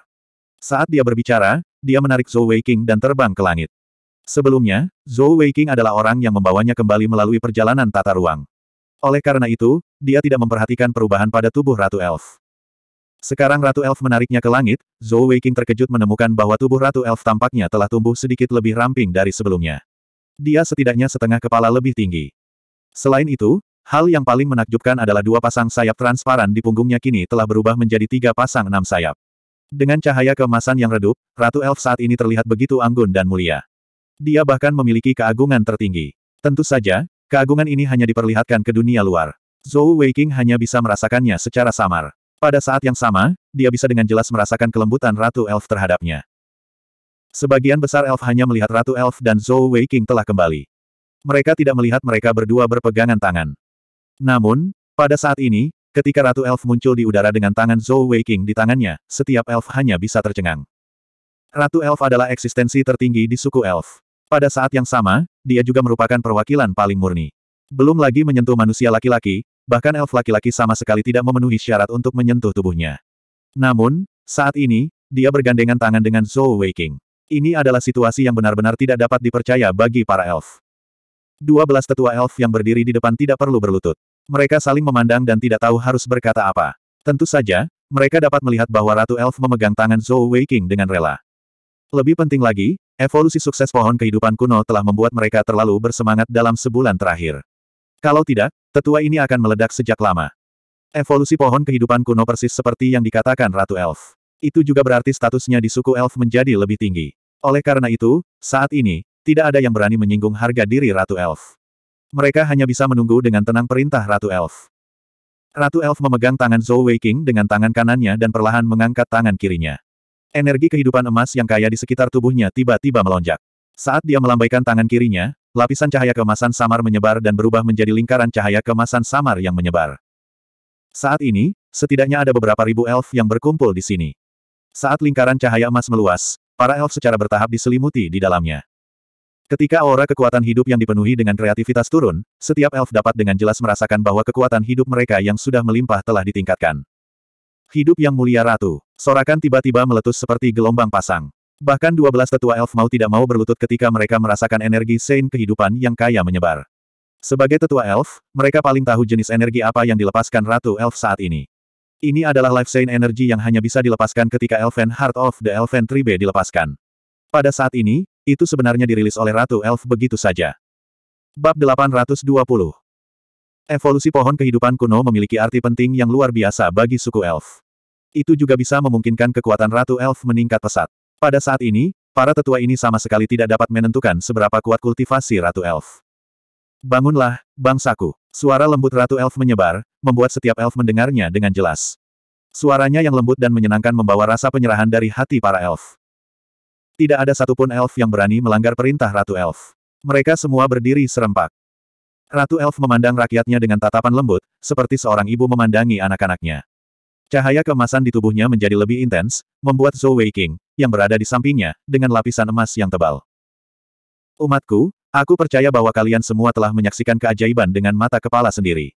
Speaker 1: Saat dia berbicara, dia menarik Zhou Wei King dan terbang ke langit. Sebelumnya, Zhou Weiqing adalah orang yang membawanya kembali melalui perjalanan tata ruang. Oleh karena itu, dia tidak memperhatikan perubahan pada tubuh Ratu Elf. Sekarang Ratu Elf menariknya ke langit, Zhou Weiqing terkejut menemukan bahwa tubuh Ratu Elf tampaknya telah tumbuh sedikit lebih ramping dari sebelumnya. Dia setidaknya setengah kepala lebih tinggi. Selain itu, hal yang paling menakjubkan adalah dua pasang sayap transparan di punggungnya kini telah berubah menjadi tiga pasang enam sayap. Dengan cahaya keemasan yang redup, Ratu Elf saat ini terlihat begitu anggun dan mulia. Dia bahkan memiliki keagungan tertinggi. Tentu saja, keagungan ini hanya diperlihatkan ke dunia luar. Zhou Weiking hanya bisa merasakannya secara samar. Pada saat yang sama, dia bisa dengan jelas merasakan kelembutan Ratu Elf terhadapnya. Sebagian besar elf hanya melihat Ratu Elf dan Zhou Weiking telah kembali. Mereka tidak melihat mereka berdua berpegangan tangan. Namun, pada saat ini, ketika Ratu Elf muncul di udara dengan tangan Zhou Weiking di tangannya, setiap elf hanya bisa tercengang. Ratu Elf adalah eksistensi tertinggi di suku elf. Pada saat yang sama, dia juga merupakan perwakilan paling murni. Belum lagi menyentuh manusia laki-laki, bahkan elf laki-laki sama sekali tidak memenuhi syarat untuk menyentuh tubuhnya. Namun, saat ini, dia bergandengan tangan dengan Zhou Weiqing. Ini adalah situasi yang benar-benar tidak dapat dipercaya bagi para elf. Dua belas tetua elf yang berdiri di depan tidak perlu berlutut. Mereka saling memandang dan tidak tahu harus berkata apa. Tentu saja, mereka dapat melihat bahwa Ratu Elf memegang tangan Zhou Weiqing dengan rela. Lebih penting lagi, Evolusi sukses pohon kehidupan kuno telah membuat mereka terlalu bersemangat dalam sebulan terakhir. Kalau tidak, tetua ini akan meledak sejak lama. Evolusi pohon kehidupan kuno persis seperti yang dikatakan Ratu Elf. Itu juga berarti statusnya di suku Elf menjadi lebih tinggi. Oleh karena itu, saat ini, tidak ada yang berani menyinggung harga diri Ratu Elf. Mereka hanya bisa menunggu dengan tenang perintah Ratu Elf. Ratu Elf memegang tangan Zhou Weiking dengan tangan kanannya dan perlahan mengangkat tangan kirinya. Energi kehidupan emas yang kaya di sekitar tubuhnya tiba-tiba melonjak. Saat dia melambaikan tangan kirinya, lapisan cahaya kemasan samar menyebar dan berubah menjadi lingkaran cahaya kemasan samar yang menyebar. Saat ini, setidaknya ada beberapa ribu elf yang berkumpul di sini. Saat lingkaran cahaya emas meluas, para elf secara bertahap diselimuti di dalamnya. Ketika aura kekuatan hidup yang dipenuhi dengan kreativitas turun, setiap elf dapat dengan jelas merasakan bahwa kekuatan hidup mereka yang sudah melimpah telah ditingkatkan. Hidup yang mulia ratu. Sorakan tiba-tiba meletus seperti gelombang pasang. Bahkan dua belas tetua elf mau tidak mau berlutut ketika mereka merasakan energi sein kehidupan yang kaya menyebar. Sebagai tetua elf, mereka paling tahu jenis energi apa yang dilepaskan Ratu Elf saat ini. Ini adalah life sein energi yang hanya bisa dilepaskan ketika Elven Heart of the Elven Tribe dilepaskan. Pada saat ini, itu sebenarnya dirilis oleh Ratu Elf begitu saja. Bab 820 Evolusi pohon kehidupan kuno memiliki arti penting yang luar biasa bagi suku elf. Itu juga bisa memungkinkan kekuatan Ratu Elf meningkat pesat. Pada saat ini, para tetua ini sama sekali tidak dapat menentukan seberapa kuat kultivasi Ratu Elf. Bangunlah, bangsaku. Suara lembut Ratu Elf menyebar, membuat setiap elf mendengarnya dengan jelas. Suaranya yang lembut dan menyenangkan membawa rasa penyerahan dari hati para elf. Tidak ada satupun elf yang berani melanggar perintah Ratu Elf. Mereka semua berdiri serempak. Ratu Elf memandang rakyatnya dengan tatapan lembut, seperti seorang ibu memandangi anak-anaknya. Cahaya kemasan di tubuhnya menjadi lebih intens, membuat Zhou Weiqing, yang berada di sampingnya, dengan lapisan emas yang tebal. Umatku, aku percaya bahwa kalian semua telah menyaksikan keajaiban dengan mata kepala sendiri.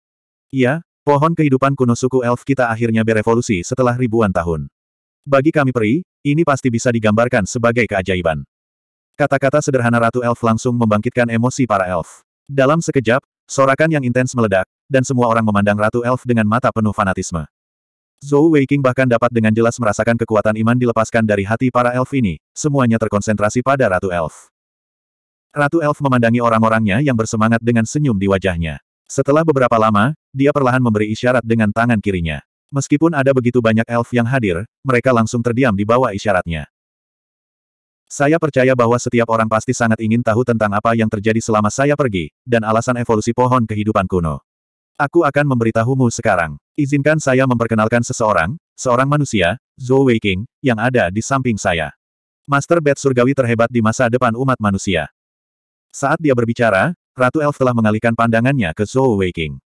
Speaker 1: Iya, pohon kehidupan kuno suku elf kita akhirnya berevolusi setelah ribuan tahun. Bagi kami peri, ini pasti bisa digambarkan sebagai keajaiban. Kata-kata sederhana Ratu Elf langsung membangkitkan emosi para elf. Dalam sekejap, sorakan yang intens meledak, dan semua orang memandang Ratu Elf dengan mata penuh fanatisme. Zhou Weiqing bahkan dapat dengan jelas merasakan kekuatan iman dilepaskan dari hati para elf ini, semuanya terkonsentrasi pada Ratu Elf. Ratu Elf memandangi orang-orangnya yang bersemangat dengan senyum di wajahnya. Setelah beberapa lama, dia perlahan memberi isyarat dengan tangan kirinya. Meskipun ada begitu banyak elf yang hadir, mereka langsung terdiam di bawah isyaratnya. Saya percaya bahwa setiap orang pasti sangat ingin tahu tentang apa yang terjadi selama saya pergi, dan alasan evolusi pohon kehidupan kuno. Aku akan memberitahumu sekarang. Izinkan saya memperkenalkan seseorang, seorang manusia, Zhou Weiqing, yang ada di samping saya. Master Bed Surgawi terhebat di masa depan umat manusia. Saat dia berbicara, Ratu Elf telah mengalihkan pandangannya ke Zhou Weiqing.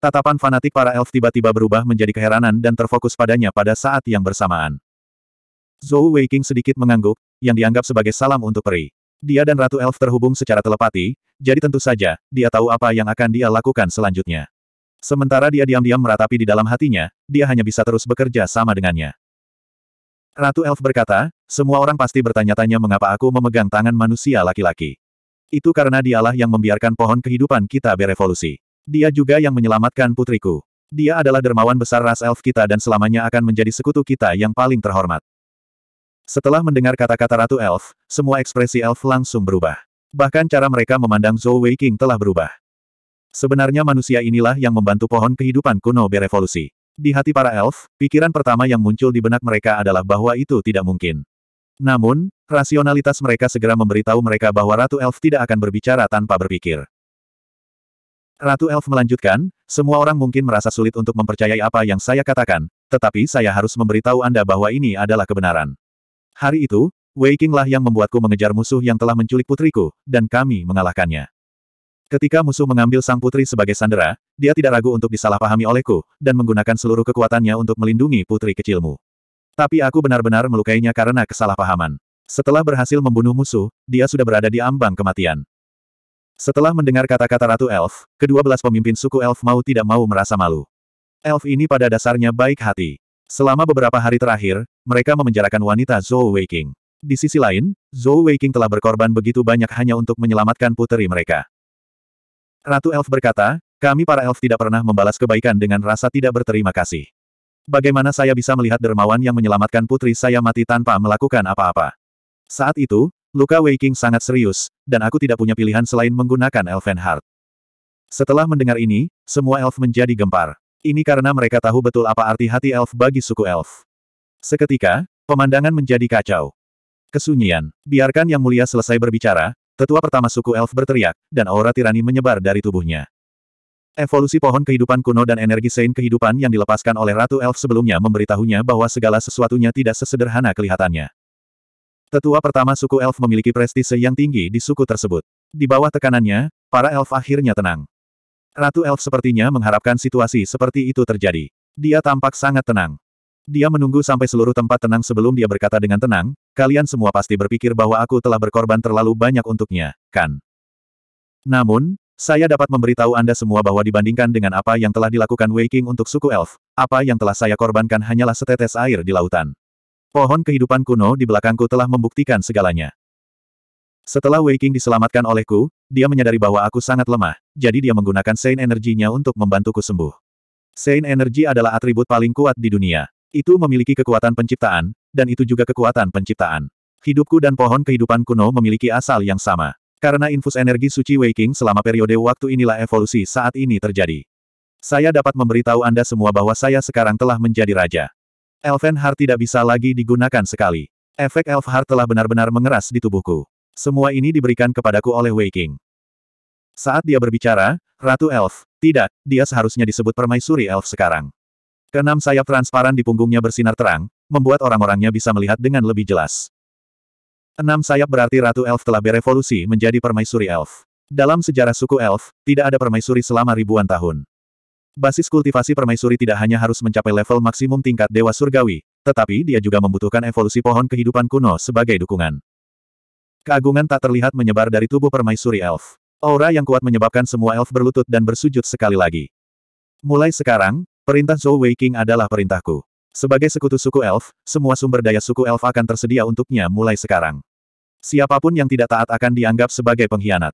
Speaker 1: Tatapan fanatik para elf tiba-tiba berubah menjadi keheranan dan terfokus padanya pada saat yang bersamaan. Zhou Weiqing sedikit mengangguk, yang dianggap sebagai salam untuk peri. Dia dan Ratu Elf terhubung secara telepati, jadi tentu saja, dia tahu apa yang akan dia lakukan selanjutnya. Sementara dia diam-diam meratapi di dalam hatinya, dia hanya bisa terus bekerja sama dengannya. Ratu Elf berkata, semua orang pasti bertanya-tanya mengapa aku memegang tangan manusia laki-laki. Itu karena dialah yang membiarkan pohon kehidupan kita berevolusi. Dia juga yang menyelamatkan putriku. Dia adalah dermawan besar ras elf kita dan selamanya akan menjadi sekutu kita yang paling terhormat. Setelah mendengar kata-kata Ratu Elf, semua ekspresi Elf langsung berubah. Bahkan cara mereka memandang Zhou Weiqing telah berubah. Sebenarnya manusia inilah yang membantu pohon kehidupan kuno berevolusi. Di hati para elf, pikiran pertama yang muncul di benak mereka adalah bahwa itu tidak mungkin. Namun, rasionalitas mereka segera memberitahu mereka bahwa Ratu Elf tidak akan berbicara tanpa berpikir. Ratu Elf melanjutkan, semua orang mungkin merasa sulit untuk mempercayai apa yang saya katakan, tetapi saya harus memberitahu Anda bahwa ini adalah kebenaran. Hari itu, Wei lah yang membuatku mengejar musuh yang telah menculik putriku, dan kami mengalahkannya. Ketika musuh mengambil sang putri sebagai sandera, dia tidak ragu untuk disalahpahami olehku, dan menggunakan seluruh kekuatannya untuk melindungi putri kecilmu. Tapi aku benar-benar melukainya karena kesalahpahaman. Setelah berhasil membunuh musuh, dia sudah berada di ambang kematian. Setelah mendengar kata-kata Ratu Elf, kedua belas pemimpin suku Elf mau tidak mau merasa malu. Elf ini pada dasarnya baik hati. Selama beberapa hari terakhir, mereka memenjarakan wanita Zhou Weiqing. Di sisi lain, Zhou Weiqing telah berkorban begitu banyak hanya untuk menyelamatkan putri mereka. Ratu Elf berkata, kami para elf tidak pernah membalas kebaikan dengan rasa tidak berterima kasih. Bagaimana saya bisa melihat dermawan yang menyelamatkan putri saya mati tanpa melakukan apa-apa? Saat itu, luka Weiking sangat serius, dan aku tidak punya pilihan selain menggunakan Elven Heart. Setelah mendengar ini, semua elf menjadi gempar. Ini karena mereka tahu betul apa arti hati elf bagi suku elf. Seketika, pemandangan menjadi kacau. Kesunyian. Biarkan Yang Mulia selesai berbicara, tetua pertama suku elf berteriak, dan aura tirani menyebar dari tubuhnya. Evolusi pohon kehidupan kuno dan energi sein kehidupan yang dilepaskan oleh Ratu Elf sebelumnya memberitahunya bahwa segala sesuatunya tidak sesederhana kelihatannya. Tetua pertama suku elf memiliki prestise yang tinggi di suku tersebut. Di bawah tekanannya, para elf akhirnya tenang. Ratu Elf sepertinya mengharapkan situasi seperti itu terjadi. Dia tampak sangat tenang. Dia menunggu sampai seluruh tempat tenang sebelum dia berkata dengan tenang, kalian semua pasti berpikir bahwa aku telah berkorban terlalu banyak untuknya, kan? Namun, saya dapat memberitahu Anda semua bahwa dibandingkan dengan apa yang telah dilakukan Waking untuk suku elf, apa yang telah saya korbankan hanyalah setetes air di lautan. Pohon kehidupan kuno di belakangku telah membuktikan segalanya. Setelah Waking diselamatkan olehku, dia menyadari bahwa aku sangat lemah, jadi dia menggunakan Saint energinya untuk membantuku sembuh. Saint energi adalah atribut paling kuat di dunia. Itu memiliki kekuatan penciptaan, dan itu juga kekuatan penciptaan. Hidupku dan pohon kehidupan kuno memiliki asal yang sama. Karena infus energi suci Waking selama periode waktu inilah evolusi saat ini terjadi. Saya dapat memberitahu Anda semua bahwa saya sekarang telah menjadi raja. Elven Heart tidak bisa lagi digunakan sekali. Efek Elf Heart telah benar-benar mengeras di tubuhku. Semua ini diberikan kepadaku oleh Wei King. Saat dia berbicara, Ratu Elf, tidak, dia seharusnya disebut permaisuri elf sekarang. Keenam sayap transparan di punggungnya bersinar terang, membuat orang-orangnya bisa melihat dengan lebih jelas. Enam sayap berarti Ratu Elf telah berevolusi menjadi permaisuri elf. Dalam sejarah suku elf, tidak ada permaisuri selama ribuan tahun. Basis kultivasi permaisuri tidak hanya harus mencapai level maksimum tingkat Dewa Surgawi, tetapi dia juga membutuhkan evolusi pohon kehidupan kuno sebagai dukungan. Keagungan tak terlihat menyebar dari tubuh permaisuri elf. Aura yang kuat menyebabkan semua elf berlutut dan bersujud sekali lagi. Mulai sekarang, perintah Zhou Weiqing adalah perintahku. Sebagai sekutu suku elf, semua sumber daya suku elf akan tersedia untuknya mulai sekarang. Siapapun yang tidak taat akan dianggap sebagai pengkhianat.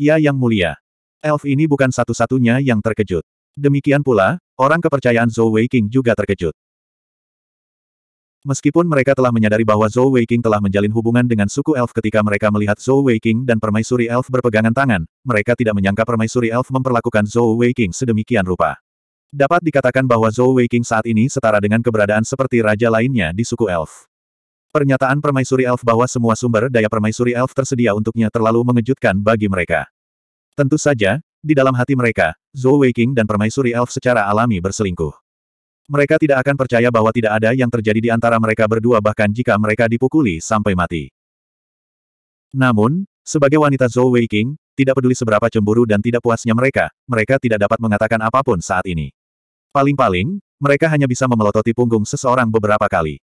Speaker 1: Ia ya yang mulia. Elf ini bukan satu-satunya yang terkejut. Demikian pula, orang kepercayaan Zhou Weiqing juga terkejut. Meskipun mereka telah menyadari bahwa Zhou Weiqing telah menjalin hubungan dengan suku elf ketika mereka melihat Zhou Weiqing dan permaisuri elf berpegangan tangan, mereka tidak menyangka permaisuri elf memperlakukan Zhou Weiqing sedemikian rupa. Dapat dikatakan bahwa Zhou Weiqing saat ini setara dengan keberadaan seperti raja lainnya di suku elf. Pernyataan permaisuri elf bahwa semua sumber daya permaisuri elf tersedia untuknya terlalu mengejutkan bagi mereka. Tentu saja, di dalam hati mereka, Zhou Weiqing dan permaisuri elf secara alami berselingkuh. Mereka tidak akan percaya bahwa tidak ada yang terjadi di antara mereka berdua bahkan jika mereka dipukuli sampai mati. Namun, sebagai wanita Zhou Weiqing, tidak peduli seberapa cemburu dan tidak puasnya mereka, mereka tidak dapat mengatakan apapun saat ini. Paling-paling, mereka hanya bisa memelototi punggung seseorang beberapa kali.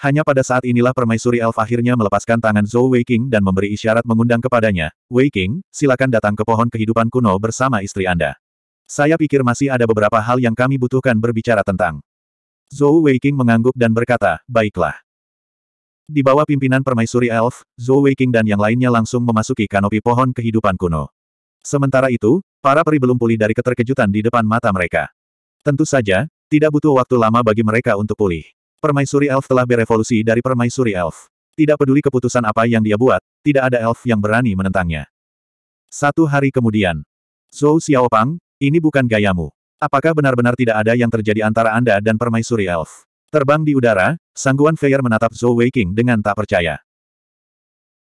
Speaker 1: Hanya pada saat inilah permaisuri elf akhirnya melepaskan tangan Zhou Weiqing dan memberi isyarat mengundang kepadanya, Wei King, silakan datang ke pohon kehidupan kuno bersama istri Anda. Saya pikir masih ada beberapa hal yang kami butuhkan berbicara tentang. Zhou Weiking mengangguk dan berkata, baiklah. Di bawah pimpinan permaisuri elf, Zhou Weiking dan yang lainnya langsung memasuki kanopi pohon kehidupan kuno. Sementara itu, para peri belum pulih dari keterkejutan di depan mata mereka. Tentu saja, tidak butuh waktu lama bagi mereka untuk pulih. Permaisuri elf telah berevolusi dari permaisuri elf. Tidak peduli keputusan apa yang dia buat, tidak ada elf yang berani menentangnya. Satu hari kemudian, Zhou Xiaopang, ini bukan gayamu. Apakah benar-benar tidak ada yang terjadi antara Anda dan permaisuri elf? Terbang di udara, Sangguan Feyer menatap Zhou Weiqing dengan tak percaya.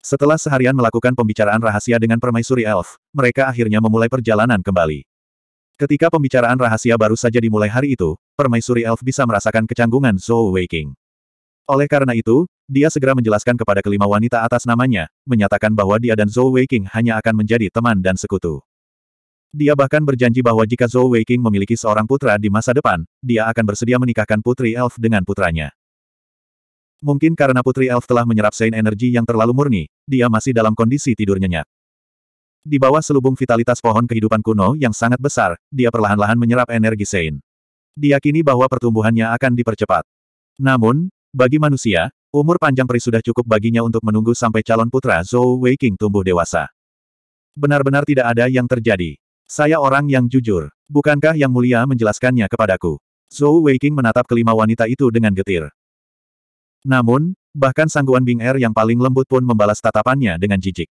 Speaker 1: Setelah seharian melakukan pembicaraan rahasia dengan permaisuri elf, mereka akhirnya memulai perjalanan kembali. Ketika pembicaraan rahasia baru saja dimulai hari itu, permaisuri elf bisa merasakan kecanggungan Zhou Weiqing. Oleh karena itu, dia segera menjelaskan kepada kelima wanita atas namanya, menyatakan bahwa dia dan Zhou Weiqing hanya akan menjadi teman dan sekutu. Dia bahkan berjanji bahwa jika Zhou Weiqing memiliki seorang putra di masa depan, dia akan bersedia menikahkan putri elf dengan putranya. Mungkin karena putri elf telah menyerap sein energi yang terlalu murni, dia masih dalam kondisi tidur nyenyak. Di bawah selubung vitalitas pohon kehidupan kuno yang sangat besar, dia perlahan-lahan menyerap energi sein. Diakini bahwa pertumbuhannya akan dipercepat. Namun, bagi manusia, umur panjang peri sudah cukup baginya untuk menunggu sampai calon putra Zhou Weiqing tumbuh dewasa. Benar-benar tidak ada yang terjadi. Saya orang yang jujur. Bukankah Yang Mulia menjelaskannya kepadaku? Zhou Weiqing menatap kelima wanita itu dengan getir. Namun, bahkan sangguan Bing Er yang paling lembut pun membalas tatapannya dengan jijik.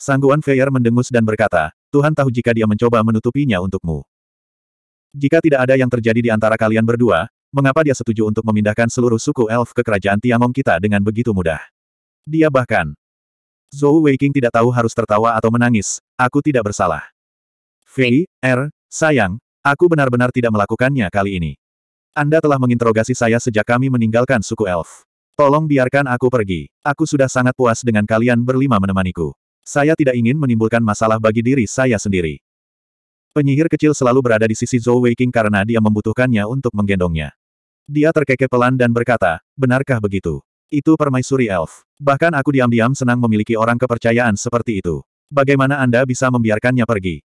Speaker 1: Sangguan Feier mendengus dan berkata, Tuhan tahu jika dia mencoba menutupinya untukmu. Jika tidak ada yang terjadi di antara kalian berdua, mengapa dia setuju untuk memindahkan seluruh suku elf ke kerajaan Tiangong kita dengan begitu mudah? Dia bahkan. Zhou Weiqing tidak tahu harus tertawa atau menangis, aku tidak bersalah. V, R. sayang, aku benar-benar tidak melakukannya kali ini. Anda telah menginterogasi saya sejak kami meninggalkan suku elf. Tolong biarkan aku pergi. Aku sudah sangat puas dengan kalian berlima menemaniku. Saya tidak ingin menimbulkan masalah bagi diri saya sendiri. Penyihir kecil selalu berada di sisi Zhou Weiking karena dia membutuhkannya untuk menggendongnya. Dia terkekeh pelan dan berkata, benarkah begitu? Itu permaisuri elf. Bahkan aku diam-diam senang memiliki orang kepercayaan seperti itu. Bagaimana Anda bisa membiarkannya pergi?